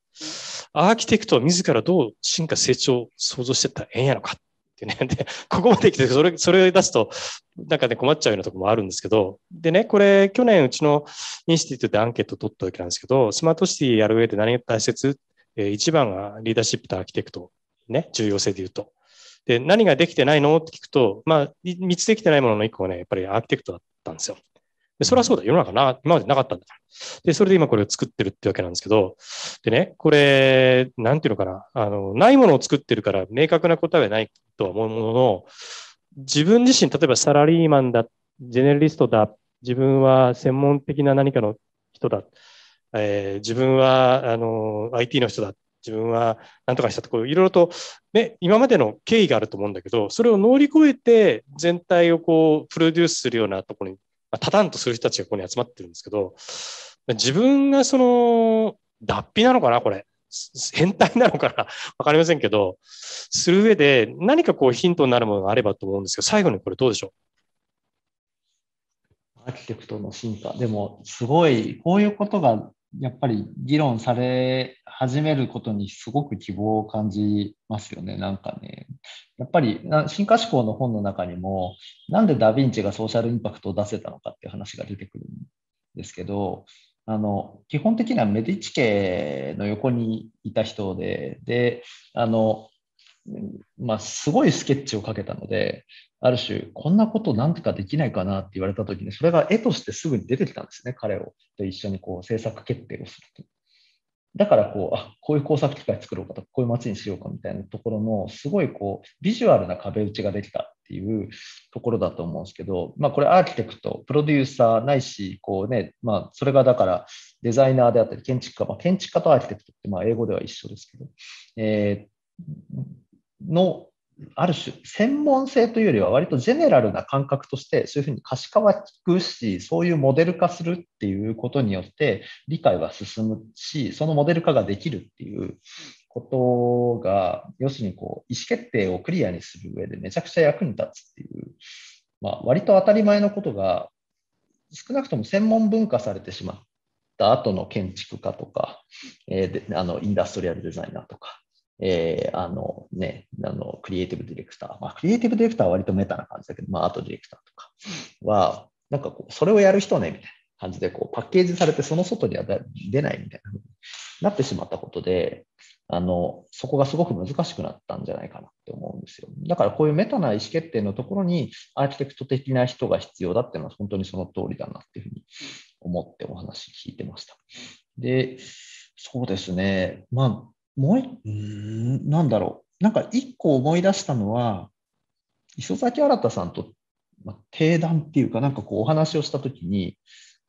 アーキテクトは自らどう進化、成長想像してったらええんやのかってね。で、ここまで来て、それ、それを出すと、なんかね、困っちゃうようなとこもあるんですけど、でね、これ、去年うちのインスティテトでアンケート取ったわけなんですけど、スマートシティやる上で何が大切えー、一番がリーダーシップとアーキテクト、ね、重要性で言うと。で、何ができてないのって聞くと、まあ、3つできてないものの1個はね、やっぱりアーキテクトだったんですよ。で、それはそうだ。世の中な、今までなかったんだから。で、それで今これを作ってるってわけなんですけど、でね、これ、なんていうのかな。あの、ないものを作ってるから明確な答えはないとは思うものの、自分自身、例えばサラリーマンだ、ジェネリストだ、自分は専門的な何かの人だ、えー、自分は、あの、IT の人だっ自分は何とかしたところいろいろと、ね、今までの経緯があると思うんだけどそれを乗り越えて全体をこうプロデュースするようなところにタタンとする人たちがここに集まってるんですけど自分がその脱皮なのかなこれ変態なのかな分かりませんけどする上で何かこうヒントになるものがあればと思うんですけど最後にこれどうでしょうアーキテクトの進化。でも、すごい、こういうことがやっぱり議論され始めることにすごく希望を感じますよね、なんかね。やっぱり、進化思考の本の中にも、なんでダ・ヴィンチがソーシャルインパクトを出せたのかっていう話が出てくるんですけど、あの基本的にはメディチ家の横にいた人で、で、あのまあ、すごいスケッチをかけたので、ある種、こんなことなんとかできないかなって言われたときに、それが絵としてすぐに出てきたんですね、彼をと一緒にこう制作決定をすると。だからこう、あこういう工作機械作ろうかとか、こういう街にしようかみたいなところの、すごいこう、ビジュアルな壁打ちができたっていうところだと思うんですけど、まあ、これ、アーキテクト、プロデューサーないし、こうね、まあ、それがだから、デザイナーであったり、建築家、まあ、建築家とアーキテクトって、まあ、英語では一緒ですけど、えー、のある種専門性というよりは割とジェネラルな感覚としてそういうふうに可視化は聞くしそういうモデル化するっていうことによって理解は進むしそのモデル化ができるっていうことが要するにこう意思決定をクリアにする上でめちゃくちゃ役に立つっていう、まあ、割と当たり前のことが少なくとも専門文化されてしまった後の建築家とか、えー、であのインダストリアルデザイナーとかえー、あのね、あのクリエイティブディレクター、まあ、クリエイティブディレクターは割とメタな感じだけど、まあ、アートディレクターとかは、なんかこう、それをやる人ね、みたいな感じでこうパッケージされて、その外には出ないみたいなになってしまったことで、あのそこがすごく難しくなったんじゃないかなって思うんですよ。だからこういうメタな意思決定のところにアーキテクト的な人が必要だっていうのは本当にその通りだなっていうふうに思ってお話聞いてました。で、そうですね。まあもう一、んなんだろう。なんか一個思い出したのは、磯崎新さんと、まあ、定談っていうか、なんかこうお話をしたときに、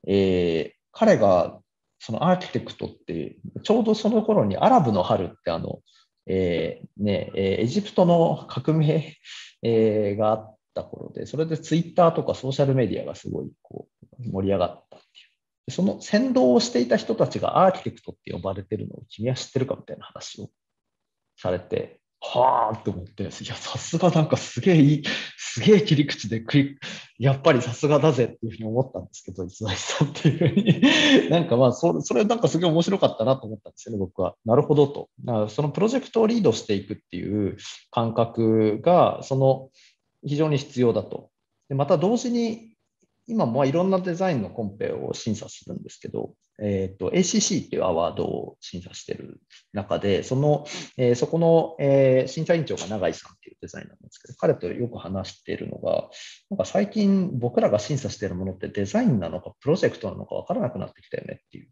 えー、彼がそのアーキテクトって、ちょうどその頃にアラブの春ってあの、えー、ね、エジプトの革命、えー、があった頃で、それでツイッターとかソーシャルメディアがすごいこう盛り上がっその先導をしていた人たちがアーキテクトって呼ばれてるのを君は知ってるかみたいな話をされて、はあって思って、いや、さすがなんかすげえいい、すげえ切り口でクイック、やっぱりさすがだぜっていうふうに思ったんですけど、逸材さんっていうふうに、なんかまあそれ、それなんかすげえ面白かったなと思ったんですよね、僕は。なるほどと。そのプロジェクトをリードしていくっていう感覚が、その、非常に必要だと。でまた同時に今もいろんなデザインのコンペを審査するんですけど、えっ、ー、と、ACC っていうアワードを審査してる中で、その、えー、そこの、えー、審査委員長が永井さんっていうデザインなんですけど、彼とよく話しているのが、なんか最近僕らが審査しているものってデザインなのかプロジェクトなのかわからなくなってきたよねっていう。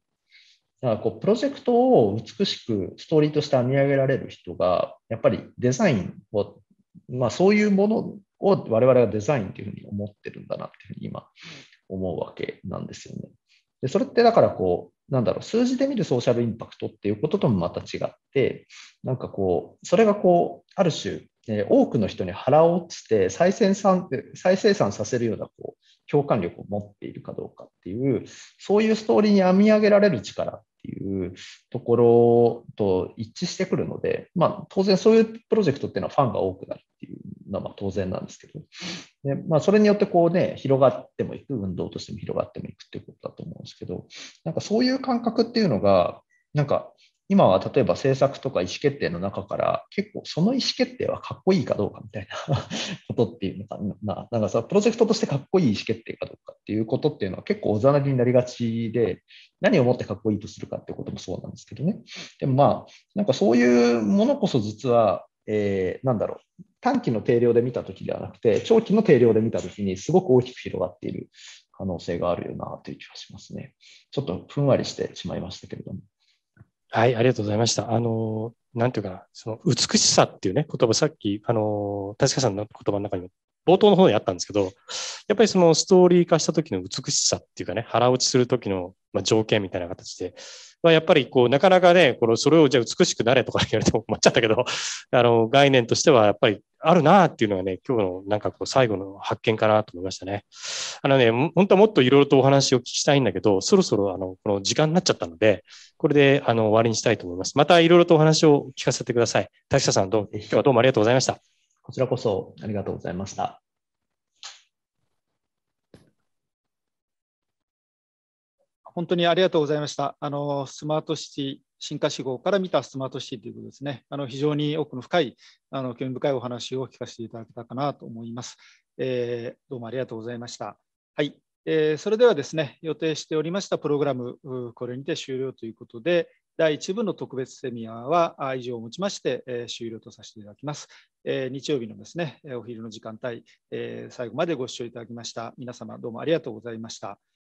だからこうプロジェクトを美しくストーリーとして編み上げられる人が、やっぱりデザインをまあ、そういうものを我々はデザインというふうに思ってるんだなっていうふうに今思うわけなんですよね。でそれってだからこうなんだろう数字で見るソーシャルインパクトっていうことともまた違ってなんかこうそれがこうある種え多くの人に腹落ちて再生産再生産させるようなこう共感力を持っているかどうかっていうそういうストーリーに編み上げられる力っていうところと一致してくるので、まあ、当然そういうプロジェクトっていうのはファンが多くなるっていうのは当然なんですけどで、まあ、それによってこう、ね、広がってもいく運動としても広がってもいくっていうことだと思うんですけどなんかそういう感覚っていうのがなんか今は例えば政策とか意思決定の中から結構その意思決定はかっこいいかどうかみたいな ことっていうのかななんかさプロジェクトとしてかっこいい意思決定かどうかっていうことっていうのは結構おざなりになりがちで何をもってかっこいいとするかってこともそうなんですけどねでもまあなんかそういうものこそ実は、えー、なんだろう短期の定量で見た時ではなくて長期の定量で見た時にすごく大きく広がっている可能性があるよなという気がしますねちょっとふんわりしてしまいましたけれども。はい、ありがとうございました。あの、なんていうかな、その美しさっていうね、言葉、さっき、あの、田塚さんの言葉の中にも冒頭の方にあったんですけど、やっぱりそのストーリー化した時の美しさっていうかね、腹落ちする時の、ま条件みたいな形で、まあ、やっぱりこう、なかなかね、このそれをじゃあ美しくなれとか言われても困っちゃったけど、あの、概念としてはやっぱりあるなっていうのがね、今日のなんかこう、最後の発見かなと思いましたね。あのね、本当はもっといろいろとお話を聞きたいんだけど、そろそろあの、この時間になっちゃったので、これであの、終わりにしたいと思います。またいろいろとお話を聞かせてください。滝下さんどうも、今日はどうもありがとうございました。こちらこそありがとうございました。本当にありがとうございました。あのスマートシティ進化志向から見たスマートシティということですね。あの非常に奥の深いあの興味深いお話を聞かせていただけたかなと思います。えー、どうもありがとうございました。はい、えー、それではですね予定しておりましたプログラムこれにて終了ということで、第1部の特別セミナーは以上をもちまして、え終了とさせていただきます。え日曜日のですね、お昼の時間帯、え最後までご視聴いただきました。皆様どうもありがとうございました。